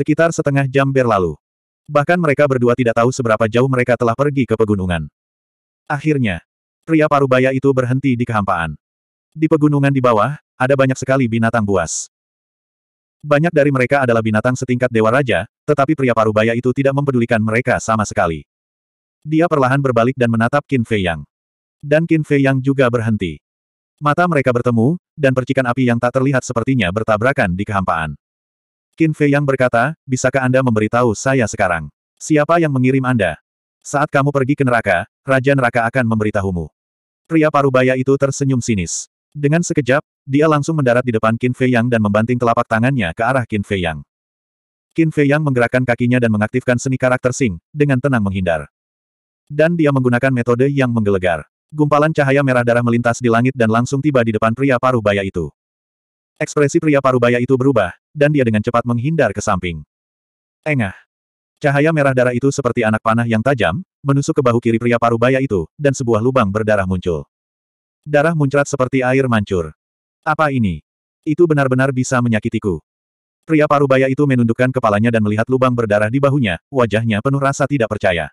Sekitar setengah jam berlalu. Bahkan mereka berdua tidak tahu seberapa jauh mereka telah pergi ke pegunungan. Akhirnya, pria parubaya itu berhenti di kehampaan. Di pegunungan di bawah, ada banyak sekali binatang buas. Banyak dari mereka adalah binatang setingkat Dewa Raja, tetapi pria parubaya itu tidak mempedulikan mereka sama sekali. Dia perlahan berbalik dan menatap Qin Fei Yang. Dan Qin Fei Yang juga berhenti. Mata mereka bertemu, dan percikan api yang tak terlihat sepertinya bertabrakan di kehampaan. Qin Fei yang berkata, bisakah Anda memberitahu saya sekarang? Siapa yang mengirim Anda? Saat kamu pergi ke neraka, Raja Neraka akan memberitahumu. Pria parubaya itu tersenyum sinis. Dengan sekejap, dia langsung mendarat di depan Qin Fei Yang dan membanting telapak tangannya ke arah Qin Fei Yang. Qin Fei Yang menggerakkan kakinya dan mengaktifkan seni karakter Sing, dengan tenang menghindar. Dan dia menggunakan metode yang menggelegar. Gumpalan cahaya merah darah melintas di langit dan langsung tiba di depan pria parubaya itu. Ekspresi pria parubaya itu berubah, dan dia dengan cepat menghindar ke samping. Engah. Cahaya merah darah itu seperti anak panah yang tajam, menusuk ke bahu kiri pria parubaya itu, dan sebuah lubang berdarah muncul. Darah muncrat seperti air mancur. Apa ini? Itu benar-benar bisa menyakitiku. Pria parubaya itu menundukkan kepalanya dan melihat lubang berdarah di bahunya, wajahnya penuh rasa tidak percaya.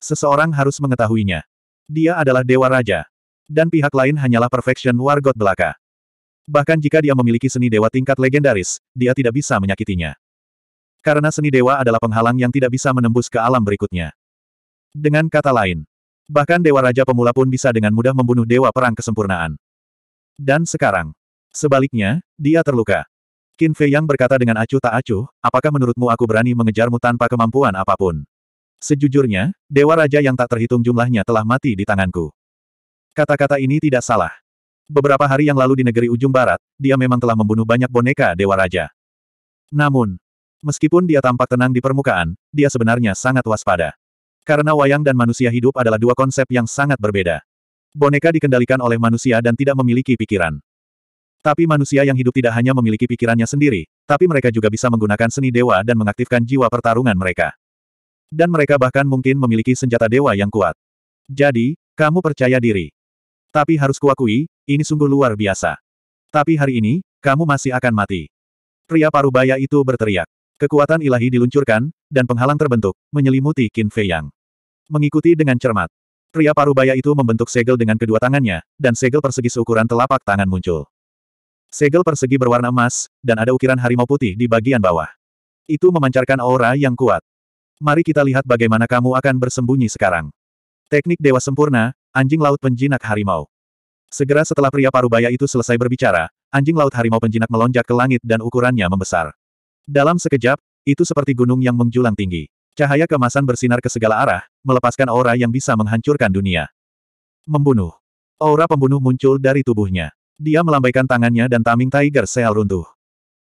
Seseorang harus mengetahuinya. Dia adalah Dewa Raja. Dan pihak lain hanyalah Perfection Wargot belaka. Bahkan jika dia memiliki seni dewa tingkat legendaris, dia tidak bisa menyakitinya. Karena seni dewa adalah penghalang yang tidak bisa menembus ke alam berikutnya. Dengan kata lain, bahkan dewa raja pemula pun bisa dengan mudah membunuh dewa perang kesempurnaan. Dan sekarang, sebaliknya, dia terluka. Qin Fei Yang berkata dengan acuh tak acuh, apakah menurutmu aku berani mengejarmu tanpa kemampuan apapun? Sejujurnya, dewa raja yang tak terhitung jumlahnya telah mati di tanganku. Kata-kata ini tidak salah. Beberapa hari yang lalu di negeri ujung barat, dia memang telah membunuh banyak boneka Dewa Raja. Namun, meskipun dia tampak tenang di permukaan, dia sebenarnya sangat waspada. Karena wayang dan manusia hidup adalah dua konsep yang sangat berbeda. Boneka dikendalikan oleh manusia dan tidak memiliki pikiran. Tapi manusia yang hidup tidak hanya memiliki pikirannya sendiri, tapi mereka juga bisa menggunakan seni dewa dan mengaktifkan jiwa pertarungan mereka. Dan mereka bahkan mungkin memiliki senjata dewa yang kuat. Jadi, kamu percaya diri. Tapi harus kuakui, ini sungguh luar biasa. Tapi hari ini, kamu masih akan mati. Pria parubaya itu berteriak. Kekuatan ilahi diluncurkan, dan penghalang terbentuk, menyelimuti Qin Fei Yang. Mengikuti dengan cermat. Pria parubaya itu membentuk segel dengan kedua tangannya, dan segel persegi seukuran telapak tangan muncul. Segel persegi berwarna emas, dan ada ukiran harimau putih di bagian bawah. Itu memancarkan aura yang kuat. Mari kita lihat bagaimana kamu akan bersembunyi sekarang. Teknik Dewa Sempurna, Anjing laut penjinak harimau. Segera setelah pria parubaya itu selesai berbicara, anjing laut harimau penjinak melonjak ke langit dan ukurannya membesar. Dalam sekejap, itu seperti gunung yang menjulang tinggi. Cahaya kemasan bersinar ke segala arah, melepaskan aura yang bisa menghancurkan dunia. Membunuh. Aura pembunuh muncul dari tubuhnya. Dia melambaikan tangannya dan Taming Tiger Seal runtuh.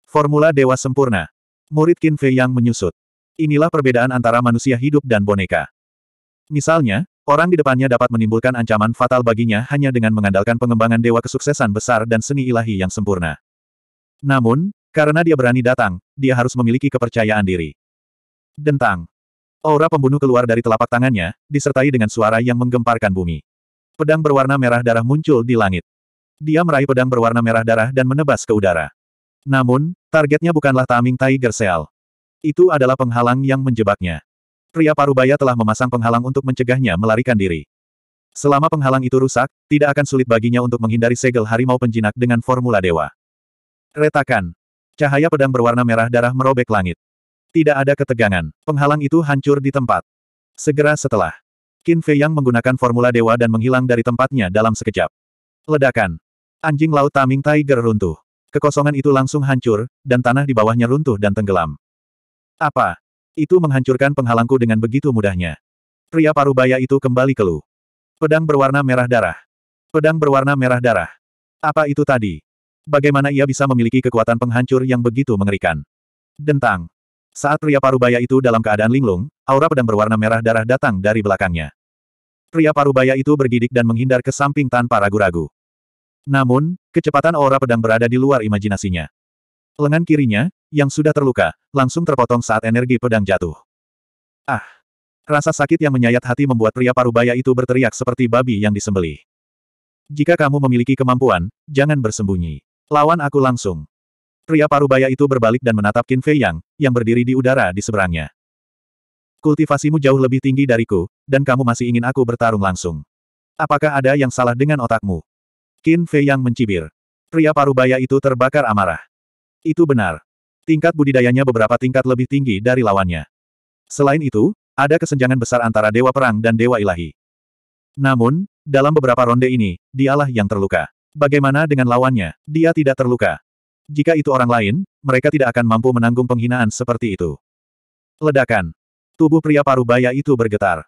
Formula Dewa Sempurna. Murid Qin Fei yang menyusut. Inilah perbedaan antara manusia hidup dan boneka. Misalnya, Orang di depannya dapat menimbulkan ancaman fatal baginya hanya dengan mengandalkan pengembangan dewa kesuksesan besar dan seni ilahi yang sempurna. Namun, karena dia berani datang, dia harus memiliki kepercayaan diri. Dentang. Aura pembunuh keluar dari telapak tangannya, disertai dengan suara yang menggemparkan bumi. Pedang berwarna merah darah muncul di langit. Dia meraih pedang berwarna merah darah dan menebas ke udara. Namun, targetnya bukanlah Taming Tiger Seal. Itu adalah penghalang yang menjebaknya pria parubaya telah memasang penghalang untuk mencegahnya melarikan diri. Selama penghalang itu rusak, tidak akan sulit baginya untuk menghindari segel harimau penjinak dengan formula dewa. Retakan. Cahaya pedang berwarna merah darah merobek langit. Tidak ada ketegangan. Penghalang itu hancur di tempat. Segera setelah. Qin Fei Yang menggunakan formula dewa dan menghilang dari tempatnya dalam sekejap. Ledakan. Anjing laut Taming Tiger runtuh. Kekosongan itu langsung hancur, dan tanah di bawahnya runtuh dan tenggelam. Apa? itu menghancurkan penghalangku dengan begitu mudahnya. Pria parubaya itu kembali keluh. Pedang berwarna merah darah. Pedang berwarna merah darah. Apa itu tadi? Bagaimana ia bisa memiliki kekuatan penghancur yang begitu mengerikan? Dentang. Saat pria parubaya itu dalam keadaan linglung, aura pedang berwarna merah darah datang dari belakangnya. Pria parubaya itu bergidik dan menghindar ke samping tanpa ragu-ragu. Namun, kecepatan aura pedang berada di luar imajinasinya. Lengan kirinya, yang sudah terluka, langsung terpotong saat energi pedang jatuh. Ah! Rasa sakit yang menyayat hati membuat pria parubaya itu berteriak seperti babi yang disembelih. Jika kamu memiliki kemampuan, jangan bersembunyi. Lawan aku langsung. Pria parubaya itu berbalik dan menatap Qin Fei Yang, yang berdiri di udara di seberangnya. Kultivasimu jauh lebih tinggi dariku, dan kamu masih ingin aku bertarung langsung. Apakah ada yang salah dengan otakmu? Qin Fei Yang mencibir. Pria parubaya itu terbakar amarah. Itu benar. Tingkat budidayanya beberapa tingkat lebih tinggi dari lawannya. Selain itu, ada kesenjangan besar antara Dewa Perang dan Dewa Ilahi. Namun, dalam beberapa ronde ini, dialah yang terluka. Bagaimana dengan lawannya? Dia tidak terluka. Jika itu orang lain, mereka tidak akan mampu menanggung penghinaan seperti itu. Ledakan. Tubuh pria paruh baya itu bergetar.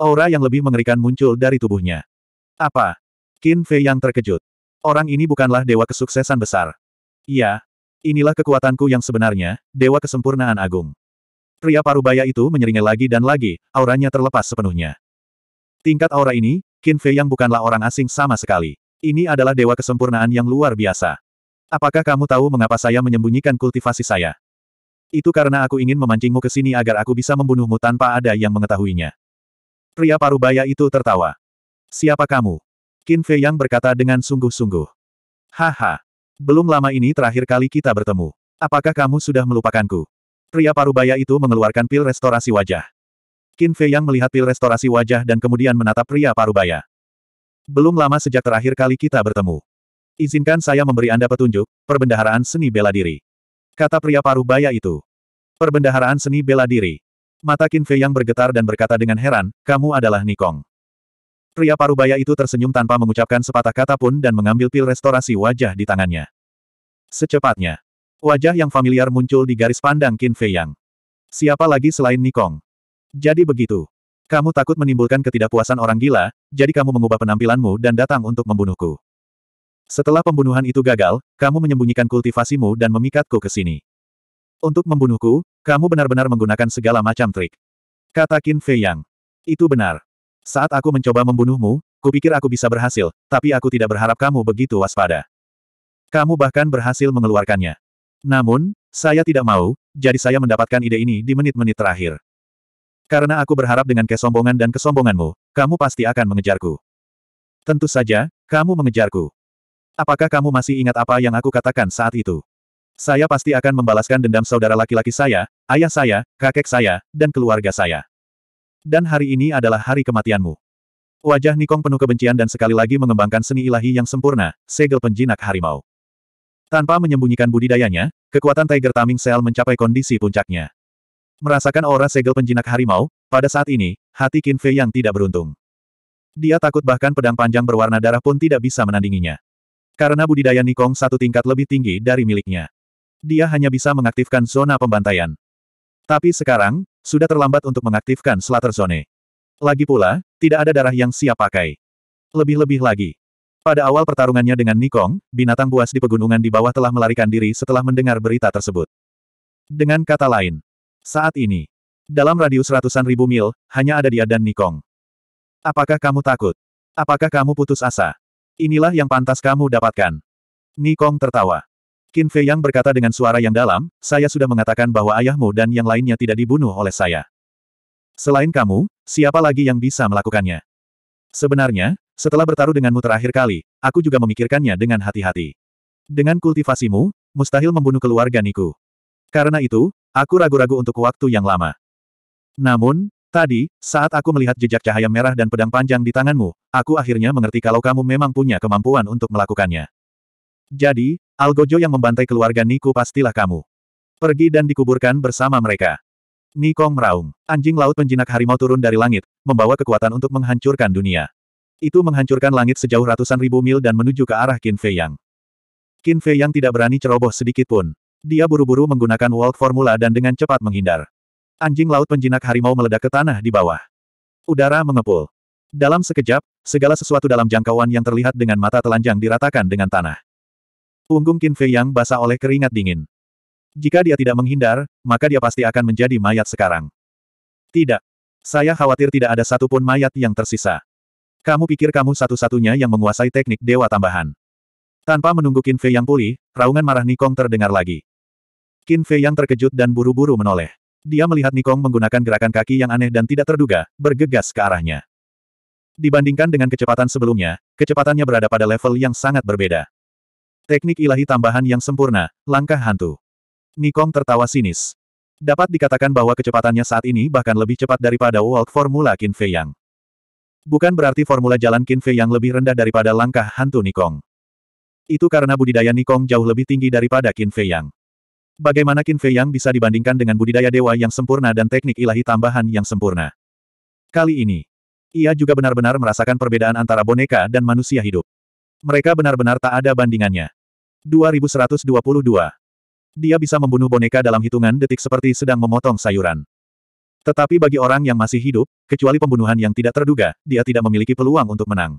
Aura yang lebih mengerikan muncul dari tubuhnya. Apa? Qin Fei yang terkejut. Orang ini bukanlah dewa kesuksesan besar. Iya, Inilah kekuatanku yang sebenarnya, Dewa Kesempurnaan Agung. Pria parubaya itu menyeringai lagi dan lagi, auranya terlepas sepenuhnya. Tingkat aura ini, Qin Fei yang bukanlah orang asing sama sekali. Ini adalah Dewa Kesempurnaan yang luar biasa. Apakah kamu tahu mengapa saya menyembunyikan kultivasi saya? Itu karena aku ingin memancingmu ke sini agar aku bisa membunuhmu tanpa ada yang mengetahuinya. Pria parubaya itu tertawa. Siapa kamu? Qin Fei yang berkata dengan sungguh-sungguh. Haha, belum lama ini terakhir kali kita bertemu. Apakah kamu sudah melupakanku? Pria parubaya itu mengeluarkan pil restorasi wajah. Qin Fei yang melihat pil restorasi wajah dan kemudian menatap pria parubaya. Belum lama sejak terakhir kali kita bertemu. Izinkan saya memberi Anda petunjuk, perbendaharaan seni bela diri. Kata pria parubaya itu. Perbendaharaan seni bela diri. Mata Qin Fei yang bergetar dan berkata dengan heran, kamu adalah Nikong. Pria parubaya itu tersenyum tanpa mengucapkan sepatah kata pun dan mengambil pil restorasi wajah di tangannya. Secepatnya, wajah yang familiar muncul di garis pandang Qin Fei Yang. Siapa lagi selain Nikong? Jadi begitu. Kamu takut menimbulkan ketidakpuasan orang gila, jadi kamu mengubah penampilanmu dan datang untuk membunuhku. Setelah pembunuhan itu gagal, kamu menyembunyikan kultivasimu dan memikatku ke sini. Untuk membunuhku, kamu benar-benar menggunakan segala macam trik. Kata Qin Fei Yang. Itu benar. Saat aku mencoba membunuhmu, kupikir aku bisa berhasil, tapi aku tidak berharap kamu begitu waspada. Kamu bahkan berhasil mengeluarkannya. Namun, saya tidak mau, jadi saya mendapatkan ide ini di menit-menit terakhir. Karena aku berharap dengan kesombongan dan kesombonganmu, kamu pasti akan mengejarku. Tentu saja, kamu mengejarku. Apakah kamu masih ingat apa yang aku katakan saat itu? Saya pasti akan membalaskan dendam saudara laki-laki saya, ayah saya, kakek saya, dan keluarga saya. Dan hari ini adalah hari kematianmu. Wajah Nikong penuh kebencian dan sekali lagi mengembangkan seni ilahi yang sempurna, segel penjinak harimau. Tanpa menyembunyikan budidayanya, kekuatan Tiger Taming Cell mencapai kondisi puncaknya. Merasakan aura segel penjinak harimau, pada saat ini, hati Qin Fei yang tidak beruntung. Dia takut bahkan pedang panjang berwarna darah pun tidak bisa menandinginya. Karena budidaya Nikong satu tingkat lebih tinggi dari miliknya. Dia hanya bisa mengaktifkan zona pembantaian. Tapi sekarang, sudah terlambat untuk mengaktifkan Slater Zone. Lagi pula, tidak ada darah yang siap pakai. Lebih-lebih lagi. Pada awal pertarungannya dengan Nikong, binatang buas di pegunungan di bawah telah melarikan diri setelah mendengar berita tersebut. Dengan kata lain, saat ini, dalam radius ratusan ribu mil, hanya ada dia dan Nikong. Apakah kamu takut? Apakah kamu putus asa? Inilah yang pantas kamu dapatkan. Nikong tertawa. Qin Fei Yang berkata dengan suara yang dalam, saya sudah mengatakan bahwa ayahmu dan yang lainnya tidak dibunuh oleh saya. Selain kamu, siapa lagi yang bisa melakukannya? Sebenarnya, setelah bertaruh denganmu terakhir kali, aku juga memikirkannya dengan hati-hati. Dengan kultivasimu, mustahil membunuh keluarga Niku. Karena itu, aku ragu-ragu untuk waktu yang lama. Namun, Tadi, saat aku melihat jejak cahaya merah dan pedang panjang di tanganmu, aku akhirnya mengerti kalau kamu memang punya kemampuan untuk melakukannya. Jadi, Algojo yang membantai keluarga Niku pastilah kamu. Pergi dan dikuburkan bersama mereka. Nikong meraung. Anjing laut penjinak harimau turun dari langit, membawa kekuatan untuk menghancurkan dunia. Itu menghancurkan langit sejauh ratusan ribu mil dan menuju ke arah Qin Fei Yang. Qin Fei Yang tidak berani ceroboh sedikit pun. Dia buru-buru menggunakan World Formula dan dengan cepat menghindar. Anjing laut penjinak harimau meledak ke tanah di bawah. Udara mengepul. Dalam sekejap, segala sesuatu dalam jangkauan yang terlihat dengan mata telanjang diratakan dengan tanah. Punggung Qin Fei yang basah oleh keringat dingin. Jika dia tidak menghindar, maka dia pasti akan menjadi mayat sekarang. Tidak. Saya khawatir tidak ada satupun mayat yang tersisa. Kamu pikir kamu satu-satunya yang menguasai teknik dewa tambahan. Tanpa menunggu Qin Fei yang pulih, raungan marah Nikong terdengar lagi. Qin Fei yang terkejut dan buru-buru menoleh. Dia melihat Nikong menggunakan gerakan kaki yang aneh dan tidak terduga, bergegas ke arahnya. Dibandingkan dengan kecepatan sebelumnya, kecepatannya berada pada level yang sangat berbeda. Teknik ilahi tambahan yang sempurna, langkah hantu. Nikong tertawa sinis. Dapat dikatakan bahwa kecepatannya saat ini bahkan lebih cepat daripada walk formula Qin Fei Yang. Bukan berarti formula jalan Qin Fei Yang lebih rendah daripada langkah hantu Nikong. Itu karena budidaya Nikong jauh lebih tinggi daripada Qin Fei Yang. Bagaimana Qin Fei Yang bisa dibandingkan dengan budidaya dewa yang sempurna dan teknik ilahi tambahan yang sempurna? Kali ini, ia juga benar-benar merasakan perbedaan antara boneka dan manusia hidup. Mereka benar-benar tak ada bandingannya. 2122. Dia bisa membunuh boneka dalam hitungan detik seperti sedang memotong sayuran. Tetapi bagi orang yang masih hidup, kecuali pembunuhan yang tidak terduga, dia tidak memiliki peluang untuk menang.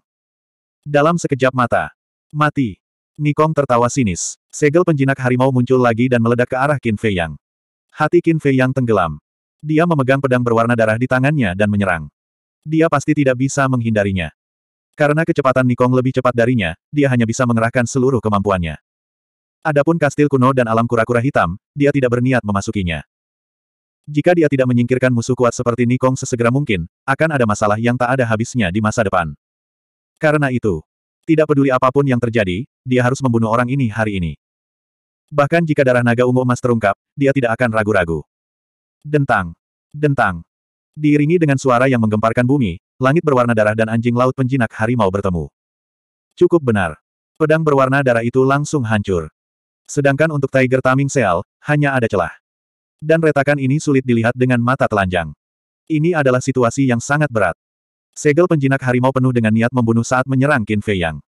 Dalam sekejap mata. Mati. Nikong tertawa sinis. Segel penjinak harimau muncul lagi dan meledak ke arah Qin Fei Yang. Hati Qin Fei Yang tenggelam. Dia memegang pedang berwarna darah di tangannya dan menyerang. Dia pasti tidak bisa menghindarinya. Karena kecepatan Nikong lebih cepat darinya, dia hanya bisa mengerahkan seluruh kemampuannya. Adapun kastil kuno dan alam kura-kura hitam, dia tidak berniat memasukinya. Jika dia tidak menyingkirkan musuh kuat seperti Nikong sesegera mungkin, akan ada masalah yang tak ada habisnya di masa depan. Karena itu, tidak peduli apapun yang terjadi, dia harus membunuh orang ini hari ini. Bahkan jika darah naga ungu emas terungkap, dia tidak akan ragu-ragu. Dentang. Dentang. Diiringi dengan suara yang menggemparkan bumi, Langit berwarna darah dan anjing laut penjinak harimau bertemu. Cukup benar. Pedang berwarna darah itu langsung hancur. Sedangkan untuk Tiger Taming Seal, hanya ada celah. Dan retakan ini sulit dilihat dengan mata telanjang. Ini adalah situasi yang sangat berat. Segel penjinak harimau penuh dengan niat membunuh saat menyerang Qin Fei Yang.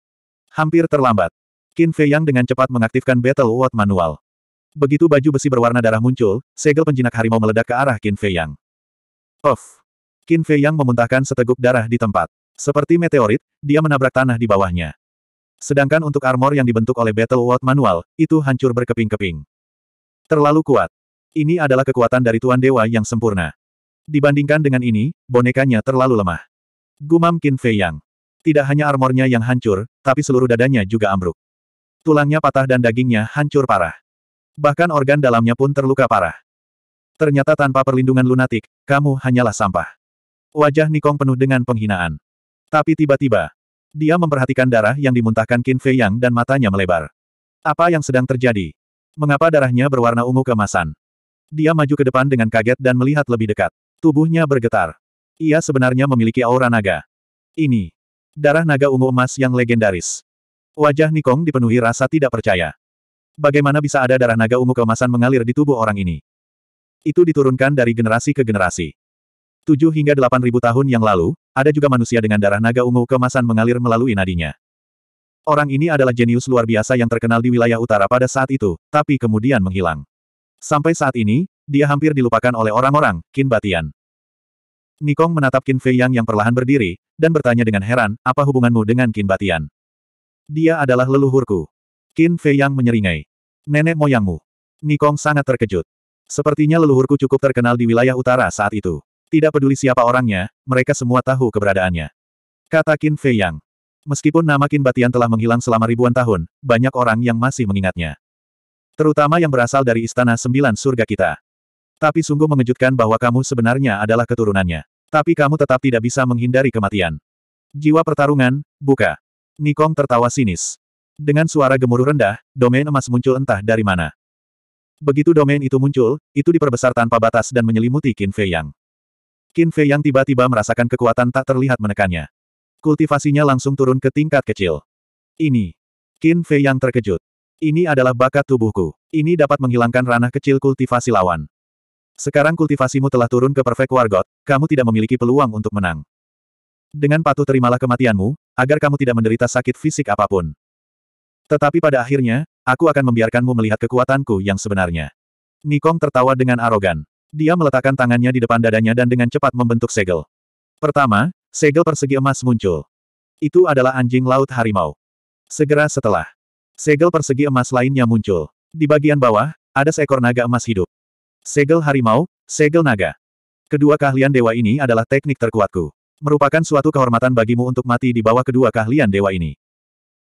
Hampir terlambat. Qin Fei Yang dengan cepat mengaktifkan Battle Ward manual. Begitu baju besi berwarna darah muncul, segel penjinak harimau meledak ke arah Qin Fei Yang. Off. Qin Fei Yang memuntahkan seteguk darah di tempat. Seperti meteorit, dia menabrak tanah di bawahnya. Sedangkan untuk armor yang dibentuk oleh Battle World Manual, itu hancur berkeping-keping. Terlalu kuat. Ini adalah kekuatan dari Tuan Dewa yang sempurna. Dibandingkan dengan ini, bonekanya terlalu lemah. Gumam Qin Fei Yang. Tidak hanya armornya yang hancur, tapi seluruh dadanya juga ambruk. Tulangnya patah dan dagingnya hancur parah. Bahkan organ dalamnya pun terluka parah. Ternyata tanpa perlindungan lunatik, kamu hanyalah sampah. Wajah Nikong penuh dengan penghinaan. Tapi tiba-tiba, dia memperhatikan darah yang dimuntahkan Qin Fei Yang dan matanya melebar. Apa yang sedang terjadi? Mengapa darahnya berwarna ungu kemasan? Dia maju ke depan dengan kaget dan melihat lebih dekat. Tubuhnya bergetar. Ia sebenarnya memiliki aura naga. Ini. Darah naga ungu emas yang legendaris. Wajah Nikong dipenuhi rasa tidak percaya. Bagaimana bisa ada darah naga ungu kemasan mengalir di tubuh orang ini? Itu diturunkan dari generasi ke generasi. 7 hingga ribu tahun yang lalu, ada juga manusia dengan darah naga ungu kemasan mengalir melalui nadinya. Orang ini adalah jenius luar biasa yang terkenal di wilayah utara pada saat itu, tapi kemudian menghilang. Sampai saat ini, dia hampir dilupakan oleh orang-orang, Qin Batian. Nikong menatap Qin Fei Yang perlahan berdiri, dan bertanya dengan heran, apa hubunganmu dengan Qin Batian? Dia adalah leluhurku. Qin Fei menyeringai. Nenek moyangmu. Nikong sangat terkejut. Sepertinya leluhurku cukup terkenal di wilayah utara saat itu. Tidak peduli siapa orangnya, mereka semua tahu keberadaannya. Kata Qin Fei Yang. Meskipun nama Qin Batian telah menghilang selama ribuan tahun, banyak orang yang masih mengingatnya. Terutama yang berasal dari Istana Sembilan Surga kita. Tapi sungguh mengejutkan bahwa kamu sebenarnya adalah keturunannya. Tapi kamu tetap tidak bisa menghindari kematian. Jiwa pertarungan, buka. Nikong tertawa sinis. Dengan suara gemuruh rendah, domain emas muncul entah dari mana. Begitu domain itu muncul, itu diperbesar tanpa batas dan menyelimuti Qin Fei Yang. Qin Fei yang tiba-tiba merasakan kekuatan tak terlihat menekannya. Kultivasinya langsung turun ke tingkat kecil. Ini. Qin Fei yang terkejut. Ini adalah bakat tubuhku. Ini dapat menghilangkan ranah kecil kultivasi lawan. Sekarang kultivasimu telah turun ke perfect wargot, kamu tidak memiliki peluang untuk menang. Dengan patuh terimalah kematianmu, agar kamu tidak menderita sakit fisik apapun. Tetapi pada akhirnya, aku akan membiarkanmu melihat kekuatanku yang sebenarnya. Nikong tertawa dengan arogan. Dia meletakkan tangannya di depan dadanya dan dengan cepat membentuk segel. Pertama, segel persegi emas muncul. Itu adalah anjing laut harimau. Segera setelah, segel persegi emas lainnya muncul. Di bagian bawah, ada seekor naga emas hidup. Segel harimau, segel naga. Kedua keahlian dewa ini adalah teknik terkuatku. Merupakan suatu kehormatan bagimu untuk mati di bawah kedua keahlian dewa ini.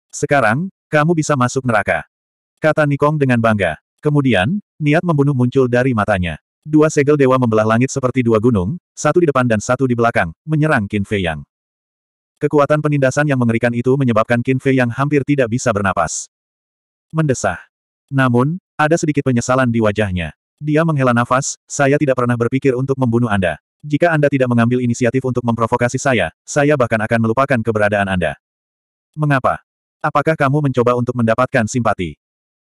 Sekarang, kamu bisa masuk neraka. Kata Nikong dengan bangga. Kemudian, niat membunuh muncul dari matanya. Dua segel dewa membelah langit seperti dua gunung, satu di depan dan satu di belakang, menyerang Qin Fei Yang. Kekuatan penindasan yang mengerikan itu menyebabkan Qin Fei Yang hampir tidak bisa bernapas. Mendesah. Namun, ada sedikit penyesalan di wajahnya. Dia menghela nafas, saya tidak pernah berpikir untuk membunuh Anda. Jika Anda tidak mengambil inisiatif untuk memprovokasi saya, saya bahkan akan melupakan keberadaan Anda. Mengapa? Apakah kamu mencoba untuk mendapatkan simpati?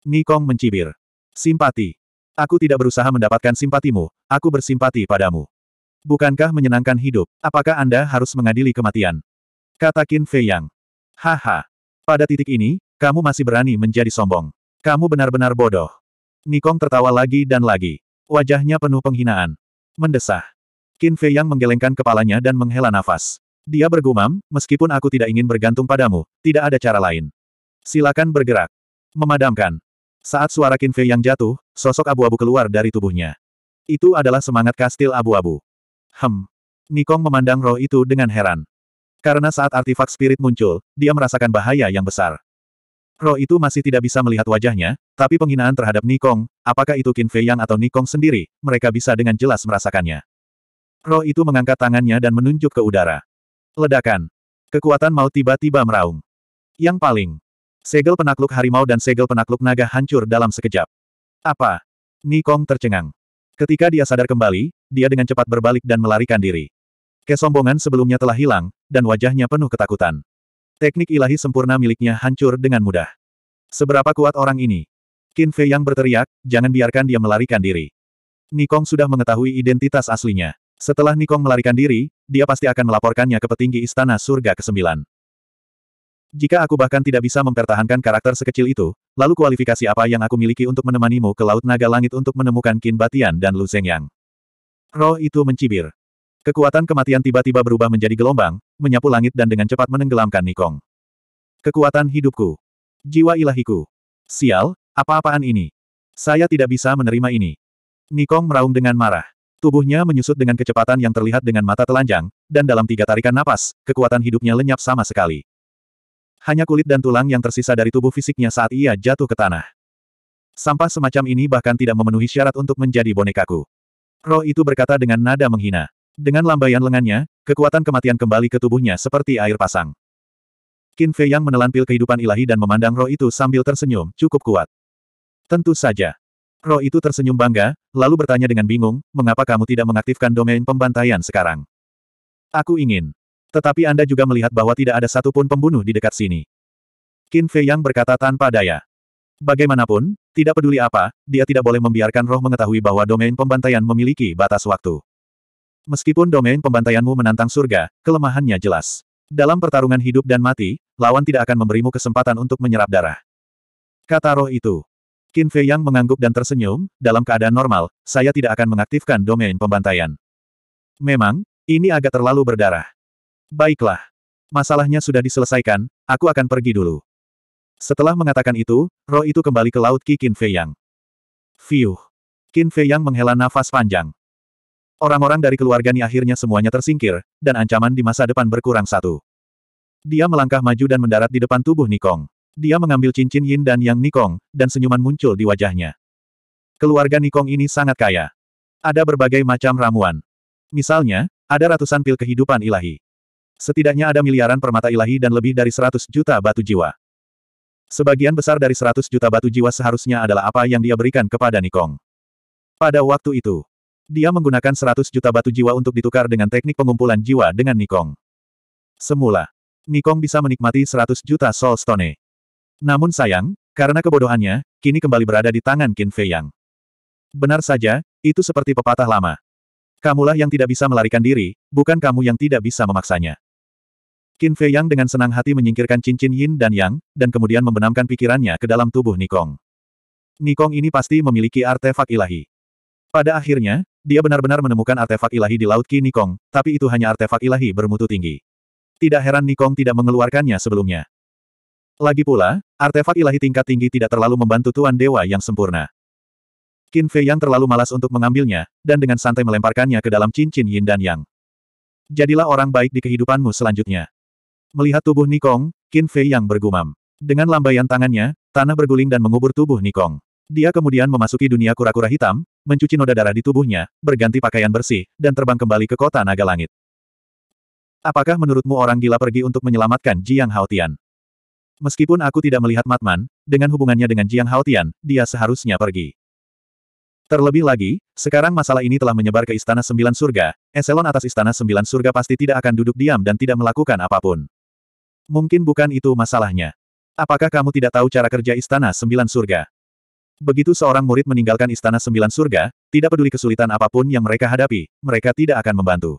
Nikong mencibir. Simpati. Aku tidak berusaha mendapatkan simpatimu, aku bersimpati padamu. Bukankah menyenangkan hidup? Apakah Anda harus mengadili kematian? Kata Qin Fei Yang. Haha. Pada titik ini, kamu masih berani menjadi sombong. Kamu benar-benar bodoh. Nikong tertawa lagi dan lagi. Wajahnya penuh penghinaan. Mendesah. Qin Fei Yang menggelengkan kepalanya dan menghela nafas. Dia bergumam, meskipun aku tidak ingin bergantung padamu, tidak ada cara lain. Silakan bergerak. Memadamkan. Saat suara Fei yang jatuh, sosok abu-abu keluar dari tubuhnya. Itu adalah semangat kastil abu-abu. Hem. Nikong memandang roh itu dengan heran. Karena saat artifak spirit muncul, dia merasakan bahaya yang besar. Roh itu masih tidak bisa melihat wajahnya, tapi penghinaan terhadap Nikong, apakah itu Qin Fei Yang atau Nikong sendiri, mereka bisa dengan jelas merasakannya. Roh itu mengangkat tangannya dan menunjuk ke udara. Ledakan. Kekuatan mau tiba-tiba meraung. Yang paling Segel penakluk harimau dan segel penakluk naga hancur dalam sekejap. Apa? Nikong tercengang. Ketika dia sadar kembali, dia dengan cepat berbalik dan melarikan diri. Kesombongan sebelumnya telah hilang, dan wajahnya penuh ketakutan. Teknik ilahi sempurna miliknya hancur dengan mudah. Seberapa kuat orang ini? Qin Fei yang berteriak, jangan biarkan dia melarikan diri. Nikong sudah mengetahui identitas aslinya. Setelah Nikong melarikan diri, dia pasti akan melaporkannya ke petinggi Istana Surga ke-9. Jika aku bahkan tidak bisa mempertahankan karakter sekecil itu, lalu kualifikasi apa yang aku miliki untuk menemanimu ke Laut Naga Langit untuk menemukan Kin Batian dan Lu Zhengyang? Roh itu mencibir. Kekuatan kematian tiba-tiba berubah menjadi gelombang, menyapu langit dan dengan cepat menenggelamkan Nikong. Kekuatan hidupku. Jiwa ilahiku. Sial, apa-apaan ini? Saya tidak bisa menerima ini. Nikong meraung dengan marah. Tubuhnya menyusut dengan kecepatan yang terlihat dengan mata telanjang, dan dalam tiga tarikan napas, kekuatan hidupnya lenyap sama sekali hanya kulit dan tulang yang tersisa dari tubuh fisiknya saat ia jatuh ke tanah. Sampah semacam ini bahkan tidak memenuhi syarat untuk menjadi bonekaku. Roh itu berkata dengan nada menghina. Dengan lambaian lengannya, kekuatan kematian kembali ke tubuhnya seperti air pasang. Qin Fei Yang menelan pil kehidupan ilahi dan memandang roh itu sambil tersenyum, cukup kuat. Tentu saja. Roh itu tersenyum bangga, lalu bertanya dengan bingung, mengapa kamu tidak mengaktifkan domain pembantaian sekarang? Aku ingin. Tetapi Anda juga melihat bahwa tidak ada satupun pembunuh di dekat sini. Qin Fei Yang berkata tanpa daya. Bagaimanapun, tidak peduli apa, dia tidak boleh membiarkan roh mengetahui bahwa domain pembantaian memiliki batas waktu. Meskipun domain pembantaianmu menantang surga, kelemahannya jelas. Dalam pertarungan hidup dan mati, lawan tidak akan memberimu kesempatan untuk menyerap darah. Kata roh itu. Qin Fei Yang mengangguk dan tersenyum, dalam keadaan normal, saya tidak akan mengaktifkan domain pembantaian. Memang, ini agak terlalu berdarah. Baiklah. Masalahnya sudah diselesaikan, aku akan pergi dulu. Setelah mengatakan itu, roh itu kembali ke laut Ki Qin Fei Yang. Fiuh. Qin Fei Yang menghela nafas panjang. Orang-orang dari keluarga Ni akhirnya semuanya tersingkir, dan ancaman di masa depan berkurang satu. Dia melangkah maju dan mendarat di depan tubuh Nikong. Dia mengambil cincin Yin dan Yang Nikong, dan senyuman muncul di wajahnya. Keluarga Nikong ini sangat kaya. Ada berbagai macam ramuan. Misalnya, ada ratusan pil kehidupan ilahi. Setidaknya ada miliaran permata ilahi dan lebih dari 100 juta batu jiwa. Sebagian besar dari 100 juta batu jiwa seharusnya adalah apa yang dia berikan kepada Nikong. Pada waktu itu, dia menggunakan 100 juta batu jiwa untuk ditukar dengan teknik pengumpulan jiwa dengan Nikong. Semula, Nikong bisa menikmati 100 juta Soul Stone. Namun sayang, karena kebodohannya, kini kembali berada di tangan Qin Fei Yang. Benar saja, itu seperti pepatah lama. Kamulah yang tidak bisa melarikan diri, bukan kamu yang tidak bisa memaksanya. Qin Fei Yang dengan senang hati menyingkirkan cincin Yin dan Yang, dan kemudian membenamkan pikirannya ke dalam tubuh Nikong. Nikong ini pasti memiliki artefak ilahi. Pada akhirnya, dia benar-benar menemukan artefak ilahi di Laut Qi Nikong, tapi itu hanya artefak ilahi bermutu tinggi. Tidak heran Nikong tidak mengeluarkannya sebelumnya. Lagi pula, artefak ilahi tingkat tinggi tidak terlalu membantu Tuan Dewa yang sempurna. Qin Fei Yang terlalu malas untuk mengambilnya, dan dengan santai melemparkannya ke dalam cincin Yin dan Yang. Jadilah orang baik di kehidupanmu selanjutnya. Melihat tubuh Nikong, Qin Fei yang bergumam. Dengan lambaian tangannya, tanah berguling dan mengubur tubuh Nikong. Dia kemudian memasuki dunia kura-kura hitam, mencuci noda darah di tubuhnya, berganti pakaian bersih, dan terbang kembali ke kota naga langit. Apakah menurutmu orang gila pergi untuk menyelamatkan Jiang Haotian? Meskipun aku tidak melihat Matman, dengan hubungannya dengan Jiang Haotian, dia seharusnya pergi. Terlebih lagi, sekarang masalah ini telah menyebar ke Istana Sembilan Surga, eselon atas Istana Sembilan Surga pasti tidak akan duduk diam dan tidak melakukan apapun. Mungkin bukan itu masalahnya. Apakah kamu tidak tahu cara kerja Istana Sembilan Surga? Begitu seorang murid meninggalkan Istana Sembilan Surga, tidak peduli kesulitan apapun yang mereka hadapi, mereka tidak akan membantu.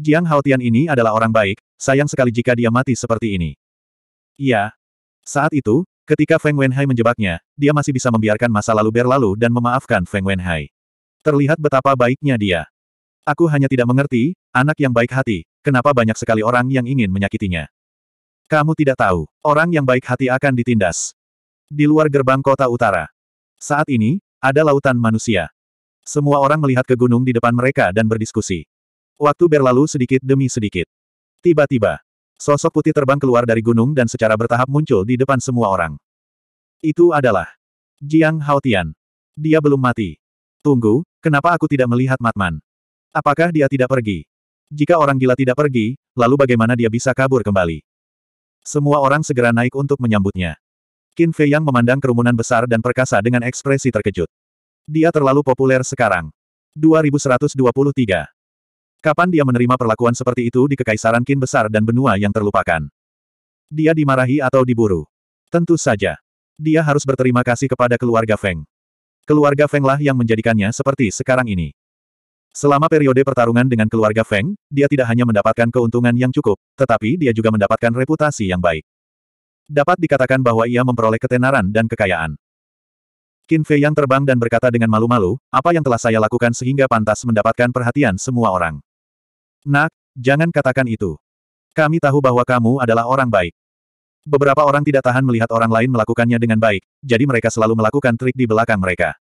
Jiang Haotian ini adalah orang baik, sayang sekali jika dia mati seperti ini. Iya. Saat itu, ketika Feng Wenhai menjebaknya, dia masih bisa membiarkan masa lalu berlalu dan memaafkan Feng Wenhai. Terlihat betapa baiknya dia. Aku hanya tidak mengerti, anak yang baik hati, kenapa banyak sekali orang yang ingin menyakitinya. Kamu tidak tahu, orang yang baik hati akan ditindas. Di luar gerbang kota utara. Saat ini, ada lautan manusia. Semua orang melihat ke gunung di depan mereka dan berdiskusi. Waktu berlalu sedikit demi sedikit. Tiba-tiba, sosok putih terbang keluar dari gunung dan secara bertahap muncul di depan semua orang. Itu adalah Jiang Haotian. Dia belum mati. Tunggu, kenapa aku tidak melihat Matman? Apakah dia tidak pergi? Jika orang gila tidak pergi, lalu bagaimana dia bisa kabur kembali? Semua orang segera naik untuk menyambutnya. Qin Fei Yang memandang kerumunan besar dan perkasa dengan ekspresi terkejut. Dia terlalu populer sekarang. 2123. Kapan dia menerima perlakuan seperti itu di kekaisaran Qin besar dan benua yang terlupakan? Dia dimarahi atau diburu? Tentu saja. Dia harus berterima kasih kepada keluarga Feng. Keluarga Feng lah yang menjadikannya seperti sekarang ini. Selama periode pertarungan dengan keluarga Feng, dia tidak hanya mendapatkan keuntungan yang cukup, tetapi dia juga mendapatkan reputasi yang baik. Dapat dikatakan bahwa ia memperoleh ketenaran dan kekayaan. Qin Fei yang terbang dan berkata dengan malu-malu, apa yang telah saya lakukan sehingga pantas mendapatkan perhatian semua orang. Nak, jangan katakan itu. Kami tahu bahwa kamu adalah orang baik. Beberapa orang tidak tahan melihat orang lain melakukannya dengan baik, jadi mereka selalu melakukan trik di belakang mereka.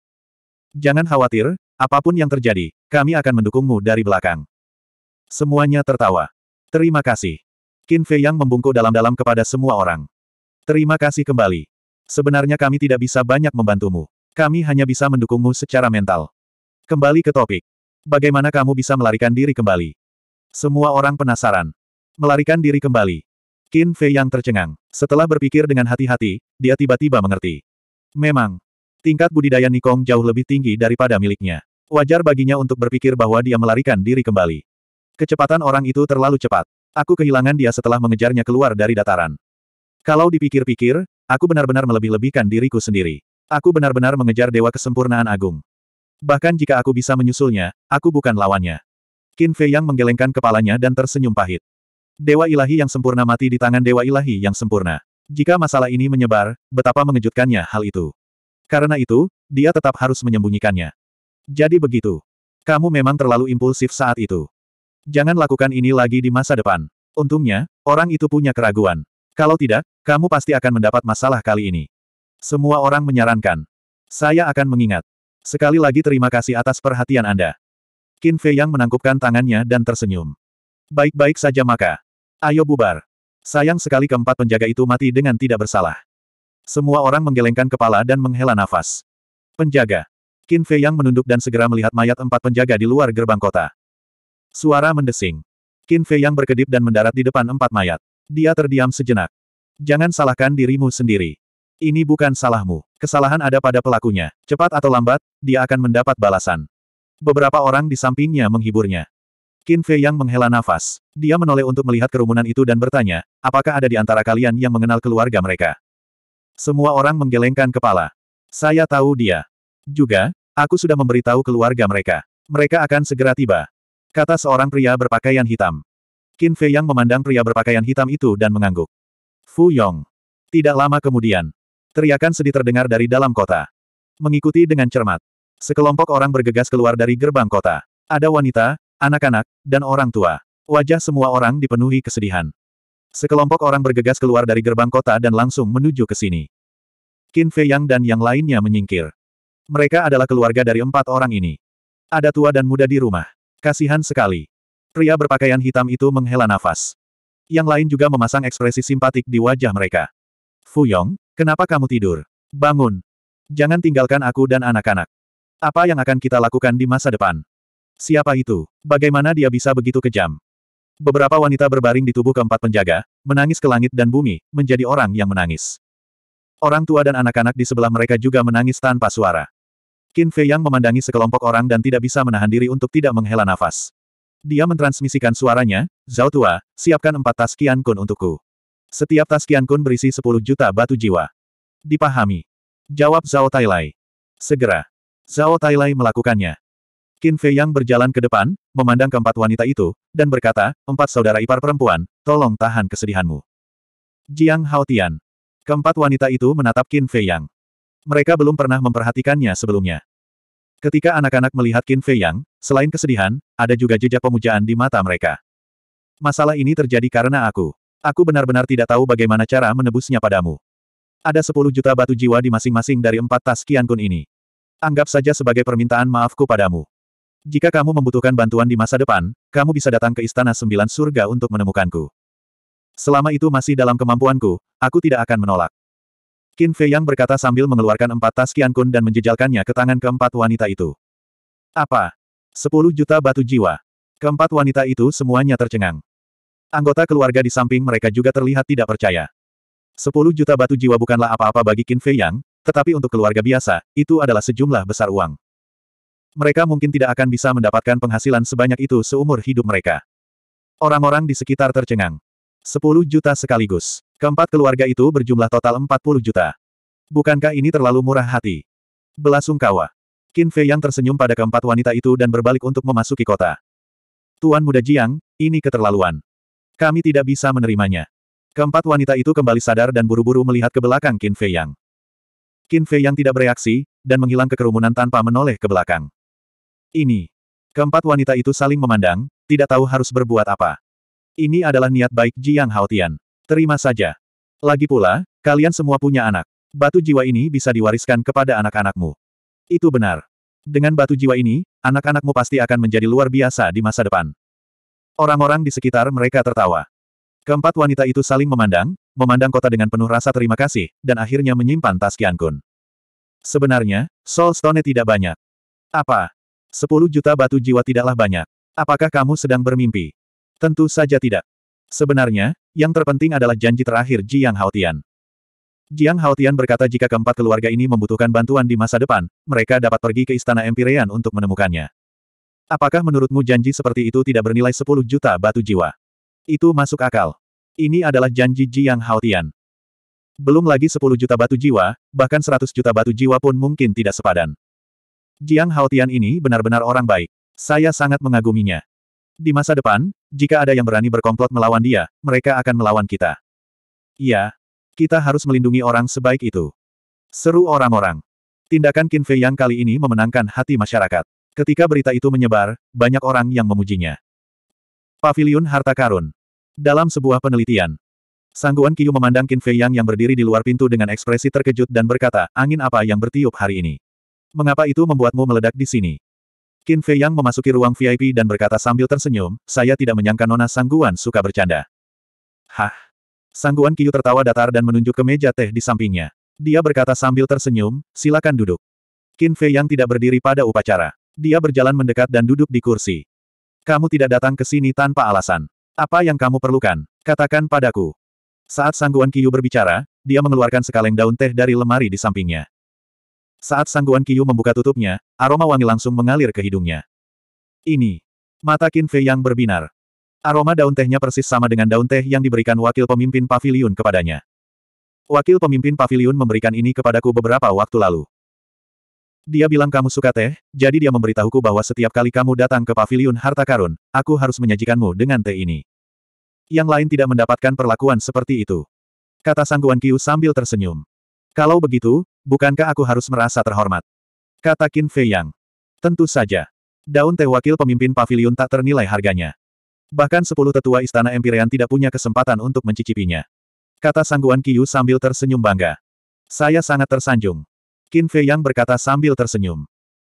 Jangan khawatir, Apapun yang terjadi, kami akan mendukungmu dari belakang. Semuanya tertawa. Terima kasih. Qin Fei Yang membungkuk dalam-dalam kepada semua orang. Terima kasih kembali. Sebenarnya kami tidak bisa banyak membantumu. Kami hanya bisa mendukungmu secara mental. Kembali ke topik. Bagaimana kamu bisa melarikan diri kembali? Semua orang penasaran. Melarikan diri kembali. Qin Fei Yang tercengang. Setelah berpikir dengan hati-hati, dia tiba-tiba mengerti. Memang, Tingkat budidaya Nikong jauh lebih tinggi daripada miliknya. Wajar baginya untuk berpikir bahwa dia melarikan diri kembali. Kecepatan orang itu terlalu cepat. Aku kehilangan dia setelah mengejarnya keluar dari dataran. Kalau dipikir-pikir, aku benar-benar melebih-lebihkan diriku sendiri. Aku benar-benar mengejar dewa kesempurnaan agung. Bahkan jika aku bisa menyusulnya, aku bukan lawannya. Qin Fei yang menggelengkan kepalanya dan tersenyum pahit. Dewa ilahi yang sempurna mati di tangan dewa ilahi yang sempurna. Jika masalah ini menyebar, betapa mengejutkannya hal itu. Karena itu, dia tetap harus menyembunyikannya. Jadi begitu. Kamu memang terlalu impulsif saat itu. Jangan lakukan ini lagi di masa depan. Untungnya, orang itu punya keraguan. Kalau tidak, kamu pasti akan mendapat masalah kali ini. Semua orang menyarankan. Saya akan mengingat. Sekali lagi terima kasih atas perhatian Anda. Qin Fei Yang menangkupkan tangannya dan tersenyum. Baik-baik saja maka. Ayo bubar. Sayang sekali keempat penjaga itu mati dengan tidak bersalah. Semua orang menggelengkan kepala dan menghela nafas. Penjaga. Qin Fei Yang menunduk dan segera melihat mayat empat penjaga di luar gerbang kota. Suara mendesing. Qin Fei Yang berkedip dan mendarat di depan empat mayat. Dia terdiam sejenak. Jangan salahkan dirimu sendiri. Ini bukan salahmu. Kesalahan ada pada pelakunya. Cepat atau lambat, dia akan mendapat balasan. Beberapa orang di sampingnya menghiburnya. Qin Fei Yang menghela nafas. Dia menoleh untuk melihat kerumunan itu dan bertanya, apakah ada di antara kalian yang mengenal keluarga mereka? Semua orang menggelengkan kepala. Saya tahu dia. Juga, aku sudah memberitahu keluarga mereka. Mereka akan segera tiba. Kata seorang pria berpakaian hitam. Qin Fei yang memandang pria berpakaian hitam itu dan mengangguk. Fu Yong. Tidak lama kemudian. Teriakan sedih terdengar dari dalam kota. Mengikuti dengan cermat. Sekelompok orang bergegas keluar dari gerbang kota. Ada wanita, anak-anak, dan orang tua. Wajah semua orang dipenuhi kesedihan. Sekelompok orang bergegas keluar dari gerbang kota dan langsung menuju ke sini. Qin Fei Yang dan yang lainnya menyingkir. Mereka adalah keluarga dari empat orang ini. Ada tua dan muda di rumah. Kasihan sekali. Pria berpakaian hitam itu menghela nafas. Yang lain juga memasang ekspresi simpatik di wajah mereka. Fu Yong, kenapa kamu tidur? Bangun. Jangan tinggalkan aku dan anak-anak. Apa yang akan kita lakukan di masa depan? Siapa itu? Bagaimana dia bisa begitu kejam? Beberapa wanita berbaring di tubuh keempat penjaga, menangis ke langit dan bumi, menjadi orang yang menangis. Orang tua dan anak-anak di sebelah mereka juga menangis tanpa suara. Qin Fei Yang memandangi sekelompok orang dan tidak bisa menahan diri untuk tidak menghela nafas. Dia mentransmisikan suaranya, Zhao Tua, siapkan empat tas Qian Kun untukku. Setiap tas Qian Kun berisi 10 juta batu jiwa. Dipahami. Jawab Zhao Tailai. Segera. Zhao Tailai melakukannya. Qin Fei Yang berjalan ke depan, memandang keempat wanita itu, dan berkata, empat saudara ipar perempuan, tolong tahan kesedihanmu. Jiang Hao Tian, Keempat wanita itu menatap Qin Fei Yang. Mereka belum pernah memperhatikannya sebelumnya. Ketika anak-anak melihat Qin Fei Yang, selain kesedihan, ada juga jejak pemujaan di mata mereka. Masalah ini terjadi karena aku. Aku benar-benar tidak tahu bagaimana cara menebusnya padamu. Ada 10 juta batu jiwa di masing-masing dari empat tas Qian Kun ini. Anggap saja sebagai permintaan maafku padamu. Jika kamu membutuhkan bantuan di masa depan, kamu bisa datang ke Istana Sembilan Surga untuk menemukanku. Selama itu masih dalam kemampuanku, aku tidak akan menolak. Qin Fei Yang berkata sambil mengeluarkan empat tas Kun dan menjejalkannya ke tangan keempat wanita itu. Apa? Sepuluh juta batu jiwa. Keempat wanita itu semuanya tercengang. Anggota keluarga di samping mereka juga terlihat tidak percaya. Sepuluh juta batu jiwa bukanlah apa-apa bagi Qin Fei Yang, tetapi untuk keluarga biasa, itu adalah sejumlah besar uang mereka mungkin tidak akan bisa mendapatkan penghasilan sebanyak itu seumur hidup mereka. Orang-orang di sekitar tercengang. 10 juta sekaligus. Keempat keluarga itu berjumlah total 40 juta. Bukankah ini terlalu murah hati? Belasungkawa. Qin Fei yang tersenyum pada keempat wanita itu dan berbalik untuk memasuki kota. Tuan Muda Jiang, ini keterlaluan. Kami tidak bisa menerimanya. Keempat wanita itu kembali sadar dan buru-buru melihat ke belakang Qin Fei Yang. Qin Fei Yang tidak bereaksi, dan menghilang ke kerumunan tanpa menoleh ke belakang ini. Keempat wanita itu saling memandang, tidak tahu harus berbuat apa. Ini adalah niat baik Jiang Haotian. Terima saja. Lagi pula, kalian semua punya anak. Batu jiwa ini bisa diwariskan kepada anak-anakmu. Itu benar. Dengan batu jiwa ini, anak-anakmu pasti akan menjadi luar biasa di masa depan. Orang-orang di sekitar mereka tertawa. Keempat wanita itu saling memandang, memandang kota dengan penuh rasa terima kasih, dan akhirnya menyimpan tas Kiankun. Sebenarnya, Soul Stone tidak banyak. Apa? Sepuluh juta batu jiwa tidaklah banyak. Apakah kamu sedang bermimpi? Tentu saja tidak. Sebenarnya, yang terpenting adalah janji terakhir Jiang Haotian. Jiang Haotian berkata jika keempat keluarga ini membutuhkan bantuan di masa depan, mereka dapat pergi ke Istana Empirean untuk menemukannya. Apakah menurutmu janji seperti itu tidak bernilai 10 juta batu jiwa? Itu masuk akal. Ini adalah janji Jiang Haotian. Belum lagi 10 juta batu jiwa, bahkan 100 juta batu jiwa pun mungkin tidak sepadan. Jiang Haotian ini benar-benar orang baik. Saya sangat mengaguminya. Di masa depan, jika ada yang berani berkomplot melawan dia, mereka akan melawan kita. Iya, kita harus melindungi orang sebaik itu. Seru orang-orang. Tindakan Qin Fei yang kali ini memenangkan hati masyarakat. Ketika berita itu menyebar, banyak orang yang memujinya. Paviliun Harta Karun. Dalam sebuah penelitian, Sangguan Kiyu memandang Qin Fei yang yang berdiri di luar pintu dengan ekspresi terkejut dan berkata, angin apa yang bertiup hari ini? Mengapa itu membuatmu meledak di sini? Qin Fei Yang memasuki ruang VIP dan berkata sambil tersenyum, saya tidak menyangka Nona Sangguan suka bercanda. Hah? Sangguan Qiu tertawa datar dan menunjuk ke meja teh di sampingnya. Dia berkata sambil tersenyum, silakan duduk. Qin Fei Yang tidak berdiri pada upacara. Dia berjalan mendekat dan duduk di kursi. Kamu tidak datang ke sini tanpa alasan. Apa yang kamu perlukan? Katakan padaku. Saat Sangguan Qiu berbicara, dia mengeluarkan sekaleng daun teh dari lemari di sampingnya. Saat sangguan Kiyu membuka tutupnya, aroma wangi langsung mengalir ke hidungnya. Ini. Mata Qin Fei yang berbinar. Aroma daun tehnya persis sama dengan daun teh yang diberikan wakil pemimpin pavilion kepadanya. Wakil pemimpin pavilion memberikan ini kepadaku beberapa waktu lalu. Dia bilang kamu suka teh, jadi dia memberitahuku bahwa setiap kali kamu datang ke pavilion harta karun, aku harus menyajikanmu dengan teh ini. Yang lain tidak mendapatkan perlakuan seperti itu. Kata sangguan Kiu sambil tersenyum. Kalau begitu, Bukankah aku harus merasa terhormat? Kata Qin Fei Yang. Tentu saja. Daun teh wakil pemimpin pavilion tak ternilai harganya. Bahkan sepuluh tetua istana Empyrean tidak punya kesempatan untuk mencicipinya. Kata sangguan Kiyu sambil tersenyum bangga. Saya sangat tersanjung. Qin Fei Yang berkata sambil tersenyum.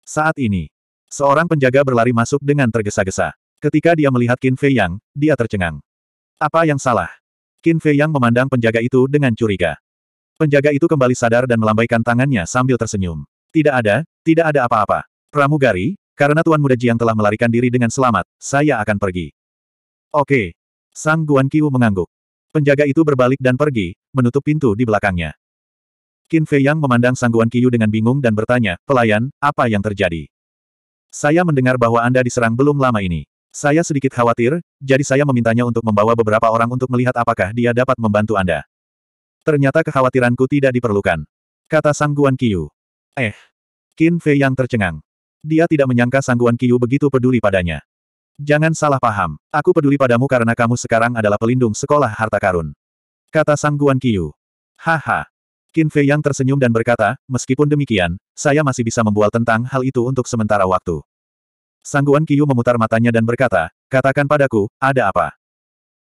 Saat ini, seorang penjaga berlari masuk dengan tergesa-gesa. Ketika dia melihat Qin Fei Yang, dia tercengang. Apa yang salah? Qin Fei Yang memandang penjaga itu dengan curiga. Penjaga itu kembali sadar dan melambaikan tangannya sambil tersenyum. Tidak ada, tidak ada apa-apa. Pramugari, karena Tuan Muda Jiang telah melarikan diri dengan selamat, saya akan pergi. Oke. Sang Guan Qiu mengangguk. Penjaga itu berbalik dan pergi, menutup pintu di belakangnya. Qin Fei Yang memandang Sang Guan Qiu dengan bingung dan bertanya, pelayan, apa yang terjadi? Saya mendengar bahwa Anda diserang belum lama ini. Saya sedikit khawatir, jadi saya memintanya untuk membawa beberapa orang untuk melihat apakah dia dapat membantu Anda. Ternyata kekhawatiranku tidak diperlukan. Kata Sangguan Guan Eh. Qin Fei yang tercengang. Dia tidak menyangka Sangguan Guan begitu peduli padanya. Jangan salah paham. Aku peduli padamu karena kamu sekarang adalah pelindung sekolah harta karun. Kata Sangguan Guan Haha. Qin Fei yang tersenyum dan berkata, meskipun demikian, saya masih bisa membual tentang hal itu untuk sementara waktu. Sangguan Guan memutar matanya dan berkata, katakan padaku, ada apa?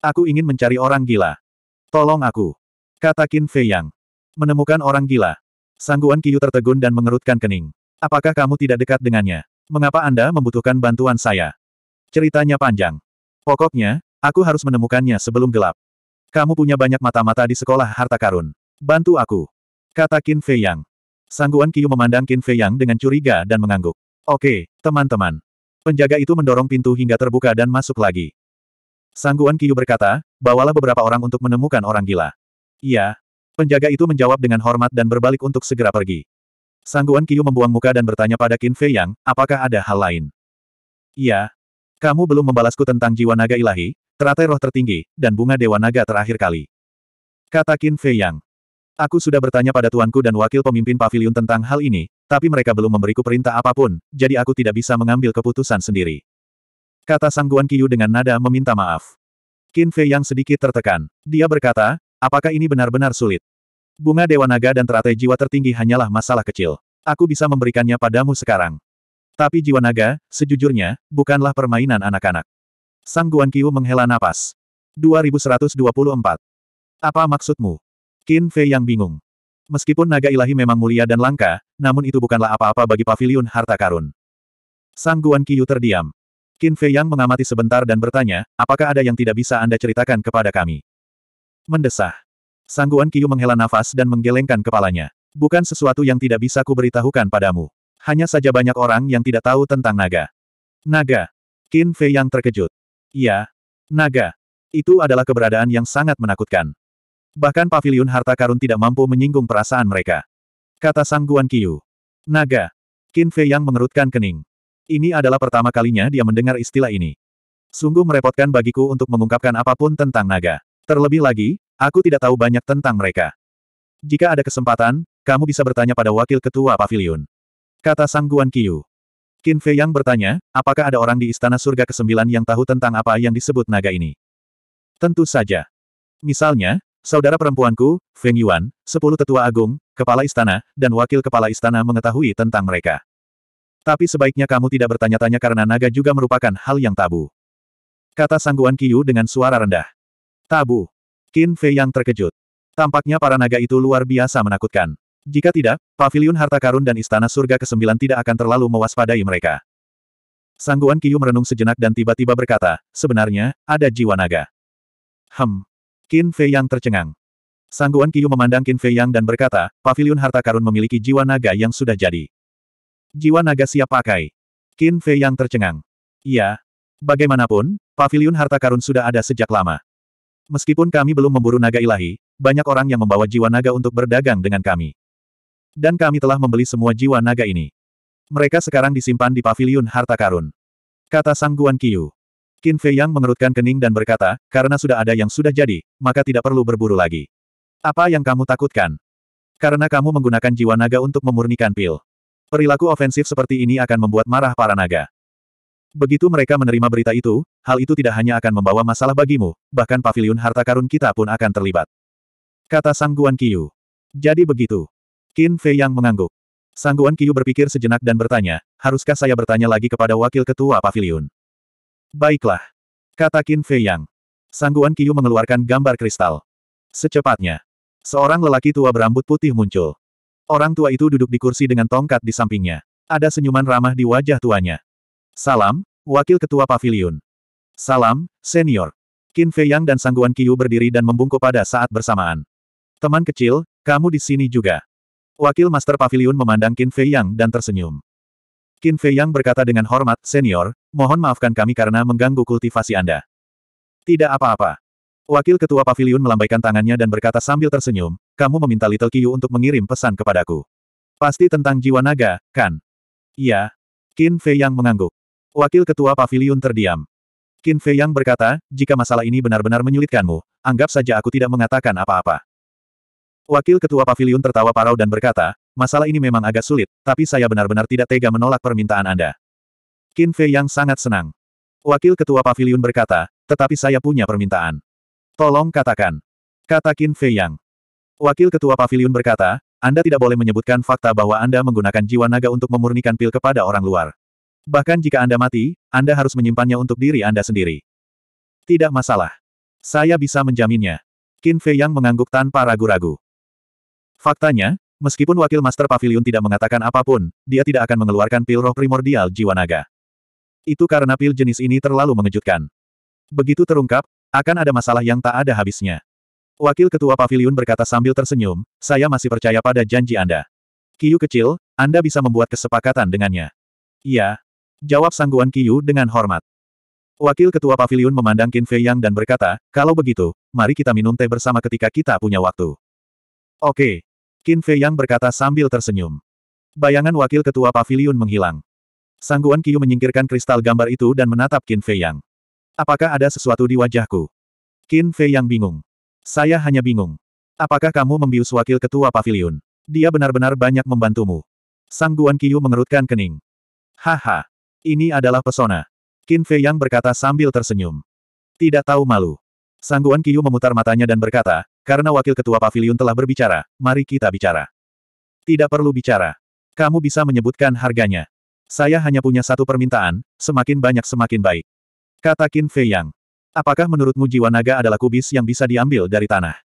Aku ingin mencari orang gila. Tolong aku. Kata Qin Fei Yang. Menemukan orang gila. Sangguan Kiyu tertegun dan mengerutkan kening. Apakah kamu tidak dekat dengannya? Mengapa Anda membutuhkan bantuan saya? Ceritanya panjang. Pokoknya, aku harus menemukannya sebelum gelap. Kamu punya banyak mata-mata di sekolah harta karun. Bantu aku. Kata Qin Fei Yang. Sangguan Kiyu memandang Qin Fei Yang dengan curiga dan mengangguk. Oke, teman-teman. Penjaga itu mendorong pintu hingga terbuka dan masuk lagi. Sangguan Kiyu berkata, bawalah beberapa orang untuk menemukan orang gila. Iya. Penjaga itu menjawab dengan hormat dan berbalik untuk segera pergi. Sangguan Kiyu membuang muka dan bertanya pada Qin Fei Yang, apakah ada hal lain? Iya. Kamu belum membalasku tentang jiwa naga ilahi, teratai roh tertinggi, dan bunga dewa naga terakhir kali. Kata Qin Fei Yang. Aku sudah bertanya pada tuanku dan wakil pemimpin pavilion tentang hal ini, tapi mereka belum memberiku perintah apapun, jadi aku tidak bisa mengambil keputusan sendiri. Kata Sangguan Kiyu dengan nada meminta maaf. Qin Fei yang sedikit tertekan. Dia berkata, Apakah ini benar-benar sulit? Bunga Dewa Naga dan teratai jiwa tertinggi hanyalah masalah kecil. Aku bisa memberikannya padamu sekarang. Tapi jiwa naga, sejujurnya, bukanlah permainan anak-anak. Sang Guan Qiu menghela napas. 2124. Apa maksudmu? Qin Fei yang bingung. Meskipun naga ilahi memang mulia dan langka, namun itu bukanlah apa-apa bagi pavilion harta karun. Sang Guan Qiu terdiam. Qin Fei yang mengamati sebentar dan bertanya, apakah ada yang tidak bisa Anda ceritakan kepada kami? Mendesah. Sangguan Kiyu menghela nafas dan menggelengkan kepalanya. Bukan sesuatu yang tidak bisa kuberitahukan padamu. Hanya saja banyak orang yang tidak tahu tentang naga. Naga. Qin Fei yang terkejut. Iya. Naga. Itu adalah keberadaan yang sangat menakutkan. Bahkan pavilion harta karun tidak mampu menyinggung perasaan mereka. Kata Sangguan Kiyu. Naga. Qin Fei yang mengerutkan kening. Ini adalah pertama kalinya dia mendengar istilah ini. Sungguh merepotkan bagiku untuk mengungkapkan apapun tentang naga. Terlebih lagi, aku tidak tahu banyak tentang mereka. Jika ada kesempatan, kamu bisa bertanya pada wakil ketua pavilion. Kata Sang Guan Qiu. Qin Fei yang bertanya, apakah ada orang di Istana Surga ke-9 yang tahu tentang apa yang disebut naga ini? Tentu saja. Misalnya, saudara perempuanku, Feng Yuan, sepuluh tetua agung, kepala istana, dan wakil kepala istana mengetahui tentang mereka. Tapi sebaiknya kamu tidak bertanya-tanya karena naga juga merupakan hal yang tabu. Kata Sang Guan Qiu dengan suara rendah. Tabu. Qin Fei yang terkejut. Tampaknya para naga itu luar biasa menakutkan. Jika tidak, Paviliun harta karun dan istana surga ke-9 tidak akan terlalu mewaspadai mereka. Sangguan Kiyu merenung sejenak dan tiba-tiba berkata, sebenarnya, ada jiwa naga. Hem. Qin Fei yang tercengang. Sangguan Kiyu memandang Qin Fei Yang dan berkata, Paviliun harta karun memiliki jiwa naga yang sudah jadi. Jiwa naga siap pakai. Qin Fei Yang tercengang. Iya. Bagaimanapun, Paviliun harta karun sudah ada sejak lama. Meskipun kami belum memburu naga ilahi, banyak orang yang membawa jiwa naga untuk berdagang dengan kami. Dan kami telah membeli semua jiwa naga ini. Mereka sekarang disimpan di paviliun harta karun. Kata Sang Guan Qiu. Qin Fei Yang mengerutkan kening dan berkata, karena sudah ada yang sudah jadi, maka tidak perlu berburu lagi. Apa yang kamu takutkan? Karena kamu menggunakan jiwa naga untuk memurnikan pil. Perilaku ofensif seperti ini akan membuat marah para naga. Begitu mereka menerima berita itu, hal itu tidak hanya akan membawa masalah bagimu, bahkan pavilion harta karun kita pun akan terlibat. Kata Sang Guan Jadi begitu. Qin Fei yang mengangguk. Sang Guan berpikir sejenak dan bertanya, haruskah saya bertanya lagi kepada wakil ketua pavilion? Baiklah. Kata Qin Fei Yang. Sang Guan mengeluarkan gambar kristal. Secepatnya. Seorang lelaki tua berambut putih muncul. Orang tua itu duduk di kursi dengan tongkat di sampingnya. Ada senyuman ramah di wajah tuanya. Salam, Wakil Ketua pavilion. Salam, Senior. Qin Fei Yang dan Sangguan Qiu berdiri dan membungkuk pada saat bersamaan. Teman kecil, kamu di sini juga. Wakil Master pavilion memandang Qin Fei Yang dan tersenyum. Qin Fei Yang berkata dengan hormat, Senior, mohon maafkan kami karena mengganggu kultivasi Anda. Tidak apa-apa. Wakil Ketua pavilion melambaikan tangannya dan berkata sambil tersenyum, kamu meminta Little Qiu untuk mengirim pesan kepadaku. Pasti tentang jiwa naga, kan? Iya. Qin Fei Yang mengangguk. Wakil Ketua Pavilion terdiam. Qin Fei Yang berkata, jika masalah ini benar-benar menyulitkanmu, anggap saja aku tidak mengatakan apa-apa. Wakil Ketua Pavilion tertawa parau dan berkata, masalah ini memang agak sulit, tapi saya benar-benar tidak tega menolak permintaan Anda. Qin Fei Yang sangat senang. Wakil Ketua Pavilion berkata, tetapi saya punya permintaan. Tolong katakan. Kata Qin Fei Yang. Wakil Ketua Pavilion berkata, Anda tidak boleh menyebutkan fakta bahwa Anda menggunakan jiwa naga untuk memurnikan pil kepada orang luar. Bahkan jika Anda mati, Anda harus menyimpannya untuk diri Anda sendiri. Tidak masalah. Saya bisa menjaminnya. Qin Fei Yang mengangguk tanpa ragu-ragu. Faktanya, meskipun wakil Master Pavilion tidak mengatakan apapun, dia tidak akan mengeluarkan pil roh primordial jiwa naga. Itu karena pil jenis ini terlalu mengejutkan. Begitu terungkap, akan ada masalah yang tak ada habisnya. Wakil Ketua Pavilion berkata sambil tersenyum, saya masih percaya pada janji Anda. Kiyu kecil, Anda bisa membuat kesepakatan dengannya. Iya, Jawab Sangguan Qiyu dengan hormat. Wakil Ketua Pavilion memandang Qin Fei Yang dan berkata, kalau begitu, mari kita minum teh bersama ketika kita punya waktu. Oke. Qin Fei Yang berkata sambil tersenyum. Bayangan Wakil Ketua Pavilion menghilang. Sangguan Qiyu menyingkirkan kristal gambar itu dan menatap Qin Fei Yang. Apakah ada sesuatu di wajahku? Qin Fei Yang bingung. Saya hanya bingung. Apakah kamu membius Wakil Ketua Pavilion? Dia benar-benar banyak membantumu. Sangguan Qiyu mengerutkan kening. Haha. Ini adalah pesona. Qin Fei Yang berkata sambil tersenyum. Tidak tahu malu. Sangguan Qiu memutar matanya dan berkata, karena wakil ketua pavilion telah berbicara, mari kita bicara. Tidak perlu bicara. Kamu bisa menyebutkan harganya. Saya hanya punya satu permintaan, semakin banyak semakin baik. Kata Qin Fei Yang. Apakah menurutmu jiwa naga adalah kubis yang bisa diambil dari tanah?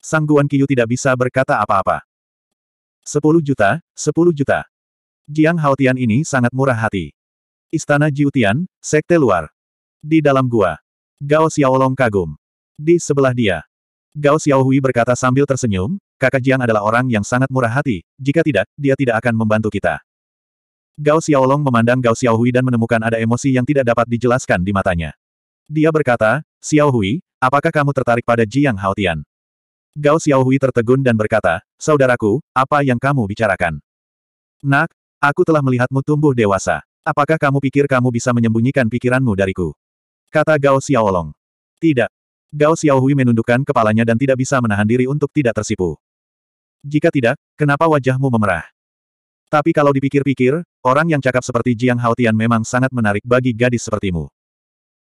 Sangguan Qiu tidak bisa berkata apa-apa. 10 juta, 10 juta. Jiang Haotian ini sangat murah hati. Istana Jiutian, Sekte Luar. Di dalam gua. Gao Xiaolong kagum. Di sebelah dia. Gao Xiaohui berkata sambil tersenyum, kakak Jiang adalah orang yang sangat murah hati, jika tidak, dia tidak akan membantu kita. Gao Xiaolong memandang Gao Xiaohui dan menemukan ada emosi yang tidak dapat dijelaskan di matanya. Dia berkata, Xiaohui, apakah kamu tertarik pada Jiang Haotian? Gao Xiaohui tertegun dan berkata, Saudaraku, apa yang kamu bicarakan? Nak, aku telah melihatmu tumbuh dewasa. Apakah kamu pikir kamu bisa menyembunyikan pikiranmu dariku? Kata Gao Xiaolong. Tidak. Gao Xiaohui menundukkan kepalanya dan tidak bisa menahan diri untuk tidak tersipu. Jika tidak, kenapa wajahmu memerah? Tapi kalau dipikir-pikir, orang yang cakap seperti Jiang Haotian memang sangat menarik bagi gadis sepertimu.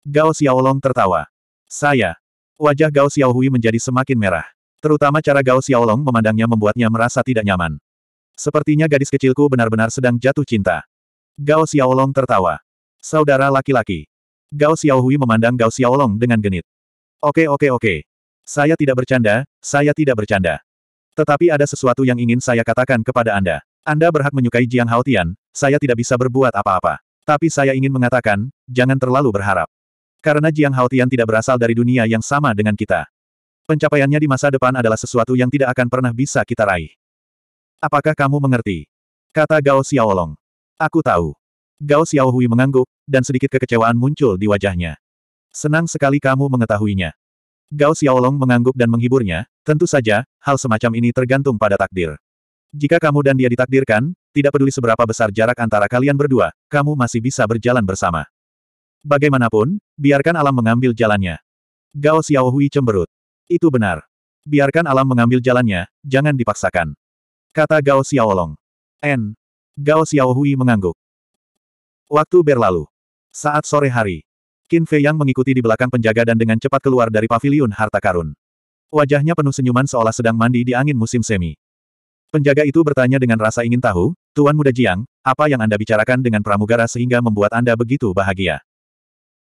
Gao Xiaolong tertawa. Saya. Wajah Gao Xiaohui menjadi semakin merah. Terutama cara Gao Xiaolong memandangnya membuatnya merasa tidak nyaman. Sepertinya gadis kecilku benar-benar sedang jatuh cinta. Gao Xiaolong tertawa. Saudara laki-laki. Gao Xiaohui memandang Gao Xiaolong dengan genit. Oke oke oke. Saya tidak bercanda, saya tidak bercanda. Tetapi ada sesuatu yang ingin saya katakan kepada Anda. Anda berhak menyukai Jiang Haotian, saya tidak bisa berbuat apa-apa. Tapi saya ingin mengatakan, jangan terlalu berharap. Karena Jiang Haotian tidak berasal dari dunia yang sama dengan kita. Pencapaiannya di masa depan adalah sesuatu yang tidak akan pernah bisa kita raih. Apakah kamu mengerti? Kata Gao Xiaolong. Aku tahu. Gao Xiaohui mengangguk, dan sedikit kekecewaan muncul di wajahnya. Senang sekali kamu mengetahuinya. Gao Xiaolong mengangguk dan menghiburnya, tentu saja, hal semacam ini tergantung pada takdir. Jika kamu dan dia ditakdirkan, tidak peduli seberapa besar jarak antara kalian berdua, kamu masih bisa berjalan bersama. Bagaimanapun, biarkan alam mengambil jalannya. Gao Xiaohui cemberut. Itu benar. Biarkan alam mengambil jalannya, jangan dipaksakan. Kata Gao Xiaolong. N. Gao Xiaohui mengangguk. Waktu berlalu. Saat sore hari, Qin Fei Yang mengikuti di belakang penjaga dan dengan cepat keluar dari paviliun harta karun. Wajahnya penuh senyuman seolah sedang mandi di angin musim semi. Penjaga itu bertanya dengan rasa ingin tahu, Tuan Muda Jiang, apa yang Anda bicarakan dengan pramugara sehingga membuat Anda begitu bahagia?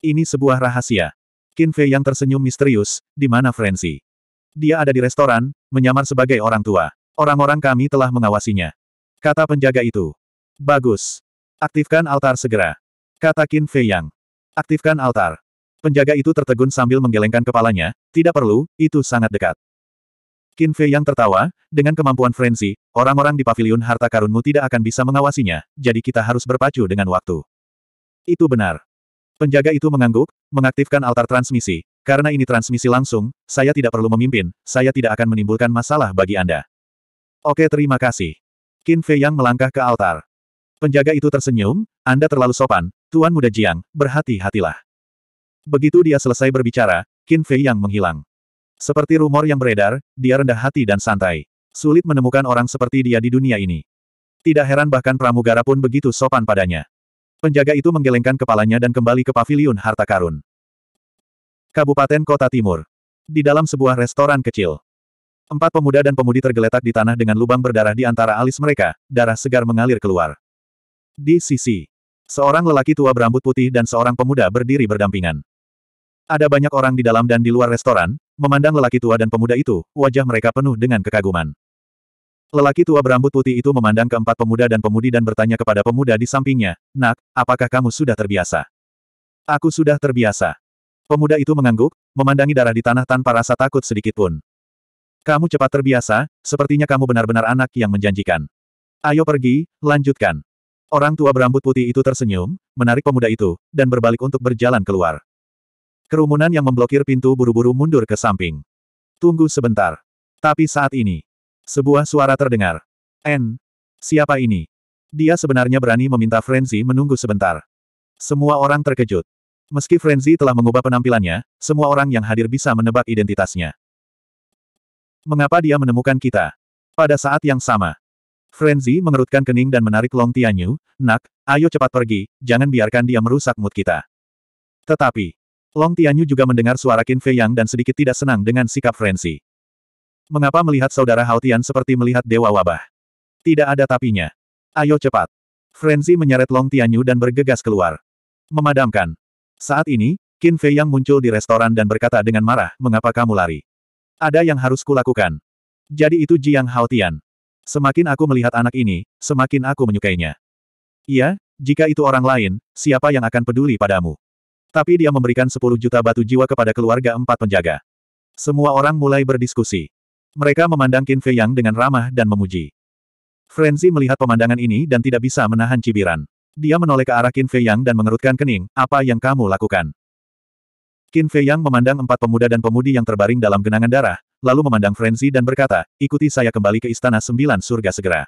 Ini sebuah rahasia. Qin Fei yang tersenyum misterius, di mana Frenzy? Dia ada di restoran, menyamar sebagai orang tua. Orang-orang kami telah mengawasinya. Kata penjaga itu. Bagus. Aktifkan altar segera. Kata Qin Fei Yang. Aktifkan altar. Penjaga itu tertegun sambil menggelengkan kepalanya, tidak perlu, itu sangat dekat. Qin Fei Yang tertawa, dengan kemampuan frenzy, orang-orang di paviliun harta karunmu tidak akan bisa mengawasinya, jadi kita harus berpacu dengan waktu. Itu benar. Penjaga itu mengangguk, mengaktifkan altar transmisi, karena ini transmisi langsung, saya tidak perlu memimpin, saya tidak akan menimbulkan masalah bagi Anda. Oke terima kasih. Qin Fei Yang melangkah ke altar. Penjaga itu tersenyum, Anda terlalu sopan, Tuan Muda Jiang, berhati-hatilah. Begitu dia selesai berbicara, Qin Fei yang menghilang. Seperti rumor yang beredar, dia rendah hati dan santai. Sulit menemukan orang seperti dia di dunia ini. Tidak heran bahkan pramugara pun begitu sopan padanya. Penjaga itu menggelengkan kepalanya dan kembali ke paviliun harta karun. Kabupaten Kota Timur. Di dalam sebuah restoran kecil. Empat pemuda dan pemudi tergeletak di tanah dengan lubang berdarah di antara alis mereka, darah segar mengalir keluar. Di sisi, seorang lelaki tua berambut putih dan seorang pemuda berdiri berdampingan. Ada banyak orang di dalam dan di luar restoran, memandang lelaki tua dan pemuda itu, wajah mereka penuh dengan kekaguman. Lelaki tua berambut putih itu memandang keempat pemuda dan pemudi dan bertanya kepada pemuda di sampingnya, Nak, apakah kamu sudah terbiasa? Aku sudah terbiasa. Pemuda itu mengangguk, memandangi darah di tanah tanpa rasa takut sedikit pun. Kamu cepat terbiasa, sepertinya kamu benar-benar anak yang menjanjikan. Ayo pergi, lanjutkan. Orang tua berambut putih itu tersenyum, menarik pemuda itu, dan berbalik untuk berjalan keluar. Kerumunan yang memblokir pintu buru-buru mundur ke samping. Tunggu sebentar. Tapi saat ini, sebuah suara terdengar. N. Siapa ini? Dia sebenarnya berani meminta Frenzy menunggu sebentar. Semua orang terkejut. Meski Frenzy telah mengubah penampilannya, semua orang yang hadir bisa menebak identitasnya. Mengapa dia menemukan kita? Pada saat yang sama, Frenzy mengerutkan kening dan menarik Long Tianyu, nak, ayo cepat pergi, jangan biarkan dia merusak mood kita. Tetapi, Long Tianyu juga mendengar suara Qin Fei Yang dan sedikit tidak senang dengan sikap Frenzy. Mengapa melihat saudara Hao Tian seperti melihat dewa wabah? Tidak ada tapinya. Ayo cepat. Frenzy menyeret Long Tianyu dan bergegas keluar. Memadamkan. Saat ini, Qin Fei Yang muncul di restoran dan berkata dengan marah, mengapa kamu lari? Ada yang harus kulakukan. Jadi itu Jiang Hao Tian. Semakin aku melihat anak ini, semakin aku menyukainya. Iya, jika itu orang lain, siapa yang akan peduli padamu? Tapi dia memberikan 10 juta batu jiwa kepada keluarga empat penjaga. Semua orang mulai berdiskusi. Mereka memandang Qin Fei Yang dengan ramah dan memuji. Frenzy melihat pemandangan ini dan tidak bisa menahan cibiran. Dia menoleh ke arah Qin Fei Yang dan mengerutkan kening, apa yang kamu lakukan? Qin Fei Yang memandang empat pemuda dan pemudi yang terbaring dalam genangan darah, lalu memandang Frenzy dan berkata, ikuti saya kembali ke Istana Sembilan Surga segera.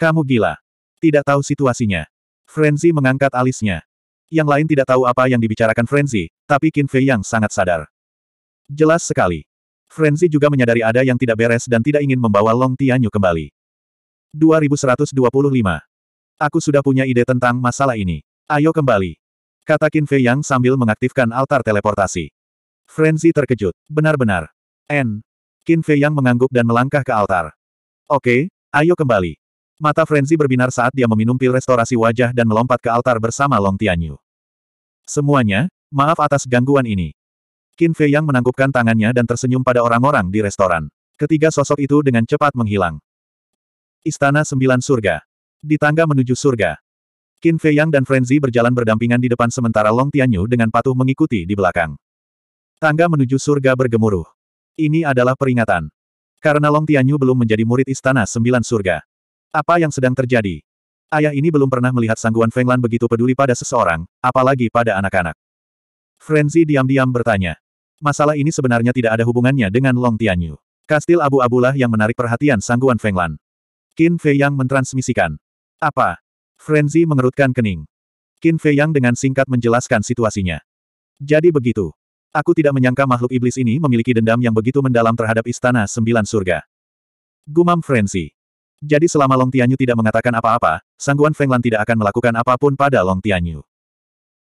Kamu gila. Tidak tahu situasinya. Frenzy mengangkat alisnya. Yang lain tidak tahu apa yang dibicarakan Frenzy, tapi Qin Fei yang sangat sadar. Jelas sekali. Frenzy juga menyadari ada yang tidak beres dan tidak ingin membawa Long Tianyu kembali. 2125. Aku sudah punya ide tentang masalah ini. Ayo kembali. Kata Qin Fei Yang sambil mengaktifkan altar teleportasi. Frenzy terkejut. Benar-benar. N. Qin Fei yang mengangguk dan melangkah ke altar. Oke, ayo kembali. Mata Frenzy berbinar saat dia meminum pil restorasi wajah dan melompat ke altar bersama Long Tianyu. Semuanya, maaf atas gangguan ini. Qin Fei yang menangkupkan tangannya dan tersenyum pada orang-orang di restoran. Ketiga sosok itu dengan cepat menghilang. Istana Sembilan Surga. Di tangga menuju surga. Qin Fei Yang dan Frenzy berjalan berdampingan di depan sementara Long Tianyu dengan patuh mengikuti di belakang. Tangga menuju surga bergemuruh. Ini adalah peringatan. Karena Long Tianyu belum menjadi murid Istana Sembilan Surga. Apa yang sedang terjadi? Ayah ini belum pernah melihat sangguan Fenglan begitu peduli pada seseorang, apalagi pada anak-anak. Frenzy diam-diam bertanya. Masalah ini sebenarnya tidak ada hubungannya dengan Long Tianyu. Kastil abu-abulah yang menarik perhatian sangguan Fenglan. Qin Fei Yang mentransmisikan. Apa? Frenzy mengerutkan kening. Qin Fei Yang dengan singkat menjelaskan situasinya. Jadi begitu. Aku tidak menyangka makhluk iblis ini memiliki dendam yang begitu mendalam terhadap istana sembilan surga. Gumam Frenzy. Jadi selama Long Tianyu tidak mengatakan apa-apa, Sangguan Fenglan tidak akan melakukan apapun pada Long Tianyu.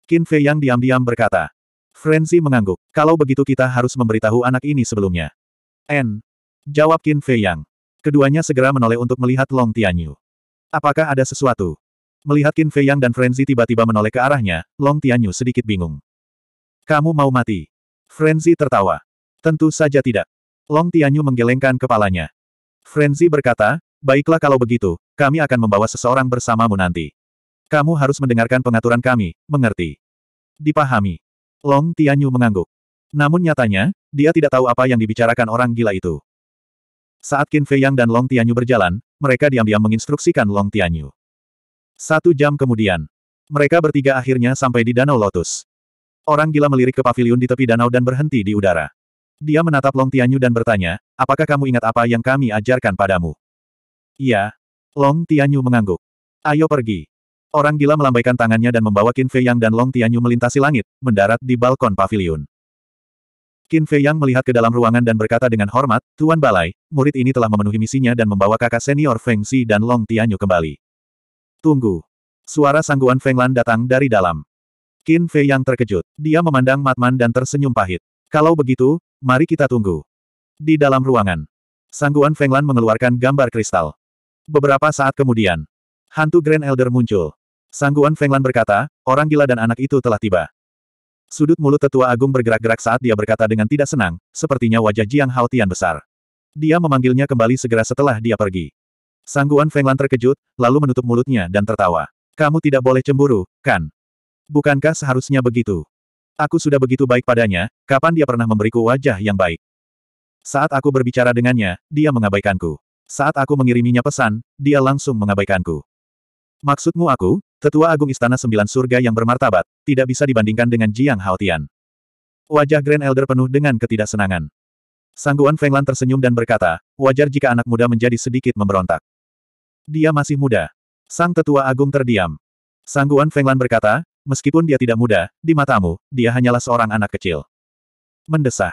Qin Fei yang diam-diam berkata. Frenzy mengangguk. Kalau begitu kita harus memberitahu anak ini sebelumnya. N. Jawab Qin Fei Yang. Keduanya segera menoleh untuk melihat Long Tianyu. Apakah ada sesuatu? Melihat Qin Fei Yang dan Frenzy tiba-tiba menoleh ke arahnya, Long Tianyu sedikit bingung. Kamu mau mati? Frenzy tertawa. Tentu saja tidak. Long Tianyu menggelengkan kepalanya. Frenzy berkata, baiklah kalau begitu, kami akan membawa seseorang bersamamu nanti. Kamu harus mendengarkan pengaturan kami, mengerti. Dipahami. Long Tianyu mengangguk. Namun nyatanya, dia tidak tahu apa yang dibicarakan orang gila itu. Saat Qin Fei Yang dan Long Tianyu berjalan, mereka diam-diam menginstruksikan Long Tianyu. Satu jam kemudian, mereka bertiga akhirnya sampai di Danau Lotus. Orang gila melirik ke pavilion di tepi danau dan berhenti di udara. Dia menatap Long Tianyu dan bertanya, apakah kamu ingat apa yang kami ajarkan padamu? Iya. Long Tianyu mengangguk. Ayo pergi. Orang gila melambaikan tangannya dan membawa Qin Fei Yang dan Long Tianyu melintasi langit, mendarat di balkon pavilion. Qin Fei Yang melihat ke dalam ruangan dan berkata dengan hormat, Tuan Balai, murid ini telah memenuhi misinya dan membawa kakak senior Feng Xi dan Long Tianyu kembali. Tunggu. Suara sangguan Feng Lan datang dari dalam. Qin Fei yang terkejut. Dia memandang Matman dan tersenyum pahit. Kalau begitu, mari kita tunggu. Di dalam ruangan, Sangguan Fenglan mengeluarkan gambar kristal. Beberapa saat kemudian, hantu Grand Elder muncul. Sangguan Fenglan berkata, orang gila dan anak itu telah tiba. Sudut mulut tetua agung bergerak-gerak saat dia berkata dengan tidak senang, sepertinya wajah Jiang Hao Tian besar. Dia memanggilnya kembali segera setelah dia pergi. Sangguan Fenglan terkejut, lalu menutup mulutnya dan tertawa. Kamu tidak boleh cemburu, kan? Bukankah seharusnya begitu? Aku sudah begitu baik padanya, kapan dia pernah memberiku wajah yang baik? Saat aku berbicara dengannya, dia mengabaikanku. Saat aku mengiriminya pesan, dia langsung mengabaikanku. Maksudmu aku, tetua agung istana sembilan surga yang bermartabat, tidak bisa dibandingkan dengan Jiang Haotian. Wajah Grand Elder penuh dengan ketidaksenangan. Sangguan Fenglan tersenyum dan berkata, wajar jika anak muda menjadi sedikit memberontak. Dia masih muda. Sang tetua agung terdiam. Sangguan Fenglan berkata, meskipun dia tidak muda, di matamu, dia hanyalah seorang anak kecil. Mendesah.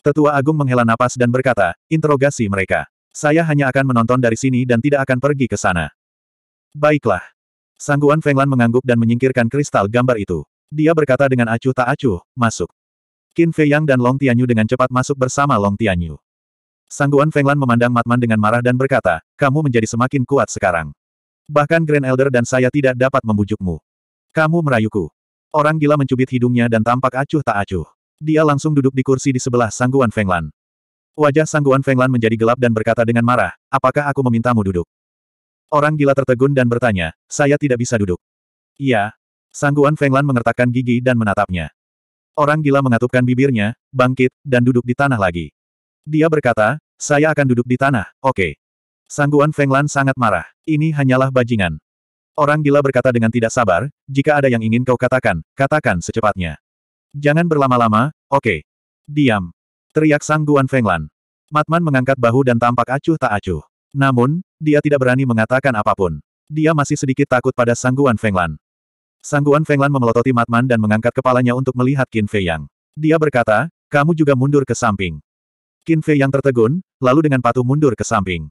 Tetua Agung menghela napas dan berkata, interogasi mereka. Saya hanya akan menonton dari sini dan tidak akan pergi ke sana. Baiklah. Sangguan Fenglan mengangguk dan menyingkirkan kristal gambar itu. Dia berkata dengan acuh tak acuh, masuk. Qin Fei Yang dan Long Tianyu dengan cepat masuk bersama Long Tianyu. Sangguan Fenglan memandang Matman dengan marah dan berkata, kamu menjadi semakin kuat sekarang. Bahkan Grand Elder dan saya tidak dapat membujukmu. Kamu merayuku. Orang gila mencubit hidungnya dan tampak acuh tak acuh. Dia langsung duduk di kursi di sebelah sangguan Fenglan. Wajah sangguan Fenglan menjadi gelap dan berkata dengan marah, apakah aku memintamu duduk? Orang gila tertegun dan bertanya, saya tidak bisa duduk. Iya. Sangguan Fenglan mengertakkan gigi dan menatapnya. Orang gila mengatupkan bibirnya, bangkit, dan duduk di tanah lagi. Dia berkata, saya akan duduk di tanah, oke. Okay. Sangguan Fenglan sangat marah. Ini hanyalah bajingan. Orang gila berkata dengan tidak sabar, jika ada yang ingin kau katakan, katakan secepatnya. Jangan berlama-lama, oke. Okay. Diam. Teriak Sang Guan Fenglan. Matman mengangkat bahu dan tampak acuh tak acuh. Namun, dia tidak berani mengatakan apapun. Dia masih sedikit takut pada Sang Guan Fenglan. Sang Guan Fenglan memelototi Matman dan mengangkat kepalanya untuk melihat Qin Fei Yang. Dia berkata, kamu juga mundur ke samping. Qin Fei Yang tertegun, lalu dengan patuh mundur ke samping.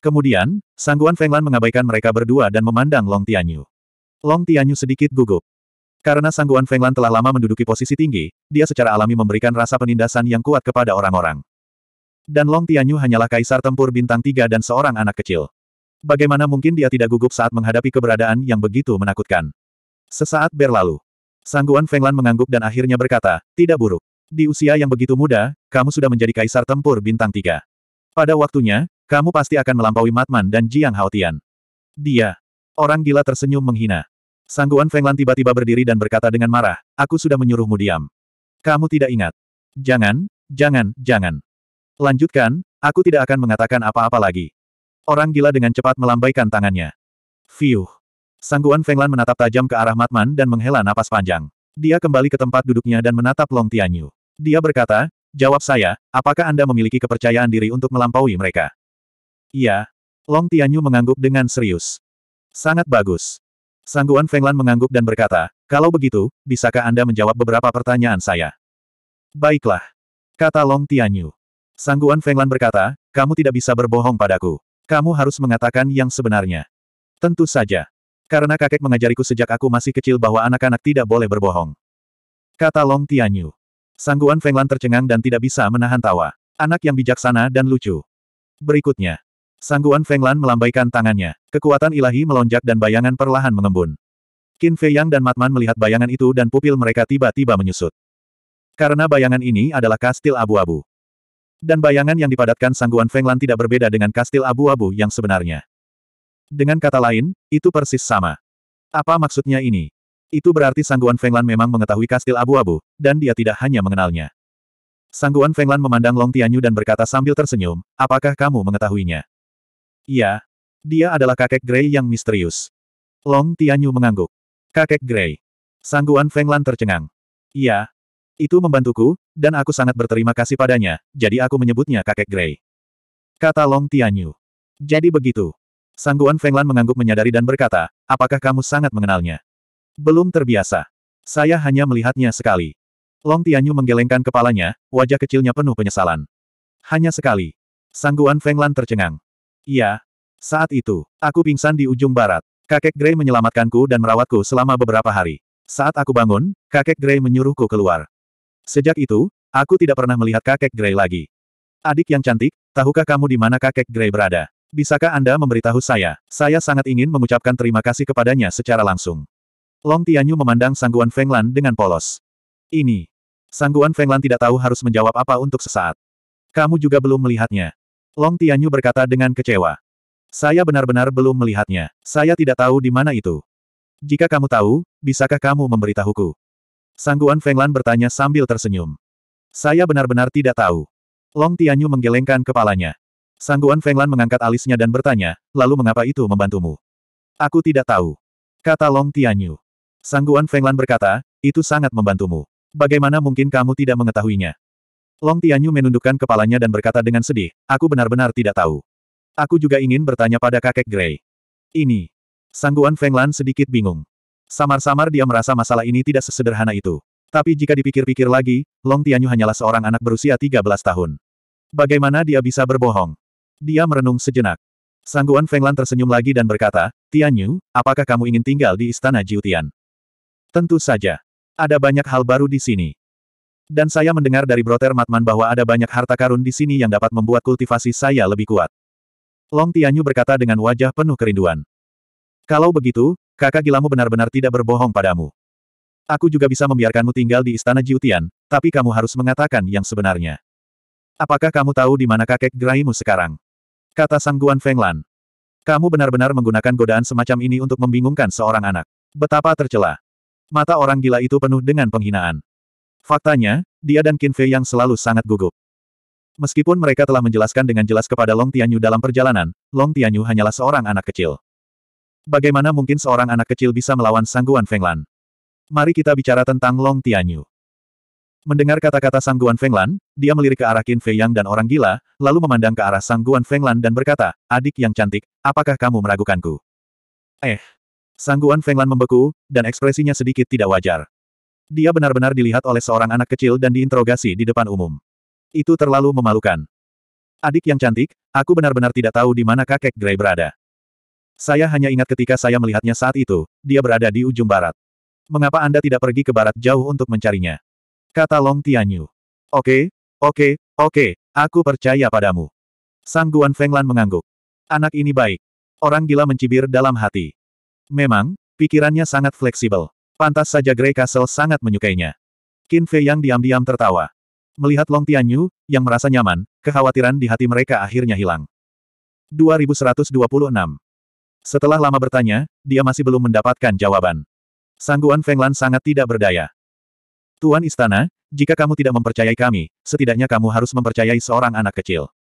Kemudian, Sangguan Fenglan mengabaikan mereka berdua dan memandang Long Tianyu. Long Tianyu sedikit gugup. Karena Sangguan Fenglan telah lama menduduki posisi tinggi, dia secara alami memberikan rasa penindasan yang kuat kepada orang-orang. Dan Long Tianyu hanyalah kaisar tempur bintang tiga dan seorang anak kecil. Bagaimana mungkin dia tidak gugup saat menghadapi keberadaan yang begitu menakutkan? Sesaat berlalu. Sangguan Fenglan mengangguk dan akhirnya berkata, tidak buruk. Di usia yang begitu muda, kamu sudah menjadi kaisar tempur bintang tiga. Pada waktunya, kamu pasti akan melampaui Matman dan Jiang Haotian. Dia. Orang gila tersenyum menghina. Sangguan Fenglan tiba-tiba berdiri dan berkata dengan marah, aku sudah menyuruhmu diam. Kamu tidak ingat. Jangan, jangan, jangan. Lanjutkan, aku tidak akan mengatakan apa-apa lagi. Orang gila dengan cepat melambaikan tangannya. Fiuh. Sangguan Fenglan menatap tajam ke arah Matman dan menghela napas panjang. Dia kembali ke tempat duduknya dan menatap Long Tianyu. Dia berkata, jawab saya, apakah Anda memiliki kepercayaan diri untuk melampaui mereka? Iya. Long Tianyu mengangguk dengan serius. Sangat bagus. Sangguan Fenglan mengangguk dan berkata, kalau begitu, bisakah Anda menjawab beberapa pertanyaan saya? Baiklah. Kata Long Tianyu. Sangguan Fenglan berkata, kamu tidak bisa berbohong padaku. Kamu harus mengatakan yang sebenarnya. Tentu saja. Karena kakek mengajariku sejak aku masih kecil bahwa anak-anak tidak boleh berbohong. Kata Long Tianyu. Sangguan Fenglan tercengang dan tidak bisa menahan tawa. Anak yang bijaksana dan lucu. Berikutnya. Sangguan Fenglan melambaikan tangannya. Kekuatan ilahi melonjak dan bayangan perlahan mengembun. Qin Yang dan Matman melihat bayangan itu dan pupil mereka tiba-tiba menyusut. Karena bayangan ini adalah kastil abu-abu. Dan bayangan yang dipadatkan Sangguan Fenglan tidak berbeda dengan kastil abu-abu yang sebenarnya. Dengan kata lain, itu persis sama. Apa maksudnya ini? Itu berarti Sangguan Fenglan memang mengetahui kastil abu-abu, dan dia tidak hanya mengenalnya. Sangguan Fenglan memandang Long Tianyu dan berkata sambil tersenyum, apakah kamu mengetahuinya? Iya. Dia adalah kakek Grey yang misterius. Long Tianyu mengangguk. Kakek Grey. Sangguan Fenglan tercengang. Iya. Itu membantuku, dan aku sangat berterima kasih padanya, jadi aku menyebutnya kakek Grey. Kata Long Tianyu. Jadi begitu. Sangguan Fenglan mengangguk menyadari dan berkata, apakah kamu sangat mengenalnya? Belum terbiasa. Saya hanya melihatnya sekali. Long Tianyu menggelengkan kepalanya, wajah kecilnya penuh penyesalan. Hanya sekali. Sangguan Fenglan tercengang. Iya. Saat itu, aku pingsan di ujung barat. Kakek Grey menyelamatkanku dan merawatku selama beberapa hari. Saat aku bangun, kakek Grey menyuruhku keluar. Sejak itu, aku tidak pernah melihat kakek Grey lagi. Adik yang cantik, tahukah kamu di mana kakek Grey berada? Bisakah Anda memberitahu saya? Saya sangat ingin mengucapkan terima kasih kepadanya secara langsung. Long Tianyu memandang Sangguan Fenglan dengan polos. Ini. Sangguan Fenglan tidak tahu harus menjawab apa untuk sesaat. Kamu juga belum melihatnya. Long Tianyu berkata dengan kecewa. Saya benar-benar belum melihatnya. Saya tidak tahu di mana itu. Jika kamu tahu, bisakah kamu memberitahuku? Sangguan Fenglan bertanya sambil tersenyum. Saya benar-benar tidak tahu. Long Tianyu menggelengkan kepalanya. Sangguan Fenglan mengangkat alisnya dan bertanya, lalu mengapa itu membantumu? Aku tidak tahu. Kata Long Tianyu. Sangguan Fenglan berkata, itu sangat membantumu. Bagaimana mungkin kamu tidak mengetahuinya? Long Tianyu menundukkan kepalanya dan berkata dengan sedih, aku benar-benar tidak tahu. Aku juga ingin bertanya pada kakek Grey. Ini. Sangguan Fenglan sedikit bingung. Samar-samar dia merasa masalah ini tidak sesederhana itu. Tapi jika dipikir-pikir lagi, Long Tianyu hanyalah seorang anak berusia 13 tahun. Bagaimana dia bisa berbohong? Dia merenung sejenak. Sangguan Fenglan tersenyum lagi dan berkata, Tianyu, apakah kamu ingin tinggal di istana Jiutian? Tentu saja. Ada banyak hal baru di sini. Dan saya mendengar dari Broter Matman bahwa ada banyak harta karun di sini yang dapat membuat kultivasi saya lebih kuat. Long Tianyu berkata dengan wajah penuh kerinduan. Kalau begitu, kakak gilamu benar-benar tidak berbohong padamu. Aku juga bisa membiarkanmu tinggal di istana Jiutian, tapi kamu harus mengatakan yang sebenarnya. Apakah kamu tahu di mana kakek geraimu sekarang? Kata Sang Guan Fenglan. Kamu benar-benar menggunakan godaan semacam ini untuk membingungkan seorang anak. Betapa tercela. Mata orang gila itu penuh dengan penghinaan. Faktanya, dia dan Qin Fei yang selalu sangat gugup. Meskipun mereka telah menjelaskan dengan jelas kepada Long Tianyu dalam perjalanan, Long Tianyu hanyalah seorang anak kecil. Bagaimana mungkin seorang anak kecil bisa melawan Sangguan Fenglan? Mari kita bicara tentang Long Tianyu. Mendengar kata-kata Sangguan Fenglan, dia melirik ke arah Qin Fei Yang dan orang gila, lalu memandang ke arah Sangguan Fenglan dan berkata, Adik yang cantik, apakah kamu meragukanku? Eh. Sangguan Fenglan membeku, dan ekspresinya sedikit tidak wajar. Dia benar-benar dilihat oleh seorang anak kecil dan diinterogasi di depan umum. Itu terlalu memalukan. Adik yang cantik, aku benar-benar tidak tahu di mana kakek Grey berada. Saya hanya ingat ketika saya melihatnya saat itu, dia berada di ujung barat. Mengapa Anda tidak pergi ke barat jauh untuk mencarinya? Kata Long Tianyu. Oke, oke, oke, aku percaya padamu. Sang Guan Fenglan mengangguk. Anak ini baik. Orang gila mencibir dalam hati. Memang, pikirannya sangat fleksibel. Pantas saja Grey Castle sangat menyukainya. Qin Fei yang diam-diam tertawa. Melihat Long Tianyu, yang merasa nyaman, kekhawatiran di hati mereka akhirnya hilang. 2126 Setelah lama bertanya, dia masih belum mendapatkan jawaban. Sangguan Fenglan sangat tidak berdaya. Tuan Istana, jika kamu tidak mempercayai kami, setidaknya kamu harus mempercayai seorang anak kecil.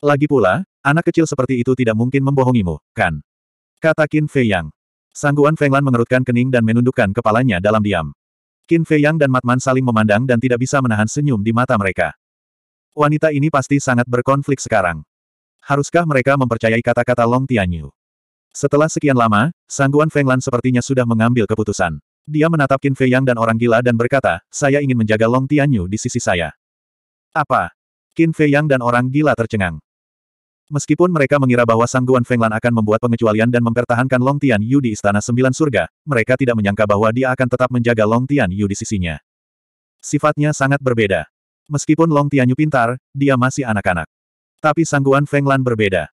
Lagi pula, anak kecil seperti itu tidak mungkin membohongimu, kan? Kata Qin Fei Yang. Sangguan Fenglan mengerutkan kening dan menundukkan kepalanya dalam diam. Qin Feiyang dan Matman saling memandang dan tidak bisa menahan senyum di mata mereka. Wanita ini pasti sangat berkonflik sekarang. Haruskah mereka mempercayai kata-kata Long Tianyu? Setelah sekian lama, Sangguan Fenglan sepertinya sudah mengambil keputusan. Dia menatap Qin Feiyang dan orang gila dan berkata, saya ingin menjaga Long Tianyu di sisi saya. Apa? Qin Feiyang dan orang gila tercengang. Meskipun mereka mengira bahwa Sang Guan Fenglan akan membuat pengecualian dan mempertahankan Long Tian Yu di Istana Sembilan Surga, mereka tidak menyangka bahwa dia akan tetap menjaga Long Tian Yu di sisinya. Sifatnya sangat berbeda. Meskipun Long Tian Yu pintar, dia masih anak-anak. Tapi Sang Guan Fenglan berbeda.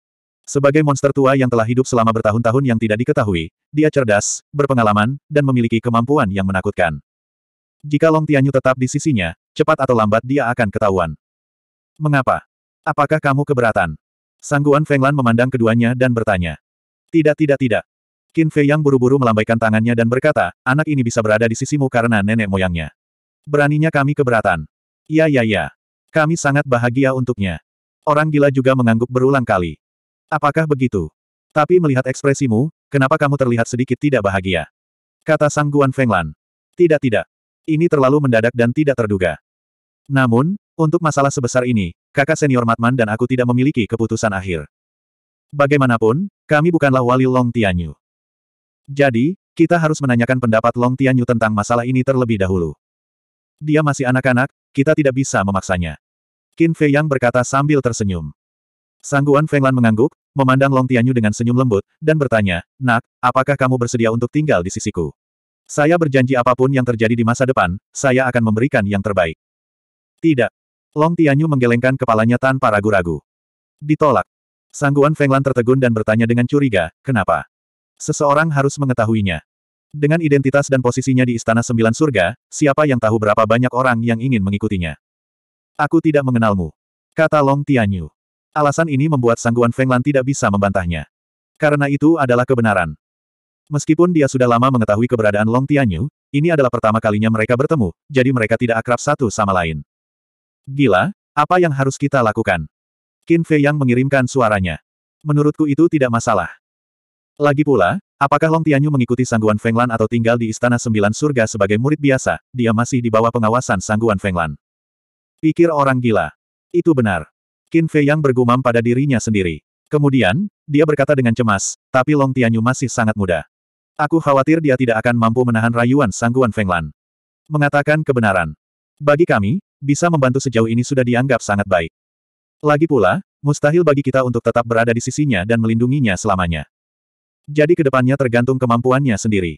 Sebagai monster tua yang telah hidup selama bertahun-tahun yang tidak diketahui, dia cerdas, berpengalaman, dan memiliki kemampuan yang menakutkan. Jika Long Tian Yu tetap di sisinya, cepat atau lambat dia akan ketahuan. Mengapa? Apakah kamu keberatan? Sangguan Fenglan memandang keduanya dan bertanya. Tidak tidak tidak. Qin Fei yang buru-buru melambaikan tangannya dan berkata, anak ini bisa berada di sisimu karena nenek moyangnya. Beraninya kami keberatan. Ya ya ya. Kami sangat bahagia untuknya. Orang gila juga mengangguk berulang kali. Apakah begitu? Tapi melihat ekspresimu, kenapa kamu terlihat sedikit tidak bahagia? Kata Sangguan Fenglan. Tidak tidak. Ini terlalu mendadak dan tidak terduga. Namun, untuk masalah sebesar ini, kakak senior Matman dan aku tidak memiliki keputusan akhir. Bagaimanapun, kami bukanlah wali Long Tianyu. Jadi, kita harus menanyakan pendapat Long Tianyu tentang masalah ini terlebih dahulu. Dia masih anak-anak, kita tidak bisa memaksanya. Qin Fei Yang berkata sambil tersenyum. Sangguan Fenglan mengangguk, memandang Long Tianyu dengan senyum lembut, dan bertanya, Nak, apakah kamu bersedia untuk tinggal di sisiku? Saya berjanji apapun yang terjadi di masa depan, saya akan memberikan yang terbaik. Tidak. Long Tianyu menggelengkan kepalanya tanpa ragu-ragu. Ditolak. Sangguan Fenglan tertegun dan bertanya dengan curiga, kenapa? Seseorang harus mengetahuinya. Dengan identitas dan posisinya di Istana Sembilan Surga, siapa yang tahu berapa banyak orang yang ingin mengikutinya? Aku tidak mengenalmu. Kata Long Tianyu. Alasan ini membuat Sangguan Fenglan tidak bisa membantahnya. Karena itu adalah kebenaran. Meskipun dia sudah lama mengetahui keberadaan Long Tianyu, ini adalah pertama kalinya mereka bertemu, jadi mereka tidak akrab satu sama lain. Gila, apa yang harus kita lakukan? Qin Fei yang mengirimkan suaranya. Menurutku itu tidak masalah. Lagi pula, apakah Long Tianyu mengikuti Sangguan Fenglan atau tinggal di Istana Sembilan Surga sebagai murid biasa, dia masih di bawah pengawasan Sangguan Fenglan. Pikir orang gila. Itu benar. Qin Fei yang bergumam pada dirinya sendiri. Kemudian, dia berkata dengan cemas, tapi Long Tianyu masih sangat muda. Aku khawatir dia tidak akan mampu menahan rayuan Sangguan Fenglan. Mengatakan kebenaran. Bagi kami, bisa membantu sejauh ini sudah dianggap sangat baik. Lagi pula, mustahil bagi kita untuk tetap berada di sisinya dan melindunginya selamanya. Jadi kedepannya tergantung kemampuannya sendiri.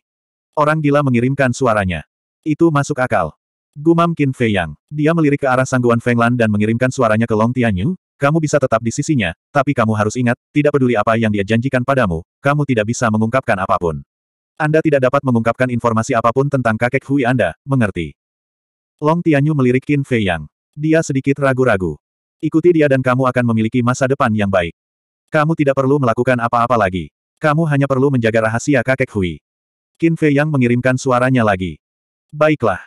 Orang gila mengirimkan suaranya. Itu masuk akal. Gumam Qin Fei Yang. Dia melirik ke arah sangguan Fenglan dan mengirimkan suaranya ke Long Tianyu, kamu bisa tetap di sisinya, tapi kamu harus ingat, tidak peduli apa yang dia janjikan padamu, kamu tidak bisa mengungkapkan apapun. Anda tidak dapat mengungkapkan informasi apapun tentang kakek Hui Anda, mengerti? Long Tianyu melirik Qin Fei Yang. Dia sedikit ragu-ragu. Ikuti dia dan kamu akan memiliki masa depan yang baik. Kamu tidak perlu melakukan apa-apa lagi. Kamu hanya perlu menjaga rahasia kakek Hui. Qin Fei Yang mengirimkan suaranya lagi. Baiklah.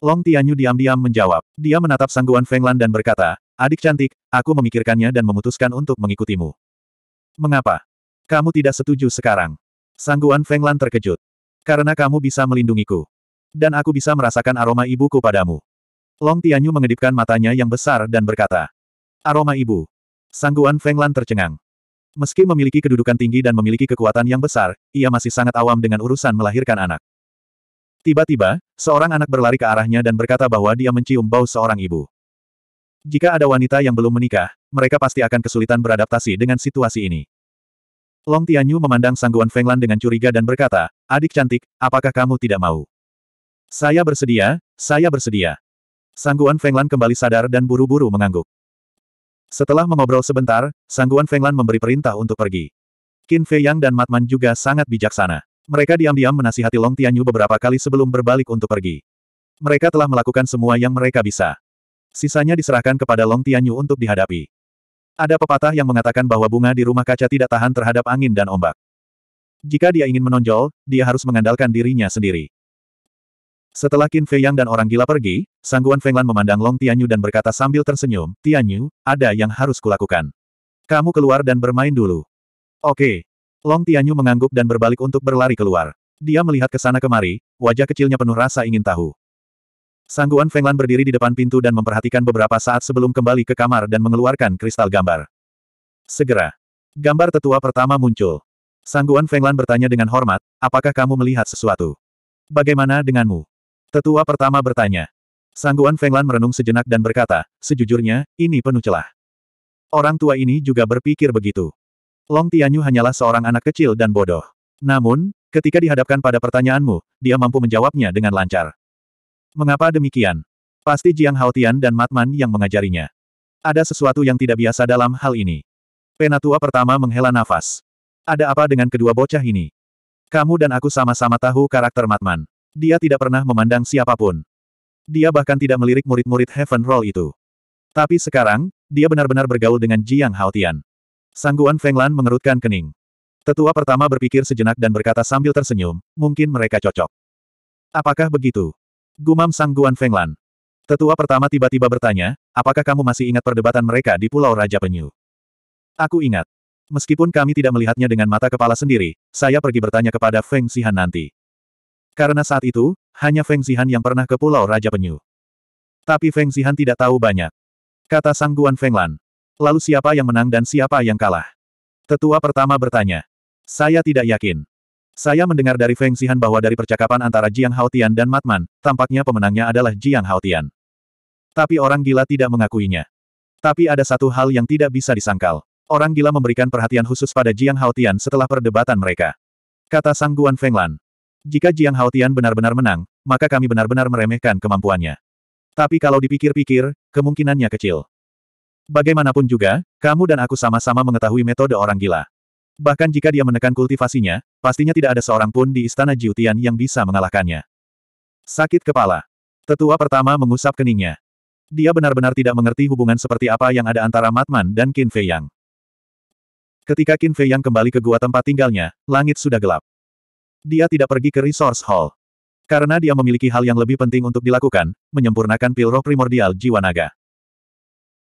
Long Tianyu diam-diam menjawab. Dia menatap sangguan Fenglan dan berkata, Adik cantik, aku memikirkannya dan memutuskan untuk mengikutimu. Mengapa? Kamu tidak setuju sekarang. Sangguan Fenglan terkejut. Karena kamu bisa melindungiku. Dan aku bisa merasakan aroma ibuku padamu. Long Tianyu mengedipkan matanya yang besar dan berkata. Aroma ibu. Sangguan Fenglan tercengang. Meski memiliki kedudukan tinggi dan memiliki kekuatan yang besar, ia masih sangat awam dengan urusan melahirkan anak. Tiba-tiba, seorang anak berlari ke arahnya dan berkata bahwa dia mencium bau seorang ibu. Jika ada wanita yang belum menikah, mereka pasti akan kesulitan beradaptasi dengan situasi ini. Long Tianyu memandang Sangguan Fenglan dengan curiga dan berkata, Adik cantik, apakah kamu tidak mau? Saya bersedia, saya bersedia. Sangguan Fenglan kembali sadar dan buru-buru mengangguk. Setelah mengobrol sebentar, Sangguan Fenglan memberi perintah untuk pergi. Qin Fei Yang dan Matman juga sangat bijaksana. Mereka diam-diam menasihati Long Tianyu beberapa kali sebelum berbalik untuk pergi. Mereka telah melakukan semua yang mereka bisa. Sisanya diserahkan kepada Long Tianyu untuk dihadapi. Ada pepatah yang mengatakan bahwa bunga di rumah kaca tidak tahan terhadap angin dan ombak. Jika dia ingin menonjol, dia harus mengandalkan dirinya sendiri. Setelah Qin Fei Yang dan orang gila pergi, Sangguan Fenglan memandang Long Tianyu dan berkata sambil tersenyum, Tianyu, ada yang harus kulakukan. Kamu keluar dan bermain dulu. Oke. Long Tianyu mengangguk dan berbalik untuk berlari keluar. Dia melihat ke sana kemari, wajah kecilnya penuh rasa ingin tahu. Sangguan Fenglan berdiri di depan pintu dan memperhatikan beberapa saat sebelum kembali ke kamar dan mengeluarkan kristal gambar. Segera. Gambar tetua pertama muncul. Sangguan Fenglan bertanya dengan hormat, apakah kamu melihat sesuatu? Bagaimana denganmu? Tetua pertama bertanya. Sangguan Fenglan merenung sejenak dan berkata, sejujurnya, ini penuh celah. Orang tua ini juga berpikir begitu. Long Tianyu hanyalah seorang anak kecil dan bodoh. Namun, ketika dihadapkan pada pertanyaanmu, dia mampu menjawabnya dengan lancar. Mengapa demikian? Pasti Jiang Haotian dan Matman yang mengajarinya. Ada sesuatu yang tidak biasa dalam hal ini. Penatua pertama menghela nafas. Ada apa dengan kedua bocah ini? Kamu dan aku sama-sama tahu karakter Matman. Dia tidak pernah memandang siapapun. Dia bahkan tidak melirik murid-murid Heaven Roll itu. Tapi sekarang, dia benar-benar bergaul dengan Jiang Haotian. Sangguan Fenglan mengerutkan kening. Tetua pertama berpikir sejenak dan berkata sambil tersenyum, mungkin mereka cocok. Apakah begitu? Gumam Sangguan Fenglan. Tetua pertama tiba-tiba bertanya, apakah kamu masih ingat perdebatan mereka di Pulau Raja Penyu? Aku ingat. Meskipun kami tidak melihatnya dengan mata kepala sendiri, saya pergi bertanya kepada Feng Sihan nanti. Karena saat itu, hanya Feng Zihan yang pernah ke Pulau Raja Penyu. Tapi Feng Zihan tidak tahu banyak. Kata Sang Guan Feng Lan. Lalu siapa yang menang dan siapa yang kalah? Tetua pertama bertanya. Saya tidak yakin. Saya mendengar dari Feng Zihan bahwa dari percakapan antara Jiang Haotian dan Matman, tampaknya pemenangnya adalah Jiang Haotian. Tapi orang gila tidak mengakuinya. Tapi ada satu hal yang tidak bisa disangkal. Orang gila memberikan perhatian khusus pada Jiang Haotian setelah perdebatan mereka. Kata Sang Guan Feng Lan. Jika Jiang Haotian benar-benar menang, maka kami benar-benar meremehkan kemampuannya. Tapi kalau dipikir-pikir, kemungkinannya kecil. Bagaimanapun juga, kamu dan aku sama-sama mengetahui metode orang gila. Bahkan jika dia menekan kultivasinya, pastinya tidak ada seorang pun di istana Jiutian yang bisa mengalahkannya. Sakit kepala. Tetua pertama mengusap keningnya. Dia benar-benar tidak mengerti hubungan seperti apa yang ada antara Matman dan Qin Fei Yang. Ketika Qin Fei Yang kembali ke gua tempat tinggalnya, langit sudah gelap. Dia tidak pergi ke Resource Hall. Karena dia memiliki hal yang lebih penting untuk dilakukan, menyempurnakan pil roh primordial jiwa naga.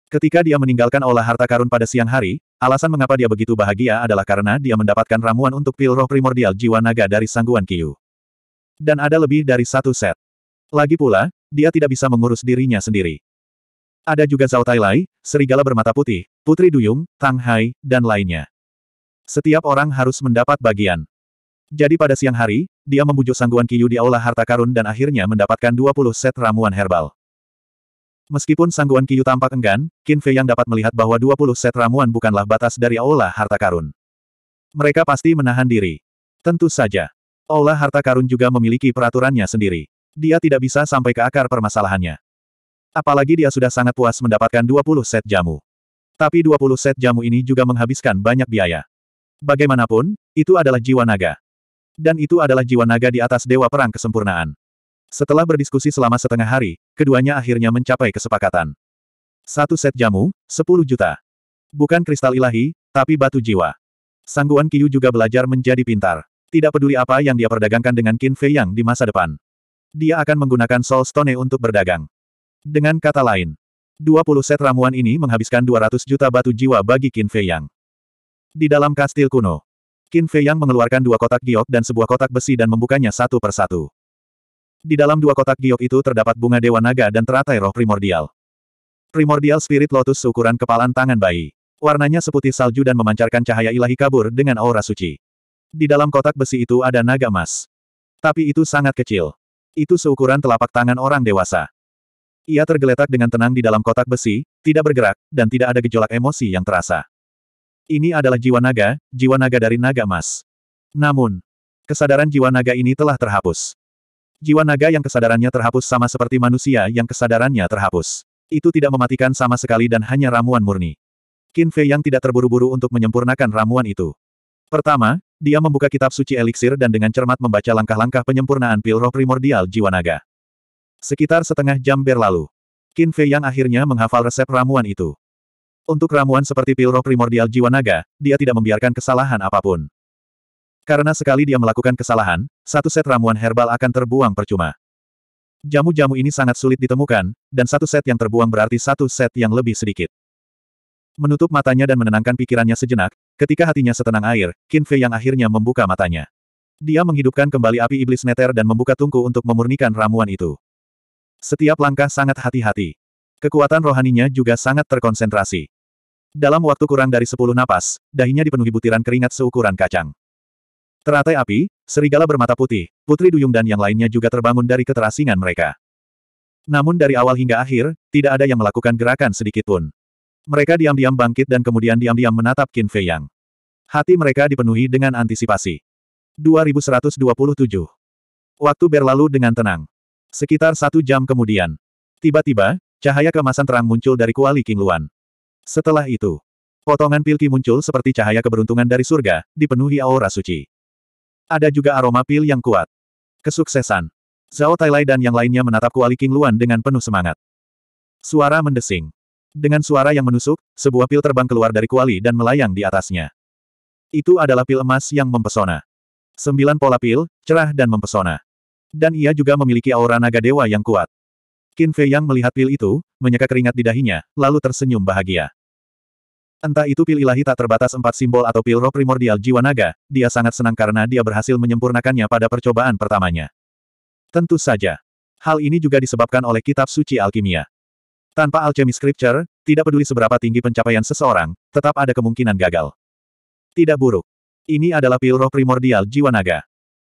Ketika dia meninggalkan olah harta karun pada siang hari, alasan mengapa dia begitu bahagia adalah karena dia mendapatkan ramuan untuk pil roh primordial jiwa naga dari sangguan Kiyu. Dan ada lebih dari satu set. Lagi pula, dia tidak bisa mengurus dirinya sendiri. Ada juga Zhao Tailai, serigala bermata putih, Putri Duyung, Tang Hai, dan lainnya. Setiap orang harus mendapat bagian. Jadi pada siang hari, dia membujuk sangguan Kiyu di aula harta karun dan akhirnya mendapatkan 20 set ramuan herbal. Meskipun sangguan Kiyu tampak enggan, Qin Fei yang dapat melihat bahwa 20 set ramuan bukanlah batas dari aula harta karun. Mereka pasti menahan diri. Tentu saja. Aula harta karun juga memiliki peraturannya sendiri. Dia tidak bisa sampai ke akar permasalahannya. Apalagi dia sudah sangat puas mendapatkan 20 set jamu. Tapi 20 set jamu ini juga menghabiskan banyak biaya. Bagaimanapun, itu adalah jiwa naga. Dan itu adalah jiwa naga di atas Dewa Perang Kesempurnaan. Setelah berdiskusi selama setengah hari, keduanya akhirnya mencapai kesepakatan. Satu set jamu, 10 juta. Bukan kristal ilahi, tapi batu jiwa. Sangguan Kiyu juga belajar menjadi pintar. Tidak peduli apa yang dia perdagangkan dengan Qin Fei Yang di masa depan. Dia akan menggunakan Soul Stone untuk berdagang. Dengan kata lain, 20 set ramuan ini menghabiskan 200 juta batu jiwa bagi Qin Fei Yang. Di dalam kastil kuno, Qin Fei Yang mengeluarkan dua kotak giok dan sebuah kotak besi dan membukanya satu persatu. Di dalam dua kotak giok itu terdapat bunga dewa naga dan teratai roh primordial. Primordial spirit lotus seukuran kepalan tangan bayi. Warnanya seputih salju dan memancarkan cahaya ilahi kabur dengan aura suci. Di dalam kotak besi itu ada naga emas. Tapi itu sangat kecil. Itu seukuran telapak tangan orang dewasa. Ia tergeletak dengan tenang di dalam kotak besi, tidak bergerak, dan tidak ada gejolak emosi yang terasa. Ini adalah jiwa naga, jiwa naga dari naga emas. Namun, kesadaran jiwa naga ini telah terhapus. Jiwa naga yang kesadarannya terhapus sama seperti manusia yang kesadarannya terhapus. Itu tidak mematikan sama sekali dan hanya ramuan murni. Qin Fei yang tidak terburu-buru untuk menyempurnakan ramuan itu. Pertama, dia membuka kitab suci eliksir dan dengan cermat membaca langkah-langkah penyempurnaan pil roh primordial jiwa naga. Sekitar setengah jam berlalu. Qin Fei yang akhirnya menghafal resep ramuan itu. Untuk ramuan seperti pil roh primordial jiwa naga, dia tidak membiarkan kesalahan apapun. Karena sekali dia melakukan kesalahan, satu set ramuan herbal akan terbuang percuma. Jamu-jamu ini sangat sulit ditemukan, dan satu set yang terbuang berarti satu set yang lebih sedikit. Menutup matanya dan menenangkan pikirannya sejenak, ketika hatinya setenang air, Qin Fei yang akhirnya membuka matanya. Dia menghidupkan kembali api iblis neter dan membuka tungku untuk memurnikan ramuan itu. Setiap langkah sangat hati-hati. Kekuatan rohaninya juga sangat terkonsentrasi. Dalam waktu kurang dari sepuluh napas, dahinya dipenuhi butiran keringat seukuran kacang. Teratai api, serigala bermata putih, putri duyung dan yang lainnya juga terbangun dari keterasingan mereka. Namun dari awal hingga akhir, tidak ada yang melakukan gerakan sedikitpun. Mereka diam-diam bangkit dan kemudian diam-diam menatap Qin Fei Yang. Hati mereka dipenuhi dengan antisipasi. 2127 Waktu berlalu dengan tenang. Sekitar satu jam kemudian. Tiba-tiba, cahaya kemasan terang muncul dari kuali King Luan. Setelah itu, potongan pil Qi muncul seperti cahaya keberuntungan dari surga, dipenuhi aura suci. Ada juga aroma pil yang kuat. Kesuksesan. Zhao Tailai dan yang lainnya menatap kuali King Luan dengan penuh semangat. Suara mendesing. Dengan suara yang menusuk, sebuah pil terbang keluar dari kuali dan melayang di atasnya. Itu adalah pil emas yang mempesona. Sembilan pola pil, cerah dan mempesona. Dan ia juga memiliki aura naga dewa yang kuat. Qin Fei yang melihat pil itu, menyeka keringat di dahinya, lalu tersenyum bahagia. Entah itu pil ilahi tak terbatas empat simbol atau pil roh primordial jiwa naga, dia sangat senang karena dia berhasil menyempurnakannya pada percobaan pertamanya. Tentu saja. Hal ini juga disebabkan oleh kitab suci alkimia. Tanpa alchemy scripture, tidak peduli seberapa tinggi pencapaian seseorang, tetap ada kemungkinan gagal. Tidak buruk. Ini adalah pil roh primordial jiwa naga.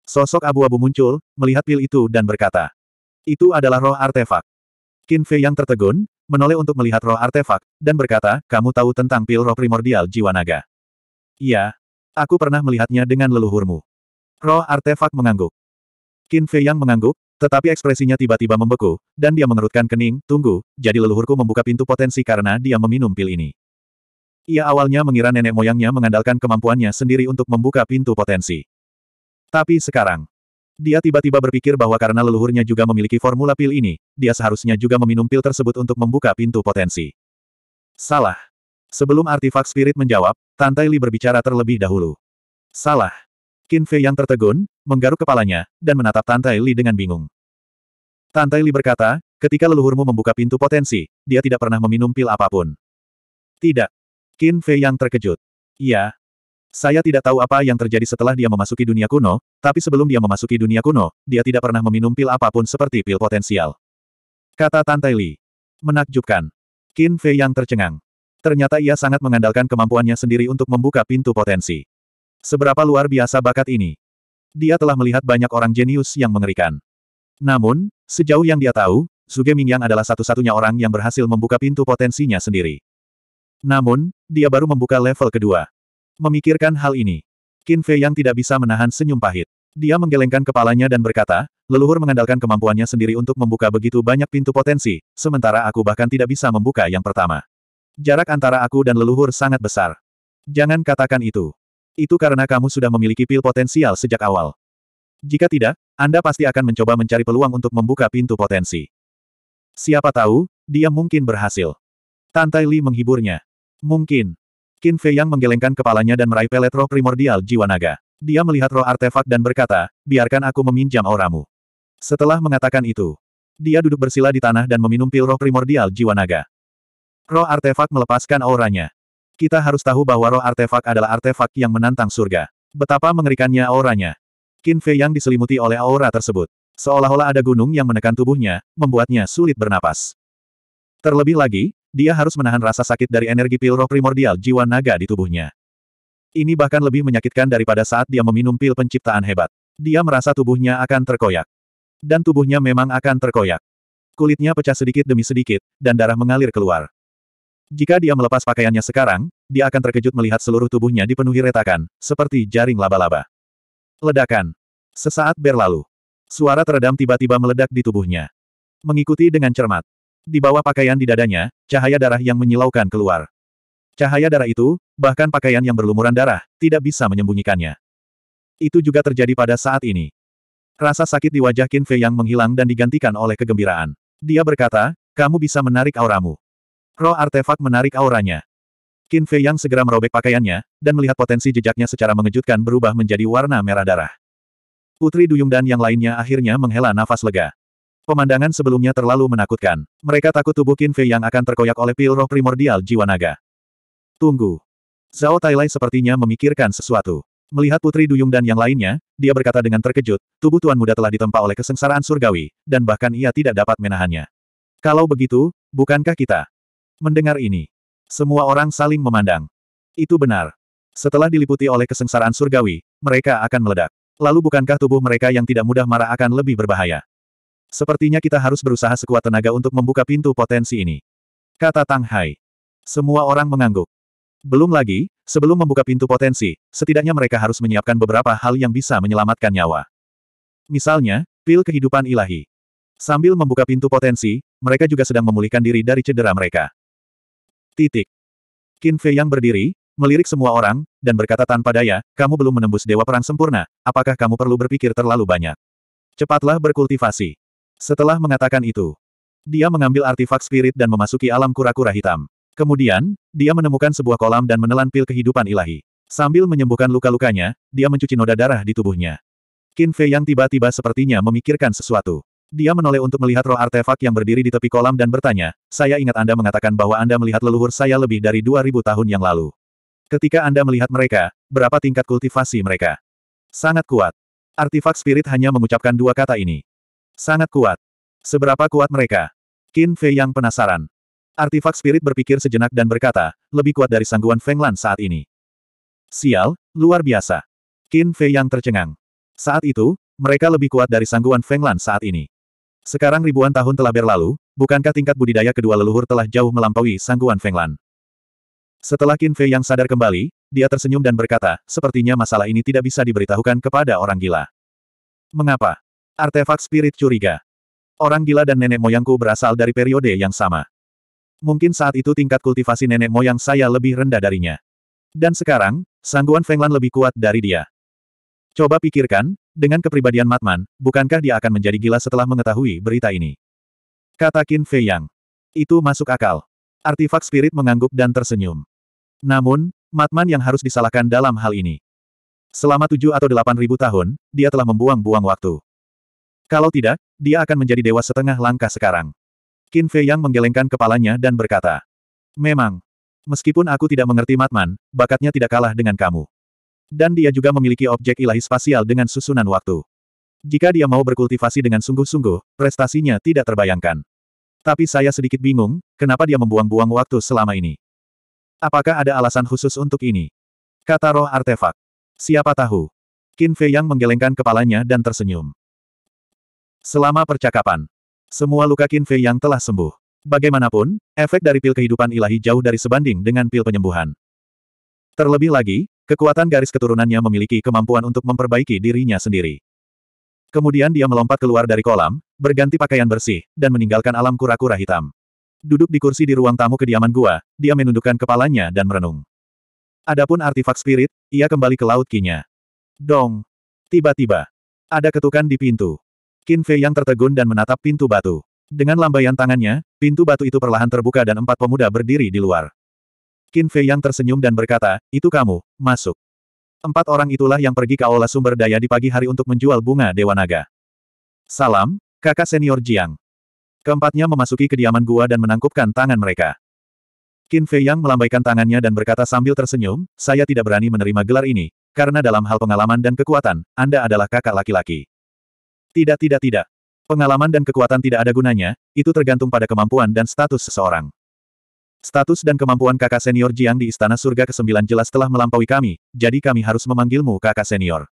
Sosok abu-abu muncul, melihat pil itu dan berkata. Itu adalah roh artefak. Qin Fei yang tertegun, menoleh untuk melihat roh artefak, dan berkata, kamu tahu tentang pil roh primordial jiwa naga. Iya. Aku pernah melihatnya dengan leluhurmu. Roh artefak mengangguk. Qin Fei yang mengangguk, tetapi ekspresinya tiba-tiba membeku, dan dia mengerutkan kening, tunggu, jadi leluhurku membuka pintu potensi karena dia meminum pil ini. Ia awalnya mengira nenek moyangnya mengandalkan kemampuannya sendiri untuk membuka pintu potensi. Tapi sekarang, dia tiba-tiba berpikir bahwa karena leluhurnya juga memiliki formula pil ini, dia seharusnya juga meminum pil tersebut untuk membuka pintu potensi. Salah. Sebelum artifak spirit menjawab, Tantai Li berbicara terlebih dahulu. Salah. Qin Fei yang tertegun, menggaruk kepalanya, dan menatap Tantai Li dengan bingung. Tantai Li berkata, ketika leluhurmu membuka pintu potensi, dia tidak pernah meminum pil apapun. Tidak. Qin Fei yang terkejut. Iya, saya tidak tahu apa yang terjadi setelah dia memasuki dunia kuno, tapi sebelum dia memasuki dunia kuno, dia tidak pernah meminum pil apapun seperti pil potensial. Kata Tantai Li. Menakjubkan. Qin Fei yang tercengang. Ternyata ia sangat mengandalkan kemampuannya sendiri untuk membuka pintu potensi. Seberapa luar biasa bakat ini. Dia telah melihat banyak orang jenius yang mengerikan. Namun, sejauh yang dia tahu, Suge Mingyang adalah satu-satunya orang yang berhasil membuka pintu potensinya sendiri. Namun, dia baru membuka level kedua. Memikirkan hal ini, Qin Fei yang tidak bisa menahan senyum pahit. Dia menggelengkan kepalanya dan berkata, leluhur mengandalkan kemampuannya sendiri untuk membuka begitu banyak pintu potensi, sementara aku bahkan tidak bisa membuka yang pertama. Jarak antara aku dan leluhur sangat besar. Jangan katakan itu. Itu karena kamu sudah memiliki pil potensial sejak awal. Jika tidak, Anda pasti akan mencoba mencari peluang untuk membuka pintu potensi. Siapa tahu, dia mungkin berhasil. Tantai Li menghiburnya. Mungkin. Qin Fei Yang menggelengkan kepalanya dan meraih pelet roh primordial jiwa naga. Dia melihat roh artefak dan berkata, biarkan aku meminjam auramu. Setelah mengatakan itu, dia duduk bersila di tanah dan meminum pil roh primordial jiwa naga. Roh artefak melepaskan auranya. Kita harus tahu bahwa roh artefak adalah artefak yang menantang surga. Betapa mengerikannya auranya. Qin Fei Yang diselimuti oleh aura tersebut. Seolah-olah ada gunung yang menekan tubuhnya, membuatnya sulit bernapas. Terlebih lagi, dia harus menahan rasa sakit dari energi pil roh primordial jiwa naga di tubuhnya. Ini bahkan lebih menyakitkan daripada saat dia meminum pil penciptaan hebat. Dia merasa tubuhnya akan terkoyak. Dan tubuhnya memang akan terkoyak. Kulitnya pecah sedikit demi sedikit, dan darah mengalir keluar. Jika dia melepas pakaiannya sekarang, dia akan terkejut melihat seluruh tubuhnya dipenuhi retakan, seperti jaring laba-laba. Ledakan. Sesaat berlalu. Suara teredam tiba-tiba meledak di tubuhnya. Mengikuti dengan cermat, di bawah pakaian di dadanya, cahaya darah yang menyilaukan keluar. Cahaya darah itu, bahkan pakaian yang berlumuran darah, tidak bisa menyembunyikannya. Itu juga terjadi pada saat ini. Rasa sakit di wajah Qin Fei yang menghilang dan digantikan oleh kegembiraan. Dia berkata, kamu bisa menarik auramu. Roh artefak menarik auranya. Qin Fei yang segera merobek pakaiannya, dan melihat potensi jejaknya secara mengejutkan berubah menjadi warna merah darah. Putri Duyung dan yang lainnya akhirnya menghela nafas lega. Pemandangan sebelumnya terlalu menakutkan. Mereka takut tubuh Qin Fei yang akan terkoyak oleh pil roh primordial jiwa naga. Tunggu. Zhao Tailai sepertinya memikirkan sesuatu. Melihat Putri Duyung dan yang lainnya, dia berkata dengan terkejut, tubuh Tuan Muda telah ditempa oleh kesengsaraan surgawi, dan bahkan ia tidak dapat menahannya. Kalau begitu, bukankah kita? Mendengar ini. Semua orang saling memandang. Itu benar. Setelah diliputi oleh kesengsaraan surgawi, mereka akan meledak. Lalu bukankah tubuh mereka yang tidak mudah marah akan lebih berbahaya? Sepertinya kita harus berusaha sekuat tenaga untuk membuka pintu potensi ini. Kata Tang Hai. Semua orang mengangguk. Belum lagi, sebelum membuka pintu potensi, setidaknya mereka harus menyiapkan beberapa hal yang bisa menyelamatkan nyawa. Misalnya, pil kehidupan ilahi. Sambil membuka pintu potensi, mereka juga sedang memulihkan diri dari cedera mereka. Titik. Qin Fei yang berdiri, melirik semua orang, dan berkata tanpa daya, kamu belum menembus dewa perang sempurna, apakah kamu perlu berpikir terlalu banyak? Cepatlah berkultivasi. Setelah mengatakan itu, dia mengambil artefak spirit dan memasuki alam kura-kura hitam. Kemudian, dia menemukan sebuah kolam dan menelan pil kehidupan ilahi. Sambil menyembuhkan luka-lukanya, dia mencuci noda darah di tubuhnya. Qin Fei yang tiba-tiba sepertinya memikirkan sesuatu. Dia menoleh untuk melihat roh artefak yang berdiri di tepi kolam dan bertanya, saya ingat Anda mengatakan bahwa Anda melihat leluhur saya lebih dari 2000 tahun yang lalu. Ketika Anda melihat mereka, berapa tingkat kultivasi mereka? Sangat kuat. Artifak spirit hanya mengucapkan dua kata ini. Sangat kuat. Seberapa kuat mereka? Qin Fei yang penasaran. Artifak spirit berpikir sejenak dan berkata, lebih kuat dari sangguan Fenglan saat ini. Sial, luar biasa. Qin Fei yang tercengang. Saat itu, mereka lebih kuat dari sangguan Fenglan saat ini. Sekarang ribuan tahun telah berlalu, bukankah tingkat budidaya kedua leluhur telah jauh melampaui sangguan Fenglan? Setelah Qin Fei yang sadar kembali, dia tersenyum dan berkata, sepertinya masalah ini tidak bisa diberitahukan kepada orang gila. Mengapa? Artefak spirit curiga. Orang gila dan nenek moyangku berasal dari periode yang sama. Mungkin saat itu tingkat kultivasi nenek moyang saya lebih rendah darinya. Dan sekarang, sangguan Fenglan lebih kuat dari dia. Coba pikirkan, dengan kepribadian Matman, bukankah dia akan menjadi gila setelah mengetahui berita ini? Kata Qin Fei Yang. Itu masuk akal. Artifak spirit mengangguk dan tersenyum. Namun, Matman yang harus disalahkan dalam hal ini. Selama tujuh atau delapan ribu tahun, dia telah membuang-buang waktu. Kalau tidak, dia akan menjadi dewa setengah langkah sekarang. Qin Fei Yang menggelengkan kepalanya dan berkata, Memang. Meskipun aku tidak mengerti Matman, bakatnya tidak kalah dengan kamu. Dan dia juga memiliki objek ilahi spasial dengan susunan waktu. Jika dia mau berkultivasi dengan sungguh-sungguh, prestasinya tidak terbayangkan. Tapi saya sedikit bingung, kenapa dia membuang-buang waktu selama ini. Apakah ada alasan khusus untuk ini? Kata roh artefak. Siapa tahu? Qin Fei Yang menggelengkan kepalanya dan tersenyum. Selama percakapan, semua luka Qin Fei yang telah sembuh. Bagaimanapun, efek dari pil kehidupan ilahi jauh dari sebanding dengan pil penyembuhan. Terlebih lagi, kekuatan garis keturunannya memiliki kemampuan untuk memperbaiki dirinya sendiri. Kemudian dia melompat keluar dari kolam, berganti pakaian bersih, dan meninggalkan alam kura-kura hitam. Duduk di kursi di ruang tamu kediaman gua, dia menundukkan kepalanya dan merenung. Adapun artifak spirit, ia kembali ke laut kinya. Dong! Tiba-tiba, ada ketukan di pintu. Qin Fei yang tertegun dan menatap pintu batu. Dengan lambaian tangannya, pintu batu itu perlahan terbuka dan empat pemuda berdiri di luar. Qin Fei yang tersenyum dan berkata, itu kamu, masuk. Empat orang itulah yang pergi ke aula sumber daya di pagi hari untuk menjual bunga Dewa Naga. Salam, kakak senior Jiang. Keempatnya memasuki kediaman gua dan menangkupkan tangan mereka. Qin Fei yang melambaikan tangannya dan berkata sambil tersenyum, saya tidak berani menerima gelar ini, karena dalam hal pengalaman dan kekuatan, Anda adalah kakak laki-laki. Tidak tidak tidak. Pengalaman dan kekuatan tidak ada gunanya, itu tergantung pada kemampuan dan status seseorang. Status dan kemampuan kakak senior Jiang di Istana Surga ke-9 jelas telah melampaui kami, jadi kami harus memanggilmu kakak senior.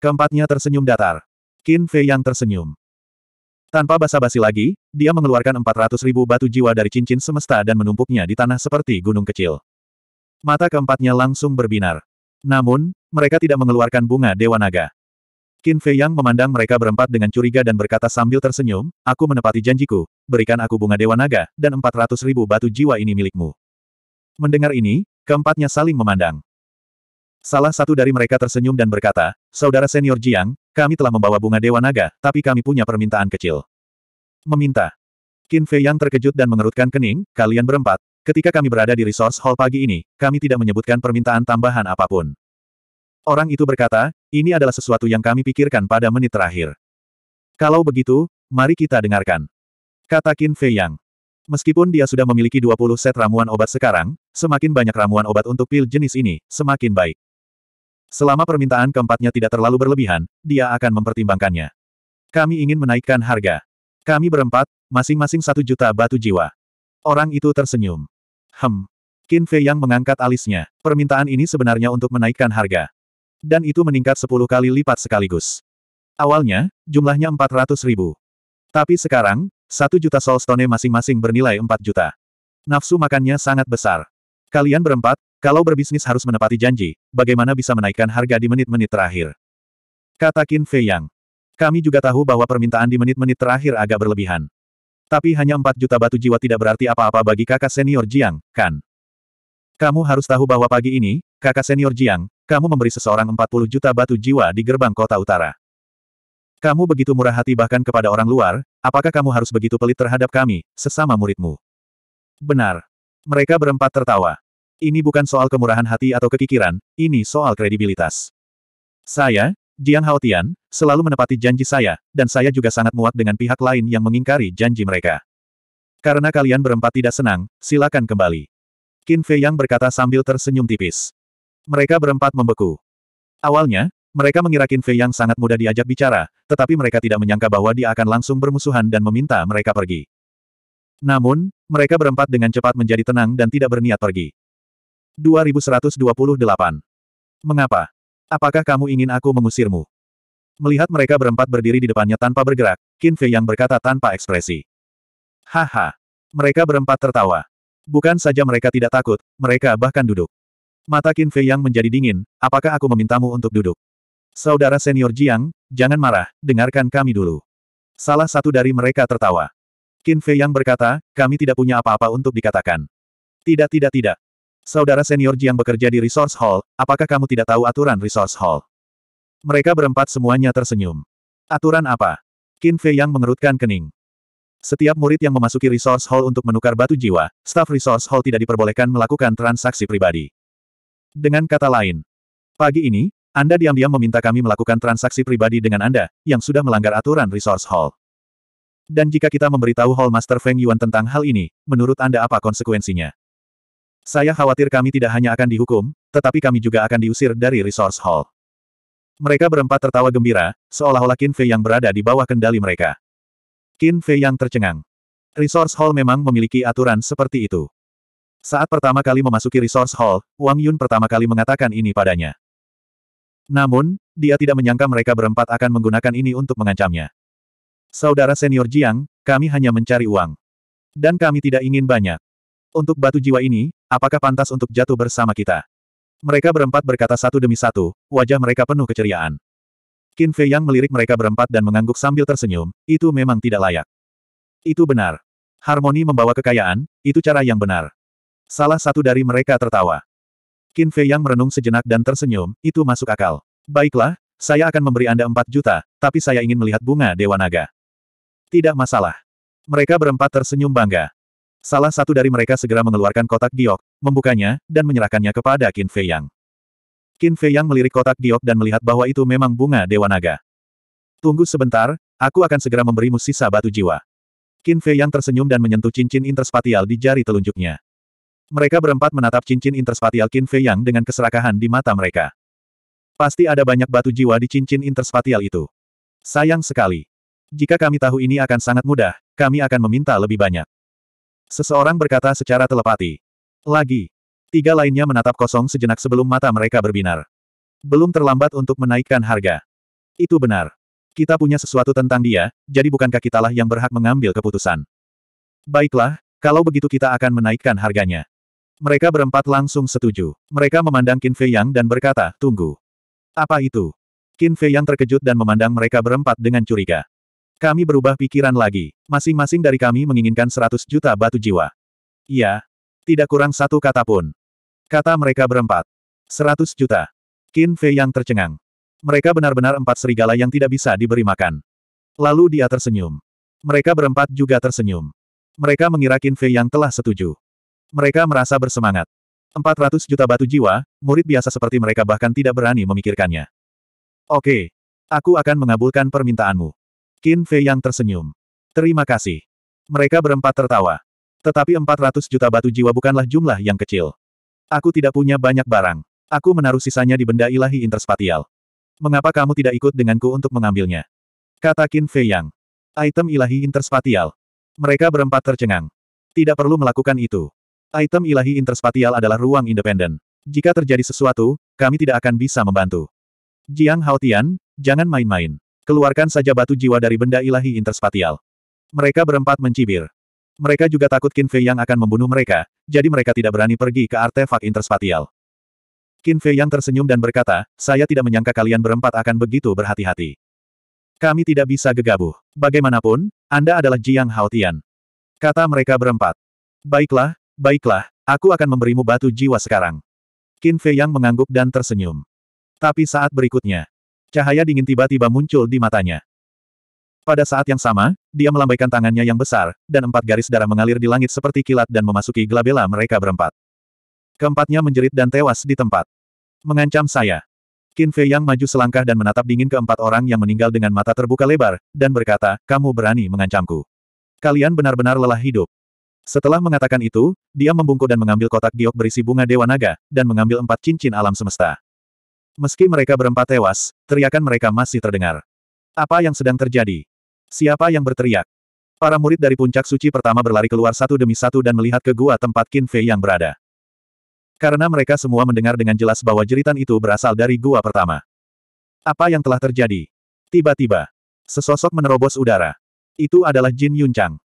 Keempatnya tersenyum datar. Qin Fei yang tersenyum. Tanpa basa-basi lagi, dia mengeluarkan 400 ribu batu jiwa dari cincin semesta dan menumpuknya di tanah seperti gunung kecil. Mata keempatnya langsung berbinar. Namun, mereka tidak mengeluarkan bunga Dewa Naga. Qin Fei Yang memandang mereka berempat dengan curiga dan berkata sambil tersenyum, aku menepati janjiku, berikan aku bunga dewa naga, dan empat ratus ribu batu jiwa ini milikmu. Mendengar ini, keempatnya saling memandang. Salah satu dari mereka tersenyum dan berkata, Saudara senior Jiang, kami telah membawa bunga dewa naga, tapi kami punya permintaan kecil. Meminta. Qin Fei Yang terkejut dan mengerutkan kening, kalian berempat, ketika kami berada di resource hall pagi ini, kami tidak menyebutkan permintaan tambahan apapun. Orang itu berkata, ini adalah sesuatu yang kami pikirkan pada menit terakhir. Kalau begitu, mari kita dengarkan. Kata Qin Fei Yang. Meskipun dia sudah memiliki 20 set ramuan obat sekarang, semakin banyak ramuan obat untuk pil jenis ini, semakin baik. Selama permintaan keempatnya tidak terlalu berlebihan, dia akan mempertimbangkannya. Kami ingin menaikkan harga. Kami berempat, masing-masing satu juta batu jiwa. Orang itu tersenyum. Hem. Qin Fei Yang mengangkat alisnya. Permintaan ini sebenarnya untuk menaikkan harga dan itu meningkat 10 kali lipat sekaligus. Awalnya, jumlahnya 400 ribu. Tapi sekarang, 1 juta solstone masing-masing bernilai 4 juta. Nafsu makannya sangat besar. Kalian berempat, kalau berbisnis harus menepati janji, bagaimana bisa menaikkan harga di menit-menit terakhir? Kata Qin Fei Yang. Kami juga tahu bahwa permintaan di menit-menit terakhir agak berlebihan. Tapi hanya 4 juta batu jiwa tidak berarti apa-apa bagi kakak senior Jiang, kan? Kamu harus tahu bahwa pagi ini, kakak senior Jiang, kamu memberi seseorang 40 juta batu jiwa di gerbang kota utara. Kamu begitu murah hati bahkan kepada orang luar, apakah kamu harus begitu pelit terhadap kami, sesama muridmu? Benar. Mereka berempat tertawa. Ini bukan soal kemurahan hati atau kekikiran, ini soal kredibilitas. Saya, Jiang Haotian, selalu menepati janji saya, dan saya juga sangat muak dengan pihak lain yang mengingkari janji mereka. Karena kalian berempat tidak senang, silakan kembali. Qin Fei Yang berkata sambil tersenyum tipis. Mereka berempat membeku. Awalnya, mereka mengira Qin Fei yang sangat mudah diajak bicara, tetapi mereka tidak menyangka bahwa dia akan langsung bermusuhan dan meminta mereka pergi. Namun, mereka berempat dengan cepat menjadi tenang dan tidak berniat pergi. 2128. Mengapa? Apakah kamu ingin aku mengusirmu? Melihat mereka berempat berdiri di depannya tanpa bergerak, Qin Fei yang berkata tanpa ekspresi. Haha. Mereka berempat tertawa. Bukan saja mereka tidak takut, mereka bahkan duduk. Mata Qin Fei yang menjadi dingin, apakah aku memintamu untuk duduk? Saudara senior Jiang, jangan marah, dengarkan kami dulu. Salah satu dari mereka tertawa. Qin Fei yang berkata, kami tidak punya apa-apa untuk dikatakan. Tidak tidak tidak. Saudara senior Jiang bekerja di Resource Hall, apakah kamu tidak tahu aturan Resource Hall? Mereka berempat semuanya tersenyum. Aturan apa? Qin Fei yang mengerutkan kening. Setiap murid yang memasuki resource hall untuk menukar batu jiwa, staf resource hall tidak diperbolehkan melakukan transaksi pribadi. Dengan kata lain, pagi ini, Anda diam-diam meminta kami melakukan transaksi pribadi dengan Anda, yang sudah melanggar aturan Resource Hall. Dan jika kita memberitahu Hall Master Feng Yuan tentang hal ini, menurut Anda apa konsekuensinya? Saya khawatir kami tidak hanya akan dihukum, tetapi kami juga akan diusir dari Resource Hall. Mereka berempat tertawa gembira, seolah-olah Qin Fei yang berada di bawah kendali mereka. Qin Fei yang tercengang. Resource Hall memang memiliki aturan seperti itu. Saat pertama kali memasuki Resource Hall, Wang Yun pertama kali mengatakan ini padanya. Namun, dia tidak menyangka mereka berempat akan menggunakan ini untuk mengancamnya. Saudara senior Jiang, kami hanya mencari uang. Dan kami tidak ingin banyak. Untuk batu jiwa ini, apakah pantas untuk jatuh bersama kita? Mereka berempat berkata satu demi satu, wajah mereka penuh keceriaan. Qin Fei Yang melirik mereka berempat dan mengangguk sambil tersenyum, itu memang tidak layak. Itu benar. Harmoni membawa kekayaan, itu cara yang benar. Salah satu dari mereka tertawa. Qin Fei yang merenung sejenak dan tersenyum, itu masuk akal. Baiklah, saya akan memberi Anda 4 juta, tapi saya ingin melihat bunga Dewa Naga. Tidak masalah. Mereka berempat tersenyum bangga. Salah satu dari mereka segera mengeluarkan kotak giok, membukanya, dan menyerahkannya kepada Qin Fei Yang. Qin Fei Yang melirik kotak giok dan melihat bahwa itu memang bunga Dewa Naga. Tunggu sebentar, aku akan segera memberimu sisa batu jiwa. Qin Fei Yang tersenyum dan menyentuh cincin interspatial di jari telunjuknya. Mereka berempat menatap cincin interspatial Qin Fei Yang dengan keserakahan di mata mereka. Pasti ada banyak batu jiwa di cincin interspatial itu. Sayang sekali. Jika kami tahu ini akan sangat mudah, kami akan meminta lebih banyak. Seseorang berkata secara telepati. Lagi. Tiga lainnya menatap kosong sejenak sebelum mata mereka berbinar. Belum terlambat untuk menaikkan harga. Itu benar. Kita punya sesuatu tentang dia, jadi bukankah kitalah yang berhak mengambil keputusan? Baiklah, kalau begitu kita akan menaikkan harganya. Mereka berempat langsung setuju. Mereka memandang Qin Fei Yang dan berkata, tunggu. Apa itu? Qin Fei Yang terkejut dan memandang mereka berempat dengan curiga. Kami berubah pikiran lagi. Masing-masing dari kami menginginkan seratus juta batu jiwa. Iya. Tidak kurang satu kata pun. Kata mereka berempat. Seratus juta. Qin Fei Yang tercengang. Mereka benar-benar empat serigala yang tidak bisa diberi makan. Lalu dia tersenyum. Mereka berempat juga tersenyum. Mereka mengira Qin Fei Yang telah setuju. Mereka merasa bersemangat. 400 juta batu jiwa, murid biasa seperti mereka bahkan tidak berani memikirkannya. Oke. Aku akan mengabulkan permintaanmu. Qin Fei yang tersenyum. Terima kasih. Mereka berempat tertawa. Tetapi 400 juta batu jiwa bukanlah jumlah yang kecil. Aku tidak punya banyak barang. Aku menaruh sisanya di benda ilahi interspatial. Mengapa kamu tidak ikut denganku untuk mengambilnya? Kata Qin Fei Yang. Item ilahi interspatial. Mereka berempat tercengang. Tidak perlu melakukan itu. Item ilahi interspatial adalah ruang independen. Jika terjadi sesuatu, kami tidak akan bisa membantu. Jiang Haotian, jangan main-main. Keluarkan saja batu jiwa dari benda ilahi interspatial. Mereka berempat mencibir. Mereka juga takut Qin Fei Yang akan membunuh mereka, jadi mereka tidak berani pergi ke artefak interspatial. Qin Fei Yang tersenyum dan berkata, saya tidak menyangka kalian berempat akan begitu berhati-hati. Kami tidak bisa gegabah. Bagaimanapun, Anda adalah Jiang Haotian. Kata mereka berempat. Baiklah, Baiklah, aku akan memberimu batu jiwa sekarang. Qin Fei Yang mengangguk dan tersenyum. Tapi saat berikutnya, cahaya dingin tiba-tiba muncul di matanya. Pada saat yang sama, dia melambaikan tangannya yang besar, dan empat garis darah mengalir di langit seperti kilat dan memasuki gelabela mereka berempat. Keempatnya menjerit dan tewas di tempat. Mengancam saya. Qin Fei Yang maju selangkah dan menatap dingin keempat orang yang meninggal dengan mata terbuka lebar, dan berkata, kamu berani mengancamku. Kalian benar-benar lelah hidup. Setelah mengatakan itu, dia membungkuk dan mengambil kotak giok berisi bunga dewa naga, dan mengambil empat cincin alam semesta. Meski mereka berempat tewas, teriakan mereka masih terdengar. Apa yang sedang terjadi? Siapa yang berteriak? Para murid dari puncak suci pertama berlari keluar satu demi satu dan melihat ke gua tempat Qin Fei yang berada. Karena mereka semua mendengar dengan jelas bahwa jeritan itu berasal dari gua pertama. Apa yang telah terjadi? Tiba-tiba, sesosok menerobos udara. Itu adalah Jin Yunchang.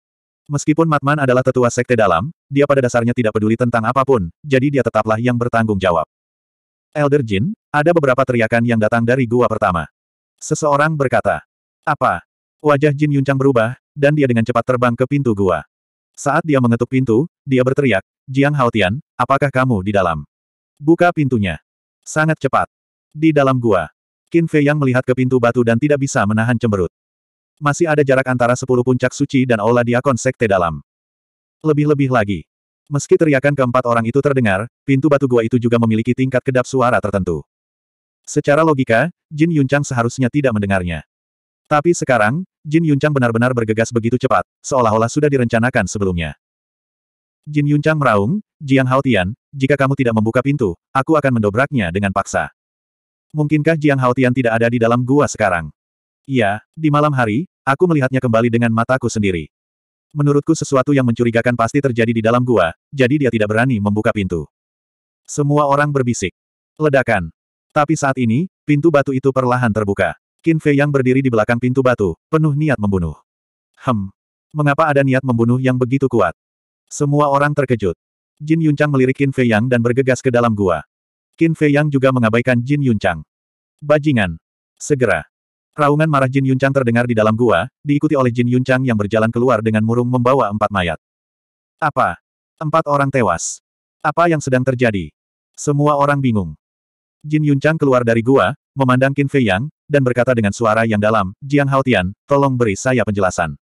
Meskipun Matman adalah tetua sekte dalam, dia pada dasarnya tidak peduli tentang apapun, jadi dia tetaplah yang bertanggung jawab. Elder Jin, ada beberapa teriakan yang datang dari gua pertama. Seseorang berkata, apa? Wajah Jin Yuncang berubah, dan dia dengan cepat terbang ke pintu gua. Saat dia mengetuk pintu, dia berteriak, Jiang Haotian, apakah kamu di dalam? Buka pintunya. Sangat cepat. Di dalam gua. Qin Fei yang melihat ke pintu batu dan tidak bisa menahan cemberut. Masih ada jarak antara sepuluh puncak suci dan aula diakon sekte dalam. Lebih-lebih lagi. Meski teriakan keempat orang itu terdengar, pintu batu gua itu juga memiliki tingkat kedap suara tertentu. Secara logika, Jin Yuncang seharusnya tidak mendengarnya. Tapi sekarang, Jin Yuncang benar-benar bergegas begitu cepat, seolah-olah sudah direncanakan sebelumnya. Jin Yuncang meraung, Jiang Haotian, jika kamu tidak membuka pintu, aku akan mendobraknya dengan paksa. Mungkinkah Jiang Haotian tidak ada di dalam gua sekarang? Iya, di malam hari, aku melihatnya kembali dengan mataku sendiri. Menurutku sesuatu yang mencurigakan pasti terjadi di dalam gua, jadi dia tidak berani membuka pintu. Semua orang berbisik. Ledakan. Tapi saat ini, pintu batu itu perlahan terbuka. Qin Fei yang berdiri di belakang pintu batu, penuh niat membunuh. Hem. Mengapa ada niat membunuh yang begitu kuat? Semua orang terkejut. Jin Yunchang melirik Qin Fei Yang dan bergegas ke dalam gua. Qin Fei Yang juga mengabaikan Jin Yunchang. Bajingan. Segera. Raungan marah Jin Yuncang terdengar di dalam gua, diikuti oleh Jin Yuncang yang berjalan keluar dengan murung membawa empat mayat. Apa? Empat orang tewas. Apa yang sedang terjadi? Semua orang bingung. Jin Yuncang keluar dari gua, memandang Qin Fei Yang, dan berkata dengan suara yang dalam, Jiang Haotian, tolong beri saya penjelasan.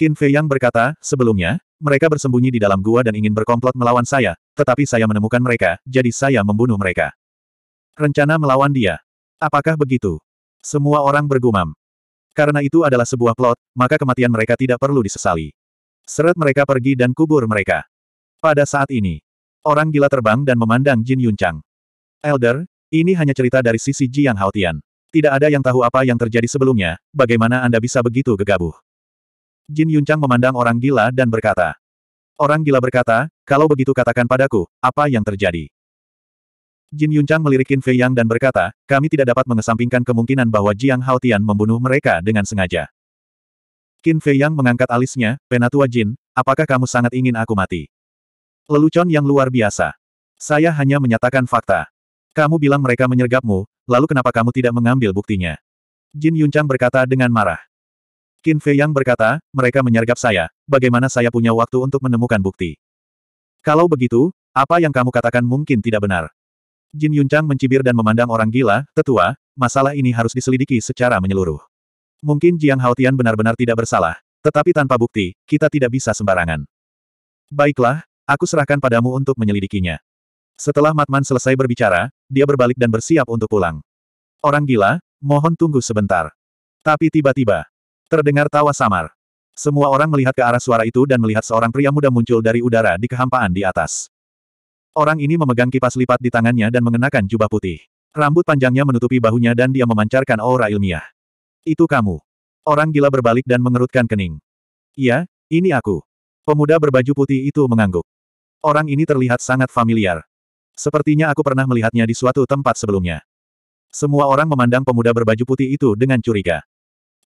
Qin Fei Yang berkata, sebelumnya, mereka bersembunyi di dalam gua dan ingin berkomplot melawan saya, tetapi saya menemukan mereka, jadi saya membunuh mereka. Rencana melawan dia. Apakah begitu? Semua orang bergumam. Karena itu adalah sebuah plot, maka kematian mereka tidak perlu disesali. Seret mereka pergi dan kubur mereka. Pada saat ini, orang gila terbang dan memandang Jin Yunchang. Elder, ini hanya cerita dari sisi Jiang Haotian. Tidak ada yang tahu apa yang terjadi sebelumnya, bagaimana Anda bisa begitu gegabah. Jin Yunchang memandang orang gila dan berkata. Orang gila berkata, kalau begitu katakan padaku, apa yang terjadi? Jin Yunchang melirikin Fei Yang dan berkata, kami tidak dapat mengesampingkan kemungkinan bahwa Jiang Haotian membunuh mereka dengan sengaja. Qin Fei Yang mengangkat alisnya, Penatua Jin, apakah kamu sangat ingin aku mati? Lelucon yang luar biasa. Saya hanya menyatakan fakta. Kamu bilang mereka menyergapmu, lalu kenapa kamu tidak mengambil buktinya? Jin Yunchang berkata dengan marah. Qin Fei Yang berkata, mereka menyergap saya, bagaimana saya punya waktu untuk menemukan bukti? Kalau begitu, apa yang kamu katakan mungkin tidak benar. Jin Yuncang mencibir dan memandang orang gila, tetua, masalah ini harus diselidiki secara menyeluruh. Mungkin Jiang Haotian benar-benar tidak bersalah, tetapi tanpa bukti, kita tidak bisa sembarangan. Baiklah, aku serahkan padamu untuk menyelidikinya. Setelah Matman selesai berbicara, dia berbalik dan bersiap untuk pulang. Orang gila, mohon tunggu sebentar. Tapi tiba-tiba, terdengar tawa samar. Semua orang melihat ke arah suara itu dan melihat seorang pria muda muncul dari udara di kehampaan di atas. Orang ini memegang kipas lipat di tangannya dan mengenakan jubah putih. Rambut panjangnya menutupi bahunya dan dia memancarkan aura ilmiah. Itu kamu. Orang gila berbalik dan mengerutkan kening. Iya, ini aku. Pemuda berbaju putih itu mengangguk. Orang ini terlihat sangat familiar. Sepertinya aku pernah melihatnya di suatu tempat sebelumnya. Semua orang memandang pemuda berbaju putih itu dengan curiga.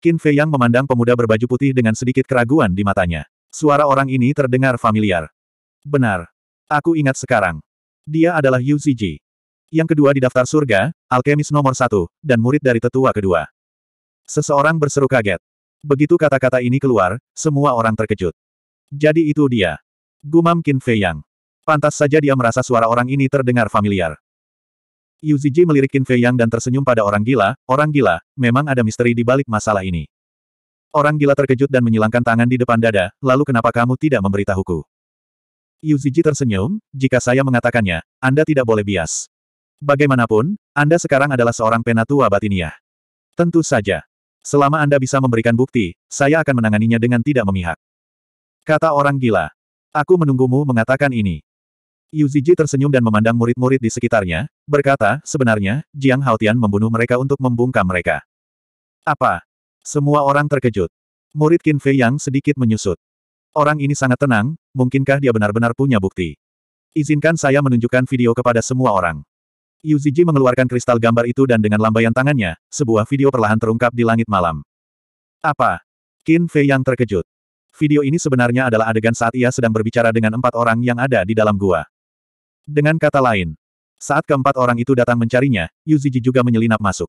Qin Fei Yang memandang pemuda berbaju putih dengan sedikit keraguan di matanya. Suara orang ini terdengar familiar. Benar, Aku ingat sekarang. Dia adalah Yu Ziji. Yang kedua di daftar surga, alkemis nomor satu, dan murid dari tetua kedua. Seseorang berseru kaget. Begitu kata-kata ini keluar, semua orang terkejut. Jadi itu dia. Gumam Qin Fei Yang. Pantas saja dia merasa suara orang ini terdengar familiar. Yu Ziji melirik Qin Fei Yang dan tersenyum pada orang gila, orang gila, memang ada misteri di balik masalah ini. Orang gila terkejut dan menyilangkan tangan di depan dada, lalu kenapa kamu tidak memberitahuku? Yu Yuziji tersenyum, jika saya mengatakannya, Anda tidak boleh bias. Bagaimanapun, Anda sekarang adalah seorang penatua batiniah. Tentu saja. Selama Anda bisa memberikan bukti, saya akan menanganinya dengan tidak memihak. Kata orang gila. Aku menunggumu mengatakan ini. Yu Yuziji tersenyum dan memandang murid-murid di sekitarnya, berkata, sebenarnya, Jiang Haotian membunuh mereka untuk membungkam mereka. Apa? Semua orang terkejut. Murid Qin Fei yang sedikit menyusut. Orang ini sangat tenang, mungkinkah dia benar-benar punya bukti? Izinkan saya menunjukkan video kepada semua orang. Yu Yuziji mengeluarkan kristal gambar itu dan dengan lambaian tangannya, sebuah video perlahan terungkap di langit malam. Apa? Qin Fei yang terkejut. Video ini sebenarnya adalah adegan saat ia sedang berbicara dengan empat orang yang ada di dalam gua. Dengan kata lain, saat keempat orang itu datang mencarinya, Yu Yuziji juga menyelinap masuk.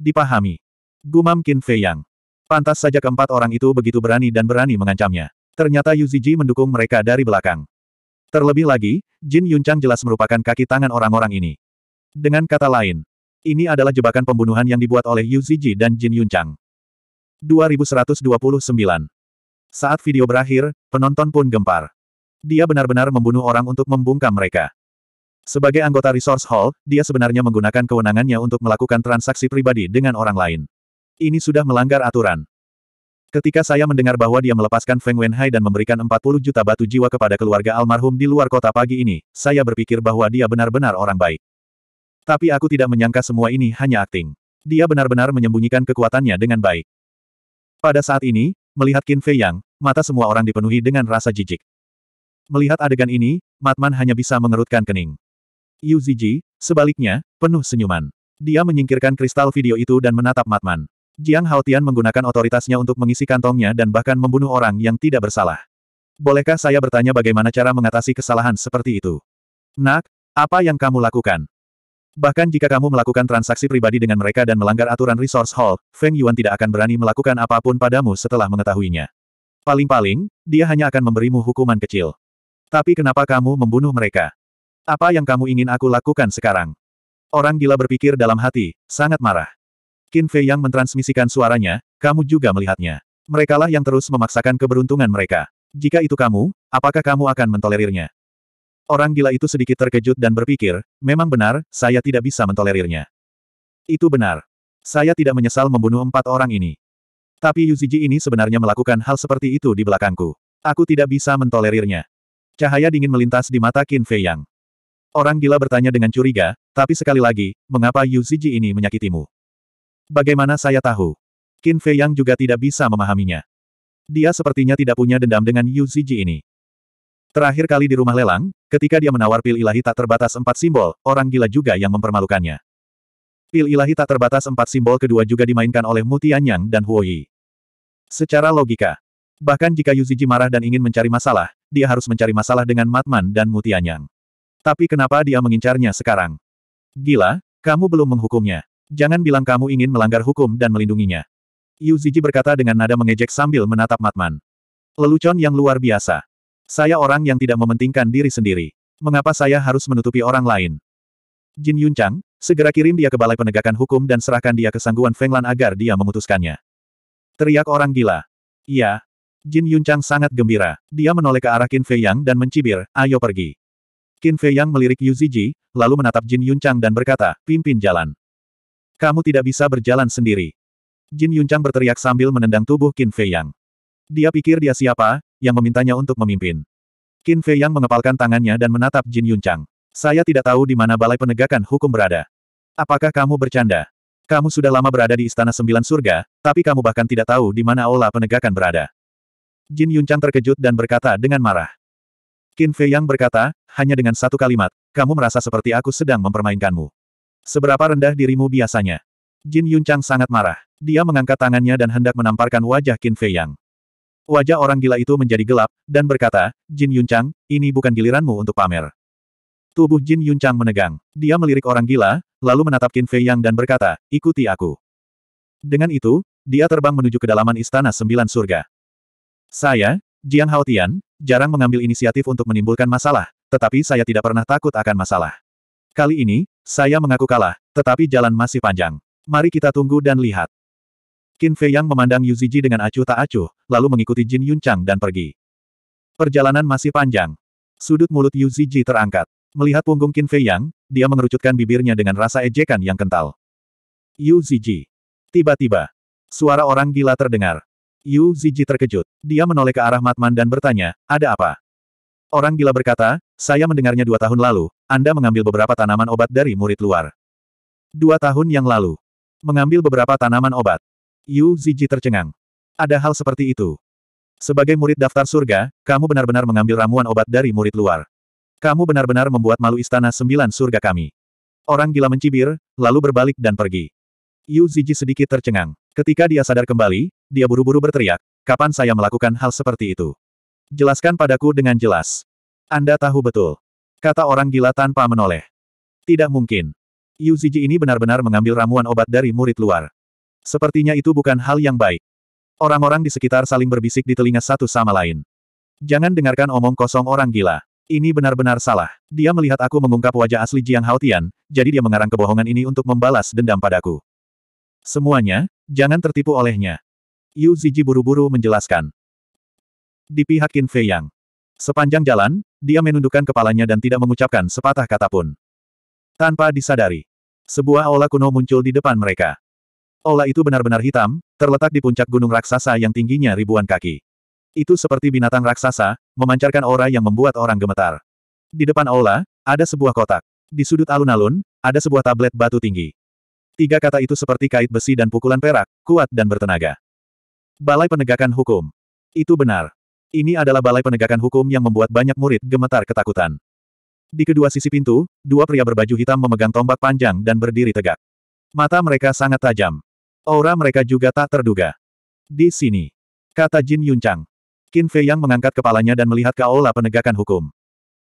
Dipahami. Gumam Qin Fei Yang. Pantas saja keempat orang itu begitu berani dan berani mengancamnya. Ternyata Yu Ziji mendukung mereka dari belakang. Terlebih lagi, Jin Yunchang jelas merupakan kaki tangan orang-orang ini. Dengan kata lain, ini adalah jebakan pembunuhan yang dibuat oleh Yu Ziji dan Jin Yunchang. 2129 Saat video berakhir, penonton pun gempar. Dia benar-benar membunuh orang untuk membungkam mereka. Sebagai anggota Resource Hall, dia sebenarnya menggunakan kewenangannya untuk melakukan transaksi pribadi dengan orang lain. Ini sudah melanggar aturan. Ketika saya mendengar bahwa dia melepaskan Feng Wenhai dan memberikan 40 juta batu jiwa kepada keluarga almarhum di luar kota pagi ini, saya berpikir bahwa dia benar-benar orang baik. Tapi aku tidak menyangka semua ini hanya akting. Dia benar-benar menyembunyikan kekuatannya dengan baik. Pada saat ini, melihat Qin Fei Yang, mata semua orang dipenuhi dengan rasa jijik. Melihat adegan ini, Matman hanya bisa mengerutkan kening. Yu Ziji, sebaliknya, penuh senyuman. Dia menyingkirkan kristal video itu dan menatap Matman. Jiang Haotian menggunakan otoritasnya untuk mengisi kantongnya dan bahkan membunuh orang yang tidak bersalah. Bolehkah saya bertanya bagaimana cara mengatasi kesalahan seperti itu? Nak, apa yang kamu lakukan? Bahkan jika kamu melakukan transaksi pribadi dengan mereka dan melanggar aturan resource hall, Feng Yuan tidak akan berani melakukan apapun padamu setelah mengetahuinya. Paling-paling, dia hanya akan memberimu hukuman kecil. Tapi kenapa kamu membunuh mereka? Apa yang kamu ingin aku lakukan sekarang? Orang gila berpikir dalam hati, sangat marah. Qin Fei yang mentransmisikan suaranya, kamu juga melihatnya. Merekalah yang terus memaksakan keberuntungan mereka. Jika itu kamu, apakah kamu akan mentolerirnya? Orang gila itu sedikit terkejut dan berpikir, memang benar, saya tidak bisa mentolerirnya. Itu benar. Saya tidak menyesal membunuh empat orang ini. Tapi Yu Yuziji ini sebenarnya melakukan hal seperti itu di belakangku. Aku tidak bisa mentolerirnya. Cahaya dingin melintas di mata Qin Fei Yang. Orang gila bertanya dengan curiga, tapi sekali lagi, mengapa Yu Ziji ini menyakitimu? Bagaimana saya tahu? Qin Fei Yang juga tidak bisa memahaminya. Dia sepertinya tidak punya dendam dengan Yu Ziji ini. Terakhir kali di rumah lelang, ketika dia menawar pil ilahi tak terbatas empat simbol, orang gila juga yang mempermalukannya. Pil ilahi tak terbatas empat simbol kedua juga dimainkan oleh Mutianyang dan Yi. Secara logika, bahkan jika Yu Ziji marah dan ingin mencari masalah, dia harus mencari masalah dengan Matman dan Mutianyang. Tapi kenapa dia mengincarnya sekarang? Gila, kamu belum menghukumnya. Jangan bilang kamu ingin melanggar hukum dan melindunginya. Yu Ziji berkata dengan nada mengejek sambil menatap Matman. Lelucon yang luar biasa. Saya orang yang tidak mementingkan diri sendiri. Mengapa saya harus menutupi orang lain? Jin Yun Chang, segera kirim dia ke Balai Penegakan Hukum dan serahkan dia ke Sangguan Lan agar dia memutuskannya. Teriak orang gila. Iya. Jin Yun Chang sangat gembira. Dia menoleh ke arah Qin Fei Yang dan mencibir, ayo pergi. Qin Fei Yang melirik Yu Ziji, lalu menatap Jin Yun Chang dan berkata, pimpin jalan. Kamu tidak bisa berjalan sendiri. Jin Yunchang berteriak sambil menendang tubuh Qin Fei Yang. Dia pikir dia siapa, yang memintanya untuk memimpin. Qin Fei Yang mengepalkan tangannya dan menatap Jin Yunchang. Saya tidak tahu di mana balai penegakan hukum berada. Apakah kamu bercanda? Kamu sudah lama berada di Istana Sembilan Surga, tapi kamu bahkan tidak tahu di mana aula penegakan berada. Jin Yunchang terkejut dan berkata dengan marah. Qin Fei Yang berkata, hanya dengan satu kalimat, kamu merasa seperti aku sedang mempermainkanmu. Seberapa rendah dirimu biasanya? Jin Yunchang sangat marah. Dia mengangkat tangannya dan hendak menamparkan wajah Qin Fei Yang. Wajah orang gila itu menjadi gelap, dan berkata, Jin Yunchang, ini bukan giliranmu untuk pamer. Tubuh Jin Yunchang menegang. Dia melirik orang gila, lalu menatap Qin Fei Yang dan berkata, ikuti aku. Dengan itu, dia terbang menuju kedalaman Istana Sembilan Surga. Saya, Jiang Haotian, jarang mengambil inisiatif untuk menimbulkan masalah, tetapi saya tidak pernah takut akan masalah. Kali ini, saya mengaku kalah, tetapi jalan masih panjang. Mari kita tunggu dan lihat. Qin Fei Yang memandang Yu Ziji dengan acuh tak acuh, lalu mengikuti Jin Yun Chang dan pergi. Perjalanan masih panjang. Sudut mulut Yu Ziji terangkat. Melihat punggung Qin Fei Yang, dia mengerucutkan bibirnya dengan rasa ejekan yang kental. Yu Ziji. Tiba-tiba, suara orang gila terdengar. Yu Ziji terkejut. Dia menoleh ke arah Matman dan bertanya, ada apa? Orang gila berkata, saya mendengarnya dua tahun lalu, Anda mengambil beberapa tanaman obat dari murid luar. Dua tahun yang lalu. Mengambil beberapa tanaman obat. Yu Ziji tercengang. Ada hal seperti itu. Sebagai murid daftar surga, kamu benar-benar mengambil ramuan obat dari murid luar. Kamu benar-benar membuat malu istana sembilan surga kami. Orang gila mencibir, lalu berbalik dan pergi. Yu Ziji sedikit tercengang. Ketika dia sadar kembali, dia buru-buru berteriak, kapan saya melakukan hal seperti itu? Jelaskan padaku dengan jelas. Anda tahu betul. Kata orang gila tanpa menoleh. Tidak mungkin. Yu Ziji ini benar-benar mengambil ramuan obat dari murid luar. Sepertinya itu bukan hal yang baik. Orang-orang di sekitar saling berbisik di telinga satu sama lain. Jangan dengarkan omong kosong orang gila. Ini benar-benar salah. Dia melihat aku mengungkap wajah asli Jiang Haotian, jadi dia mengarang kebohongan ini untuk membalas dendam padaku. Semuanya, jangan tertipu olehnya. Yu Ziji buru-buru menjelaskan di pihak Qin Fei Yang. Sepanjang jalan, dia menundukkan kepalanya dan tidak mengucapkan sepatah kata pun. Tanpa disadari, sebuah aula kuno muncul di depan mereka. Aula itu benar-benar hitam, terletak di puncak gunung raksasa yang tingginya ribuan kaki. Itu seperti binatang raksasa, memancarkan aura yang membuat orang gemetar. Di depan aula, ada sebuah kotak. Di sudut alun-alun, ada sebuah tablet batu tinggi. Tiga kata itu seperti kait besi dan pukulan perak, kuat dan bertenaga. Balai penegakan hukum. Itu benar. Ini adalah balai penegakan hukum yang membuat banyak murid gemetar ketakutan. Di kedua sisi pintu, dua pria berbaju hitam memegang tombak panjang dan berdiri tegak. Mata mereka sangat tajam. Aura mereka juga tak terduga. Di sini. Kata Jin Yuncang. Qin Fei yang mengangkat kepalanya dan melihat ke aula penegakan hukum.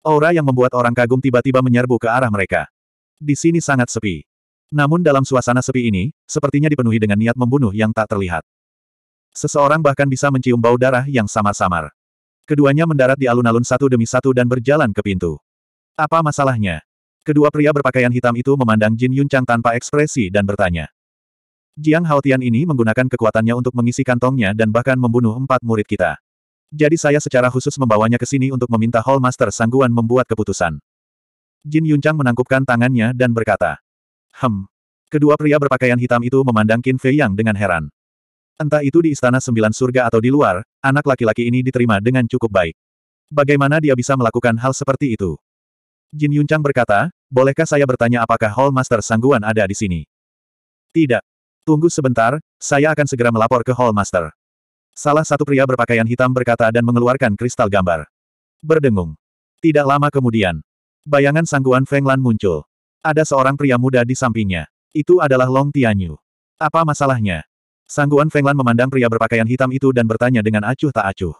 Aura yang membuat orang kagum tiba-tiba menyerbu ke arah mereka. Di sini sangat sepi. Namun dalam suasana sepi ini, sepertinya dipenuhi dengan niat membunuh yang tak terlihat. Seseorang bahkan bisa mencium bau darah yang samar-samar. Keduanya mendarat di alun-alun satu demi satu dan berjalan ke pintu. Apa masalahnya? Kedua pria berpakaian hitam itu memandang Jin Yuncang tanpa ekspresi dan bertanya. Jiang Haotian ini menggunakan kekuatannya untuk mengisi kantongnya dan bahkan membunuh empat murid kita. Jadi saya secara khusus membawanya ke sini untuk meminta Hall Master Sangguan membuat keputusan. Jin Yuncang menangkupkan tangannya dan berkata. Hem. Kedua pria berpakaian hitam itu memandang Qin Fei Yang dengan heran. Entah itu di Istana Sembilan Surga atau di luar, anak laki-laki ini diterima dengan cukup baik. Bagaimana dia bisa melakukan hal seperti itu? Jin Yunchang berkata, bolehkah saya bertanya apakah Hall Master Sangguan ada di sini? Tidak. Tunggu sebentar, saya akan segera melapor ke Hall Master. Salah satu pria berpakaian hitam berkata dan mengeluarkan kristal gambar. Berdengung. Tidak lama kemudian, bayangan Sangguan Feng Lan muncul. Ada seorang pria muda di sampingnya. Itu adalah Long Tianyu. Apa masalahnya? Sangguan Fenglan memandang pria berpakaian hitam itu dan bertanya dengan acuh tak acuh.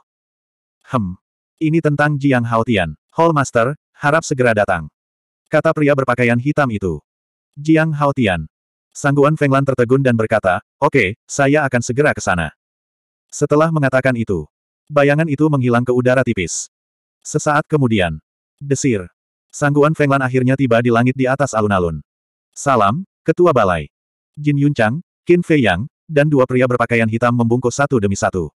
Hem. Ini tentang Jiang Haotian. Hall Master, harap segera datang. Kata pria berpakaian hitam itu. Jiang Haotian. Sangguan Fenglan tertegun dan berkata, oke, okay, saya akan segera ke sana. Setelah mengatakan itu, bayangan itu menghilang ke udara tipis. Sesaat kemudian, desir. Sangguan Fenglan akhirnya tiba di langit di atas alun-alun. Salam, Ketua Balai. Jin Yunchang, Qin Fei Yang, dan dua pria berpakaian hitam membungkus satu demi satu.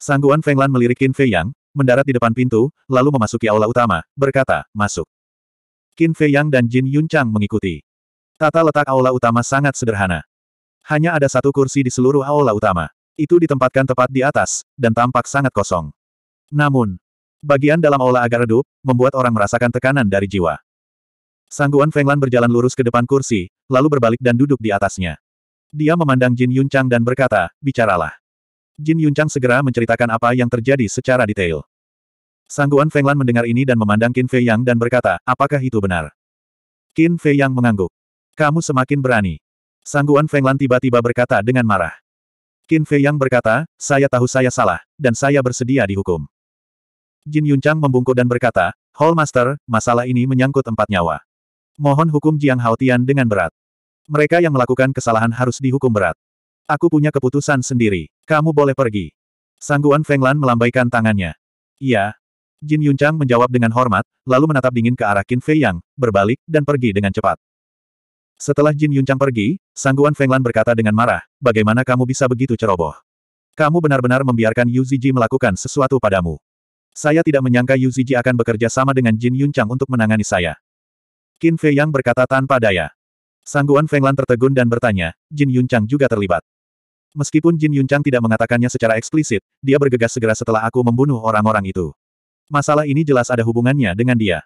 Sangguan Fenglan melirik Qin Fei Yang, mendarat di depan pintu, lalu memasuki aula utama, berkata, masuk. Qin Fei Yang dan Jin Yun Chang mengikuti. Tata letak aula utama sangat sederhana. Hanya ada satu kursi di seluruh aula utama. Itu ditempatkan tepat di atas, dan tampak sangat kosong. Namun, bagian dalam aula agak redup, membuat orang merasakan tekanan dari jiwa. Sangguan Fenglan berjalan lurus ke depan kursi, lalu berbalik dan duduk di atasnya. Dia memandang Jin Yunchang dan berkata, bicaralah. Jin Yunchang segera menceritakan apa yang terjadi secara detail. Sangguan Fenglan mendengar ini dan memandang Qin Fei Yang dan berkata, apakah itu benar? Qin Fei Yang mengangguk. Kamu semakin berani. Sangguan Fenglan tiba-tiba berkata dengan marah. Qin Fei Yang berkata, saya tahu saya salah, dan saya bersedia dihukum. Jin Yunchang membungkuk dan berkata, Hall Master, masalah ini menyangkut empat nyawa. Mohon hukum Jiang Haotian dengan berat. Mereka yang melakukan kesalahan harus dihukum berat. Aku punya keputusan sendiri. Kamu boleh pergi. Sangguan Fenglan melambaikan tangannya. Iya. Jin Yunchang menjawab dengan hormat, lalu menatap dingin ke arah Qin Fei Yang, berbalik, dan pergi dengan cepat. Setelah Jin Yunchang pergi, Sangguan Fenglan berkata dengan marah, bagaimana kamu bisa begitu ceroboh? Kamu benar-benar membiarkan Yu Ziji melakukan sesuatu padamu. Saya tidak menyangka Yu Ziji akan bekerja sama dengan Jin Yunchang untuk menangani saya. Qin Fei Yang berkata tanpa daya. Sangguan Fenglan tertegun dan bertanya, Jin Yunchang juga terlibat. Meskipun Jin Yunchang tidak mengatakannya secara eksplisit, dia bergegas segera setelah aku membunuh orang-orang itu. Masalah ini jelas ada hubungannya dengan dia.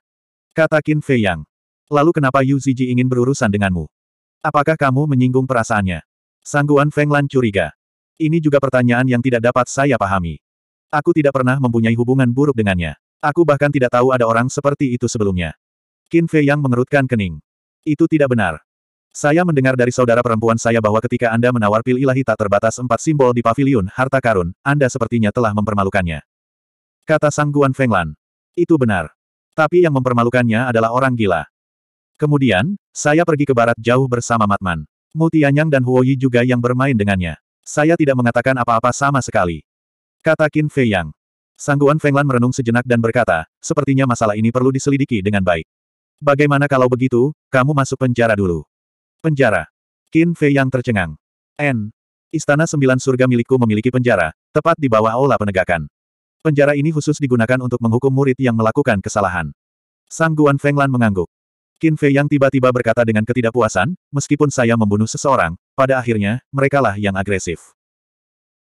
Kata Qin Fei Yang. Lalu kenapa Yu Ziji ingin berurusan denganmu? Apakah kamu menyinggung perasaannya? Sangguan Fenglan curiga. Ini juga pertanyaan yang tidak dapat saya pahami. Aku tidak pernah mempunyai hubungan buruk dengannya. Aku bahkan tidak tahu ada orang seperti itu sebelumnya. Qin Fei Yang mengerutkan kening. Itu tidak benar. Saya mendengar dari saudara perempuan saya bahwa ketika Anda menawar pil ilahi tak terbatas empat simbol di pavilion harta karun, Anda sepertinya telah mempermalukannya. Kata Sang Guan Fenglan. Itu benar. Tapi yang mempermalukannya adalah orang gila. Kemudian, saya pergi ke barat jauh bersama Matman. Mutianyang dan Huoyi juga yang bermain dengannya. Saya tidak mengatakan apa-apa sama sekali. Kata Qin Fei Yang. Sangguan Fenglan merenung sejenak dan berkata, sepertinya masalah ini perlu diselidiki dengan baik. Bagaimana kalau begitu, kamu masuk penjara dulu. Penjara. Qin Fei yang tercengang. N. Istana Sembilan Surga milikku memiliki penjara, tepat di bawah aula penegakan. Penjara ini khusus digunakan untuk menghukum murid yang melakukan kesalahan. Sang Guan Fenglan mengangguk. Qin Fei yang tiba-tiba berkata dengan ketidakpuasan, meskipun saya membunuh seseorang, pada akhirnya, merekalah yang agresif.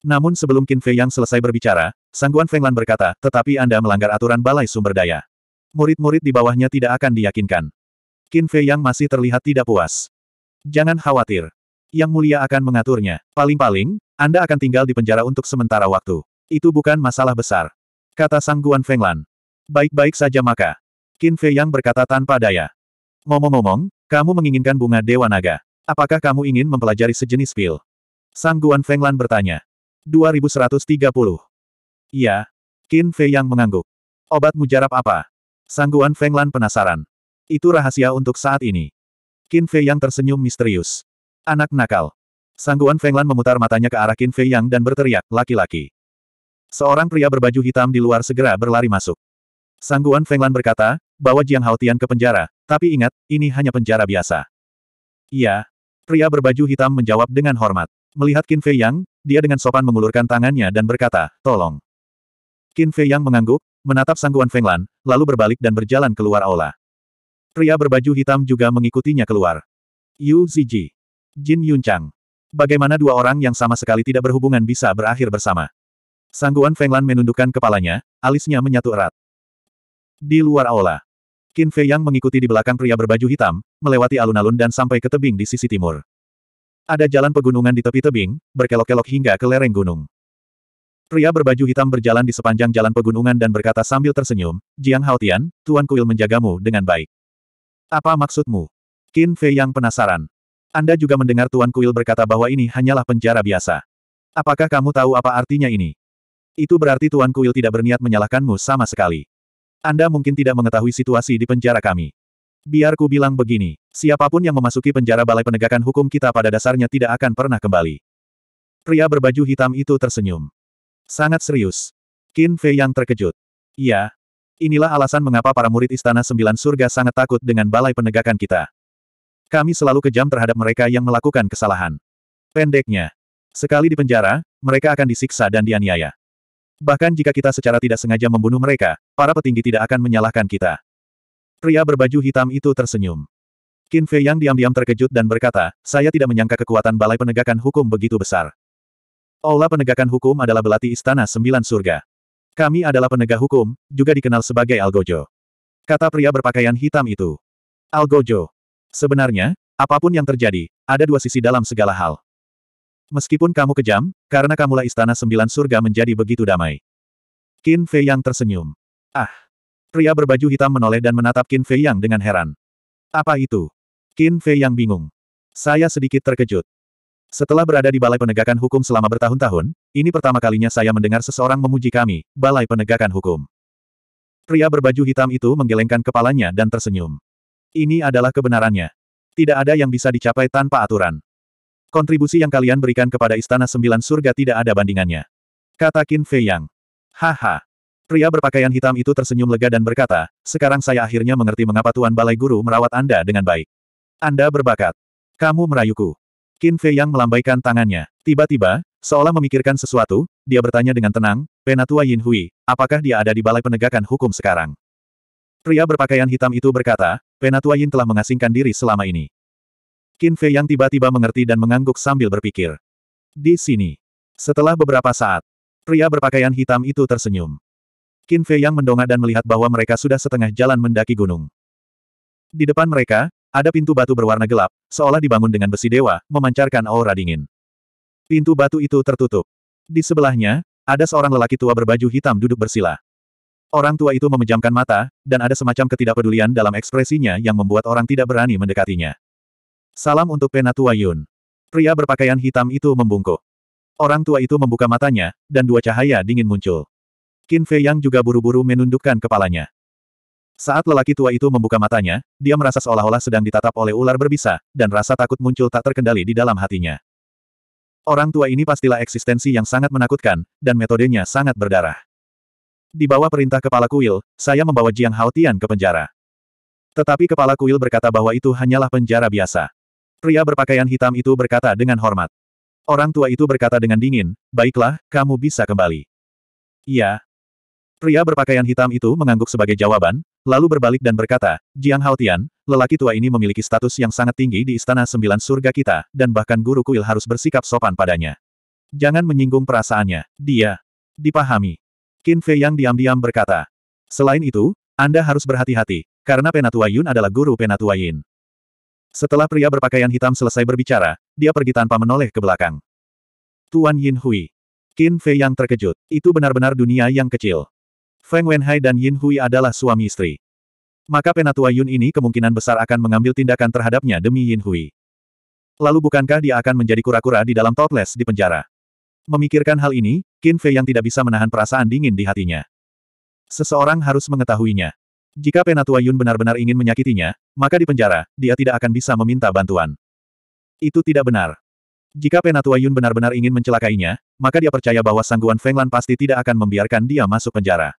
Namun sebelum Qin Fei yang selesai berbicara, Sang Guan Fenglan berkata, tetapi Anda melanggar aturan balai sumber daya. Murid-murid di bawahnya tidak akan diyakinkan. Qin Fei yang masih terlihat tidak puas. Jangan khawatir. Yang mulia akan mengaturnya. Paling-paling, Anda akan tinggal di penjara untuk sementara waktu. Itu bukan masalah besar. Kata Sang Guan Fenglan. Baik-baik saja maka. Qin Fei Yang berkata tanpa daya. Ngomong-ngomong, kamu menginginkan bunga Dewa Naga. Apakah kamu ingin mempelajari sejenis pil? Sang Guan Fenglan bertanya. 2130. Iya. Qin Fei Yang mengangguk. Obat mujarab apa? Sang Guan Fenglan penasaran. Itu rahasia untuk saat ini. Qin Fei Yang tersenyum misterius. Anak nakal. Sangguan Fenglan memutar matanya ke arah Qin Fei Yang dan berteriak, laki-laki. Seorang pria berbaju hitam di luar segera berlari masuk. Sangguan Fenglan berkata, bahwa Jiang Haotian ke penjara, tapi ingat, ini hanya penjara biasa. Iya. Pria berbaju hitam menjawab dengan hormat. Melihat Qin Fei Yang, dia dengan sopan mengulurkan tangannya dan berkata, tolong. Qin Fei Yang mengangguk, menatap Sangguan Fenglan, lalu berbalik dan berjalan keluar aula. Pria berbaju hitam juga mengikutinya keluar. Yu Ziji. Jin Yunchang. Bagaimana dua orang yang sama sekali tidak berhubungan bisa berakhir bersama? Sangguan Fenglan menundukkan kepalanya, alisnya menyatu erat. Di luar aula, Qin Fei Yang mengikuti di belakang pria berbaju hitam, melewati alun-alun dan sampai ke tebing di sisi timur. Ada jalan pegunungan di tepi tebing, berkelok-kelok hingga ke lereng gunung. Pria berbaju hitam berjalan di sepanjang jalan pegunungan dan berkata sambil tersenyum, Jiang Haotian, Tuan Kuil menjagamu dengan baik. Apa maksudmu? Qin Fei yang penasaran. Anda juga mendengar Tuan Kuil berkata bahwa ini hanyalah penjara biasa. Apakah kamu tahu apa artinya ini? Itu berarti Tuan Kuil tidak berniat menyalahkanmu sama sekali. Anda mungkin tidak mengetahui situasi di penjara kami. Biar ku bilang begini, siapapun yang memasuki penjara balai penegakan hukum kita pada dasarnya tidak akan pernah kembali. Pria berbaju hitam itu tersenyum. Sangat serius. Qin Fei yang terkejut. Iya, Inilah alasan mengapa para murid Istana Sembilan Surga sangat takut dengan balai penegakan kita. Kami selalu kejam terhadap mereka yang melakukan kesalahan. Pendeknya, sekali di penjara, mereka akan disiksa dan dianiaya. Bahkan jika kita secara tidak sengaja membunuh mereka, para petinggi tidak akan menyalahkan kita. Pria berbaju hitam itu tersenyum. Qin Fei yang diam-diam terkejut dan berkata, saya tidak menyangka kekuatan balai penegakan hukum begitu besar. Aula penegakan hukum adalah belati istana sembilan surga. Kami adalah penegak hukum, juga dikenal sebagai Algojo. Kata pria berpakaian hitam itu. Algojo. Sebenarnya, apapun yang terjadi, ada dua sisi dalam segala hal. Meskipun kamu kejam, karena kamulah istana sembilan surga menjadi begitu damai. Qin Fei yang tersenyum. Ah. Pria berbaju hitam menoleh dan menatap Qin Fei yang dengan heran. Apa itu? Qin Fei yang bingung. Saya sedikit terkejut. Setelah berada di Balai Penegakan Hukum selama bertahun-tahun, ini pertama kalinya saya mendengar seseorang memuji kami, Balai Penegakan Hukum. Pria berbaju hitam itu menggelengkan kepalanya dan tersenyum. Ini adalah kebenarannya. Tidak ada yang bisa dicapai tanpa aturan. Kontribusi yang kalian berikan kepada Istana Sembilan Surga tidak ada bandingannya. Kata Qin Fei Yang. Haha. Pria berpakaian hitam itu tersenyum lega dan berkata, sekarang saya akhirnya mengerti mengapa Tuan Balai Guru merawat Anda dengan baik. Anda berbakat. Kamu merayuku. Qin Fei yang melambaikan tangannya. Tiba-tiba, seolah memikirkan sesuatu, dia bertanya dengan tenang, Penatua Yin Hui, apakah dia ada di Balai Penegakan Hukum sekarang? Pria berpakaian hitam itu berkata, Penatua Yin telah mengasingkan diri selama ini. Qin Fei yang tiba-tiba mengerti dan mengangguk sambil berpikir. Di sini. Setelah beberapa saat, pria berpakaian hitam itu tersenyum. Qin Fei yang mendongak dan melihat bahwa mereka sudah setengah jalan mendaki gunung. Di depan mereka, ada pintu batu berwarna gelap, seolah dibangun dengan besi dewa, memancarkan aura dingin. Pintu batu itu tertutup. Di sebelahnya, ada seorang lelaki tua berbaju hitam duduk bersila. Orang tua itu memejamkan mata, dan ada semacam ketidakpedulian dalam ekspresinya yang membuat orang tidak berani mendekatinya. Salam untuk Penatua Yun. Pria berpakaian hitam itu membungkuk. Orang tua itu membuka matanya, dan dua cahaya dingin muncul. Qin Fei Yang juga buru-buru menundukkan kepalanya. Saat lelaki tua itu membuka matanya, dia merasa seolah-olah sedang ditatap oleh ular berbisa, dan rasa takut muncul tak terkendali di dalam hatinya. Orang tua ini pastilah eksistensi yang sangat menakutkan, dan metodenya sangat berdarah. Di bawah perintah kepala kuil, saya membawa Jiang Haotian ke penjara. Tetapi kepala kuil berkata bahwa itu hanyalah penjara biasa. Pria berpakaian hitam itu berkata dengan hormat. Orang tua itu berkata dengan dingin, baiklah, kamu bisa kembali. Iya, Pria berpakaian hitam itu mengangguk sebagai jawaban, lalu berbalik dan berkata, Jiang Haotian, lelaki tua ini memiliki status yang sangat tinggi di Istana Sembilan Surga kita, dan bahkan guru kuil harus bersikap sopan padanya. Jangan menyinggung perasaannya, dia. Dipahami. Qin Fei yang diam-diam berkata. Selain itu, Anda harus berhati-hati, karena Penatua Yun adalah guru Penatua Yin. Setelah pria berpakaian hitam selesai berbicara, dia pergi tanpa menoleh ke belakang. Tuan Yin Hui. Qin Fei yang terkejut, itu benar-benar dunia yang kecil. Feng Wenhai dan Yin Hui adalah suami istri. Maka penatua Yun ini kemungkinan besar akan mengambil tindakan terhadapnya demi Yin Hui. Lalu bukankah dia akan menjadi kura-kura di dalam toples di penjara? Memikirkan hal ini, Qin Fei yang tidak bisa menahan perasaan dingin di hatinya. Seseorang harus mengetahuinya. Jika penatua Yun benar-benar ingin menyakitinya, maka di penjara, dia tidak akan bisa meminta bantuan. Itu tidak benar. Jika penatua Yun benar-benar ingin mencelakainya, maka dia percaya bahwa sangguan Feng Lan pasti tidak akan membiarkan dia masuk penjara.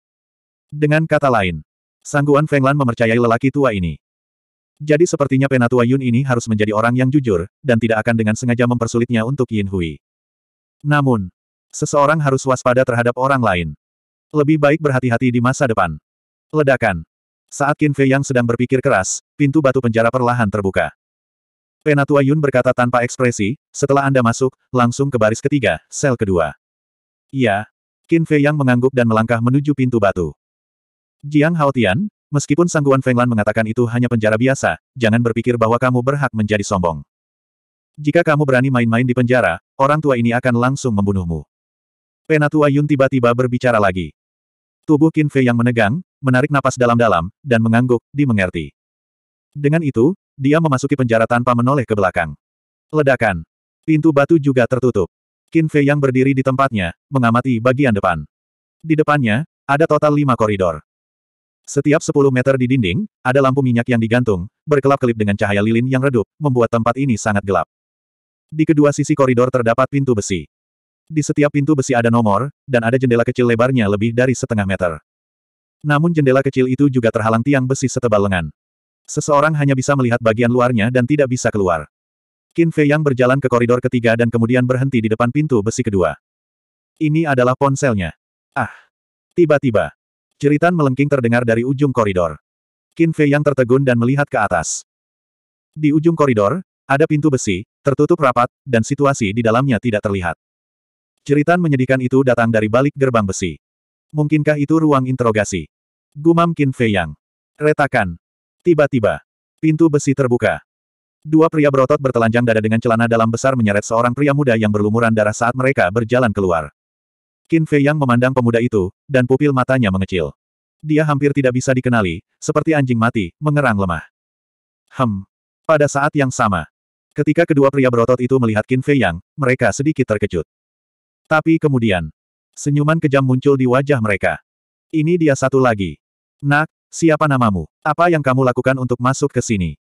Dengan kata lain, Sangguan Fenglan memercayai lelaki tua ini. Jadi sepertinya penatua Yun ini harus menjadi orang yang jujur, dan tidak akan dengan sengaja mempersulitnya untuk Yin Hui. Namun, seseorang harus waspada terhadap orang lain. Lebih baik berhati-hati di masa depan. Ledakan. Saat Qin Fei yang sedang berpikir keras, pintu batu penjara perlahan terbuka. Penatua Yun berkata tanpa ekspresi, setelah Anda masuk, langsung ke baris ketiga, sel kedua. Iya. Qin Fei yang mengangguk dan melangkah menuju pintu batu. Jiang Haotian, meskipun Sangguan Fenglan mengatakan itu hanya penjara biasa, jangan berpikir bahwa kamu berhak menjadi sombong. Jika kamu berani main-main di penjara, orang tua ini akan langsung membunuhmu. Penatua Yun tiba-tiba berbicara lagi. Tubuh Qin Fei yang menegang, menarik napas dalam-dalam, dan mengangguk, dimengerti. Dengan itu, dia memasuki penjara tanpa menoleh ke belakang. Ledakan. Pintu batu juga tertutup. Qin Fei yang berdiri di tempatnya, mengamati bagian depan. Di depannya, ada total lima koridor. Setiap 10 meter di dinding, ada lampu minyak yang digantung, berkelap-kelip dengan cahaya lilin yang redup, membuat tempat ini sangat gelap. Di kedua sisi koridor terdapat pintu besi. Di setiap pintu besi ada nomor, dan ada jendela kecil lebarnya lebih dari setengah meter. Namun jendela kecil itu juga terhalang tiang besi setebal lengan. Seseorang hanya bisa melihat bagian luarnya dan tidak bisa keluar. Qin Fei yang berjalan ke koridor ketiga dan kemudian berhenti di depan pintu besi kedua. Ini adalah ponselnya. Ah! Tiba-tiba, Jeritan melengking terdengar dari ujung koridor. Qin Fei yang tertegun dan melihat ke atas. Di ujung koridor, ada pintu besi, tertutup rapat, dan situasi di dalamnya tidak terlihat. Jeritan menyedihkan itu datang dari balik gerbang besi. Mungkinkah itu ruang interogasi? Gumam Qin Fei Yang. Retakan. Tiba-tiba, pintu besi terbuka. Dua pria berotot bertelanjang dada dengan celana dalam besar menyeret seorang pria muda yang berlumuran darah saat mereka berjalan keluar. Qin Fei Yang memandang pemuda itu, dan pupil matanya mengecil. Dia hampir tidak bisa dikenali, seperti anjing mati, mengerang lemah. Hem. Pada saat yang sama, ketika kedua pria berotot itu melihat Qin Fei Yang, mereka sedikit terkejut. Tapi kemudian, senyuman kejam muncul di wajah mereka. Ini dia satu lagi. Nak, siapa namamu? Apa yang kamu lakukan untuk masuk ke sini?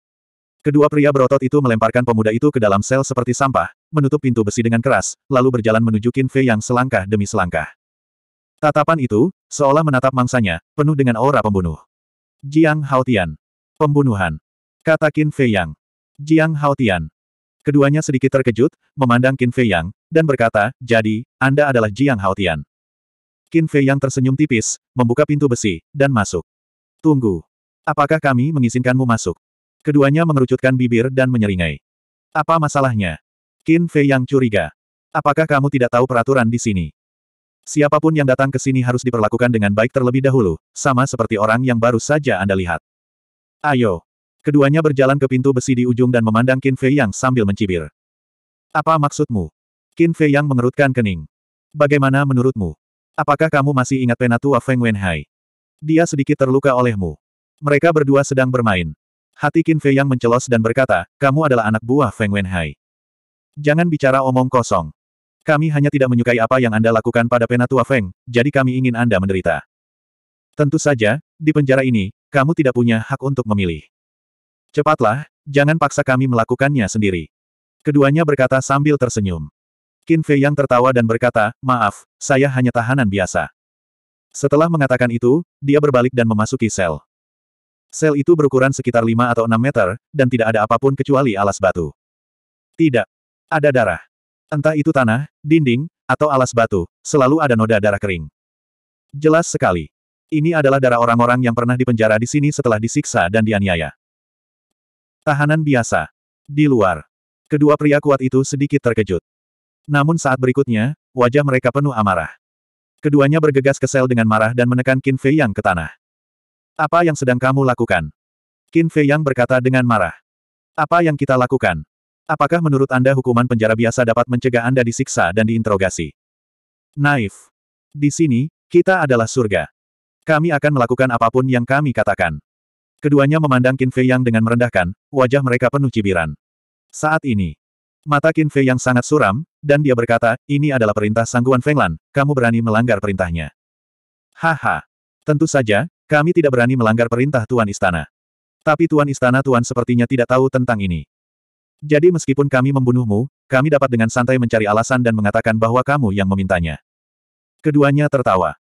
Kedua pria berotot itu melemparkan pemuda itu ke dalam sel seperti sampah, menutup pintu besi dengan keras, lalu berjalan menuju Qin Fei yang selangkah demi selangkah. Tatapan itu, seolah menatap mangsanya, penuh dengan aura pembunuh. Jiang Haotian. Pembunuhan. Kata Qin Fei Yang. Jiang Haotian. Keduanya sedikit terkejut, memandang Qin Fei Yang, dan berkata, jadi, Anda adalah Jiang Haotian. Qin Fei Yang tersenyum tipis, membuka pintu besi, dan masuk. Tunggu. Apakah kami mengizinkanmu masuk? Keduanya mengerucutkan bibir dan menyeringai. Apa masalahnya? Qin Fei yang curiga. Apakah kamu tidak tahu peraturan di sini? Siapapun yang datang ke sini harus diperlakukan dengan baik terlebih dahulu, sama seperti orang yang baru saja Anda lihat. Ayo. Keduanya berjalan ke pintu besi di ujung dan memandang Qin Fei Yang sambil mencibir. Apa maksudmu? Qin Fei Yang mengerutkan kening. Bagaimana menurutmu? Apakah kamu masih ingat penatua Feng Wenhai? Dia sedikit terluka olehmu. Mereka berdua sedang bermain. Hati Qin Fei Yang mencelos dan berkata, kamu adalah anak buah Feng Wenhai. Jangan bicara omong kosong. Kami hanya tidak menyukai apa yang Anda lakukan pada Penatua Feng, jadi kami ingin Anda menderita. Tentu saja, di penjara ini, kamu tidak punya hak untuk memilih. Cepatlah, jangan paksa kami melakukannya sendiri. Keduanya berkata sambil tersenyum. Qin Fei yang tertawa dan berkata, maaf, saya hanya tahanan biasa. Setelah mengatakan itu, dia berbalik dan memasuki sel. Sel itu berukuran sekitar 5 atau 6 meter, dan tidak ada apapun kecuali alas batu. Tidak, ada darah. Entah itu tanah, dinding, atau alas batu, selalu ada noda darah kering. Jelas sekali. Ini adalah darah orang-orang yang pernah dipenjara di sini setelah disiksa dan dianiaya. Tahanan biasa. Di luar. Kedua pria kuat itu sedikit terkejut. Namun saat berikutnya, wajah mereka penuh amarah. Keduanya bergegas ke sel dengan marah dan menekan Qin Fei Yang ke tanah. Apa yang sedang kamu lakukan? Qin Fei Yang berkata dengan marah. Apa yang kita lakukan? Apakah menurut Anda hukuman penjara biasa dapat mencegah Anda disiksa dan diinterogasi? Naif. Di sini, kita adalah surga. Kami akan melakukan apapun yang kami katakan. Keduanya memandang Qin Fei Yang dengan merendahkan, wajah mereka penuh cibiran. Saat ini, mata Qin Fei Yang sangat suram, dan dia berkata, ini adalah perintah sangguan Feng Lan. kamu berani melanggar perintahnya. Haha. Tentu saja, kami tidak berani melanggar perintah Tuan Istana. Tapi Tuan Istana Tuan sepertinya tidak tahu tentang ini. Jadi meskipun kami membunuhmu, kami dapat dengan santai mencari alasan dan mengatakan bahwa kamu yang memintanya. Keduanya tertawa.